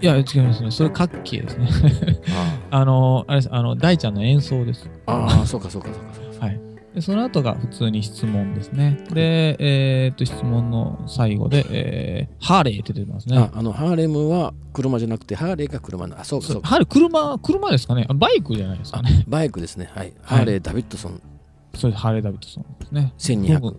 いや、違いますね。それ、各期ですね。あの、あれです、あの、大ちゃんの演奏です。ああ、そうか、そうか、そうか、そうか。はい。でその後が普通に質問ですね。で、えー、っと、質問の最後で、えー、ハーレーって出てますね。あ、あの、ハーレムは車じゃなくて、ハーレーが車な。あ、そうか、そうか。ハーレー、車、車ですかねバイクじゃないですかね。バイクですね。はい。ハーレー・ダビッドソン。そうです、ハーレー・ダビッドソンですね。1200。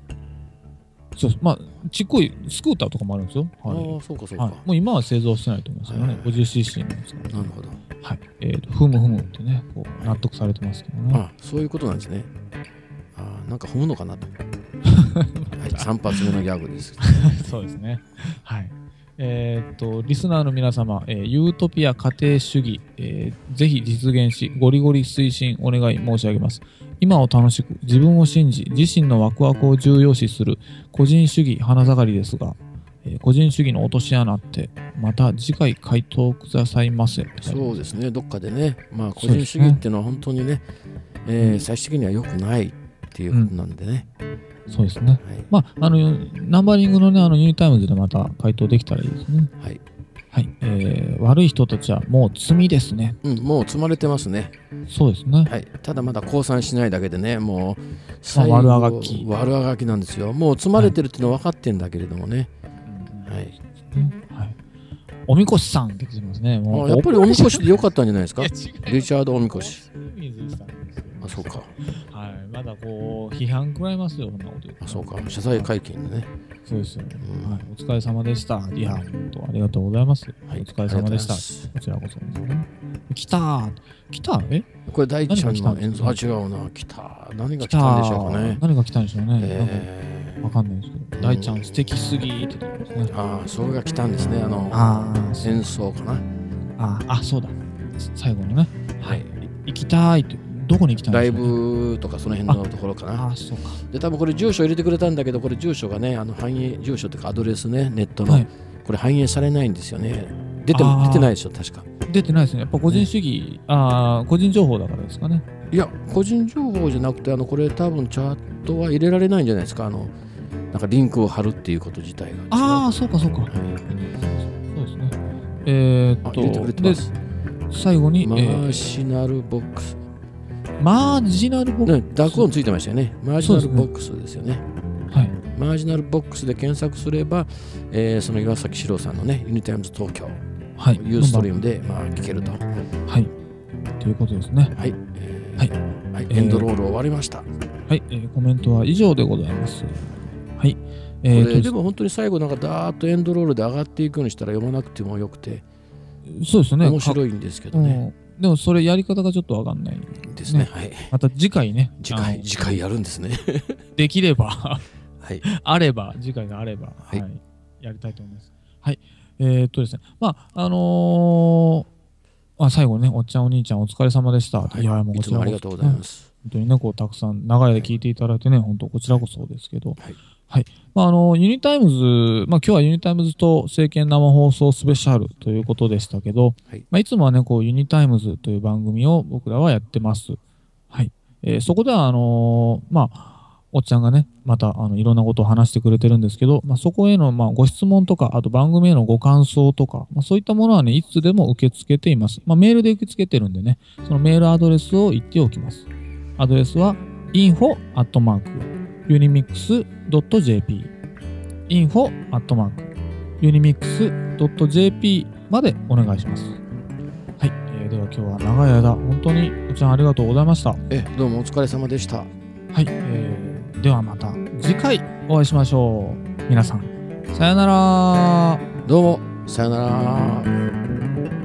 そうまあ、ちっこいスクーターとかもあるんですよ。はい、ああ、そうかそうか、はい、もう今は製造してないと思いますけどね。50cc なんですけど、ね。なるほど。はい。えー、と、ふむふむってね、こう、納得されてますけどね。あそういうことなんですね。ああ、なんか踏むのかなと。はい、3発目のギャグです。そうですね。はい。えー、っと、リスナーの皆様、えー、ユートピア家庭主義、えー、ぜひ実現し、ゴリゴリ推進お願い申し上げます。今を楽しく、自分を信じ、自身のワクワクを重要視する個人主義花盛りですが、えー、個人主義の落とし穴って、また次回回答くださいませそうですね、どっかでね、まあ、個人主義っていうのは本当にね、ねえー、最終的には良くないっていうことなんでね。うん、そうですね、はい、まあ、あのナンバリングの,、ね、あのユニタイムズでまた回答できたらいいですね。はいはい、えー、悪い人たちはもう罪ですね。うん、もう積まれてますね。そうですね。はい、ただまだ降参しないだけでね、もう最後悪あがき悪あがきなんですよ。もう積まれてるっていうのは分かってんだけれどもね。はい。はい。おみこしさんって聞いてますね。もうやっぱりおみこしでよかったんじゃないですか。リチャードおみこし。あそうか、はい、まだこう批判食らいますよ、そんなこと言ってあそうか、謝罪会見でね。そうですよね、うん、はい。お疲れ様でした、いや、本とありがとうございます。はい、お疲れ様でした。こちらこそ来た来たえこれ大ちゃんの演奏あ違うな来た何が来たんでしょうかね何が来たんでしょうね、えー、わかんないですけど大ちゃん素敵すぎってとこですねああそれが来たんですねあのあ演奏かなああそうだ最後のねはい行きたいというどこに来たんですか、ね、ライブとかその辺のところかなあそうかで多分これ住所入れてくれたんだけどこれ住所がねあの反映住所っていうかアドレスねネットの、はい、これ反映されないんですよね出て出てないでしょ確か出てないですねやっぱ個人主義、ね、あ個人情報だからですかねいや個人情報じゃなくてあのこれ多分チャットは入れられないんじゃないですかあのなんかリンクを貼るっていうこと自体がああそうかそうか、はい、そうですねえー、っとで最後にマーシナルボックス、マージナルボックスダクオンついてましたよねマージナルボックスですよね、はいマージナルボックスで検索すれば、えー、その岩崎史郎さんのねユニタイムズ東京はい、ユーストリームで、まあ、聞けると。はい。ということですね。はい。えー、はい、はい。エンドロール終わりました。はい、えー、コメントは以上でございます。はい。えー、でも本当に最後なんかダーッとエンドロールで上がっていくようにしたら読まなくてもよくて、そうですね。面白いんですけどね。でもそれやり方がちょっとわかんない、ですね。はい。また次回ね。次回、次回やるんですね。できれば はい。あれば、次回があれば、はい、はい、やりたいと思います。はい。えー、っとですね、まあ、あのー、あ最後ね、おっちゃんお兄ちゃんお疲れ様でした。はい、いや、もうこちらもありがとうございます。本当にね、こうたくさん長い間聞いていただいてね、はい、本当こちらこそですけど、はい、はい。まあ、あの、ユニタイムズ、まあ、今日はユニタイムズと政権生放送スペシャルということでしたけど、はい、まあ、いつもはね、こう、ユニタイムズという番組を僕らはやってます。はい。えー、そこでは、あのー、まあ、おっちゃんがね、また、あの、いろんなことを話してくれてるんですけど、まあ、そこへの、まあ、ご質問とか、あと番組へのご感想とか、まあ、そういったものはね、いつでも受け付けています。まあ、メールで受け付けてるんでね、そのメールアドレスを言っておきます。アドレスは、info@ unimix.jp インフォアッ info.unimix.jp までお願いします。はい、えー、では今日は長い間本当にお茶ありがとうございました。え、どうもお疲れ様でした。はい、えー、ではまた次回お会いしましょう。皆さん、さよなら。どうも、さよなら。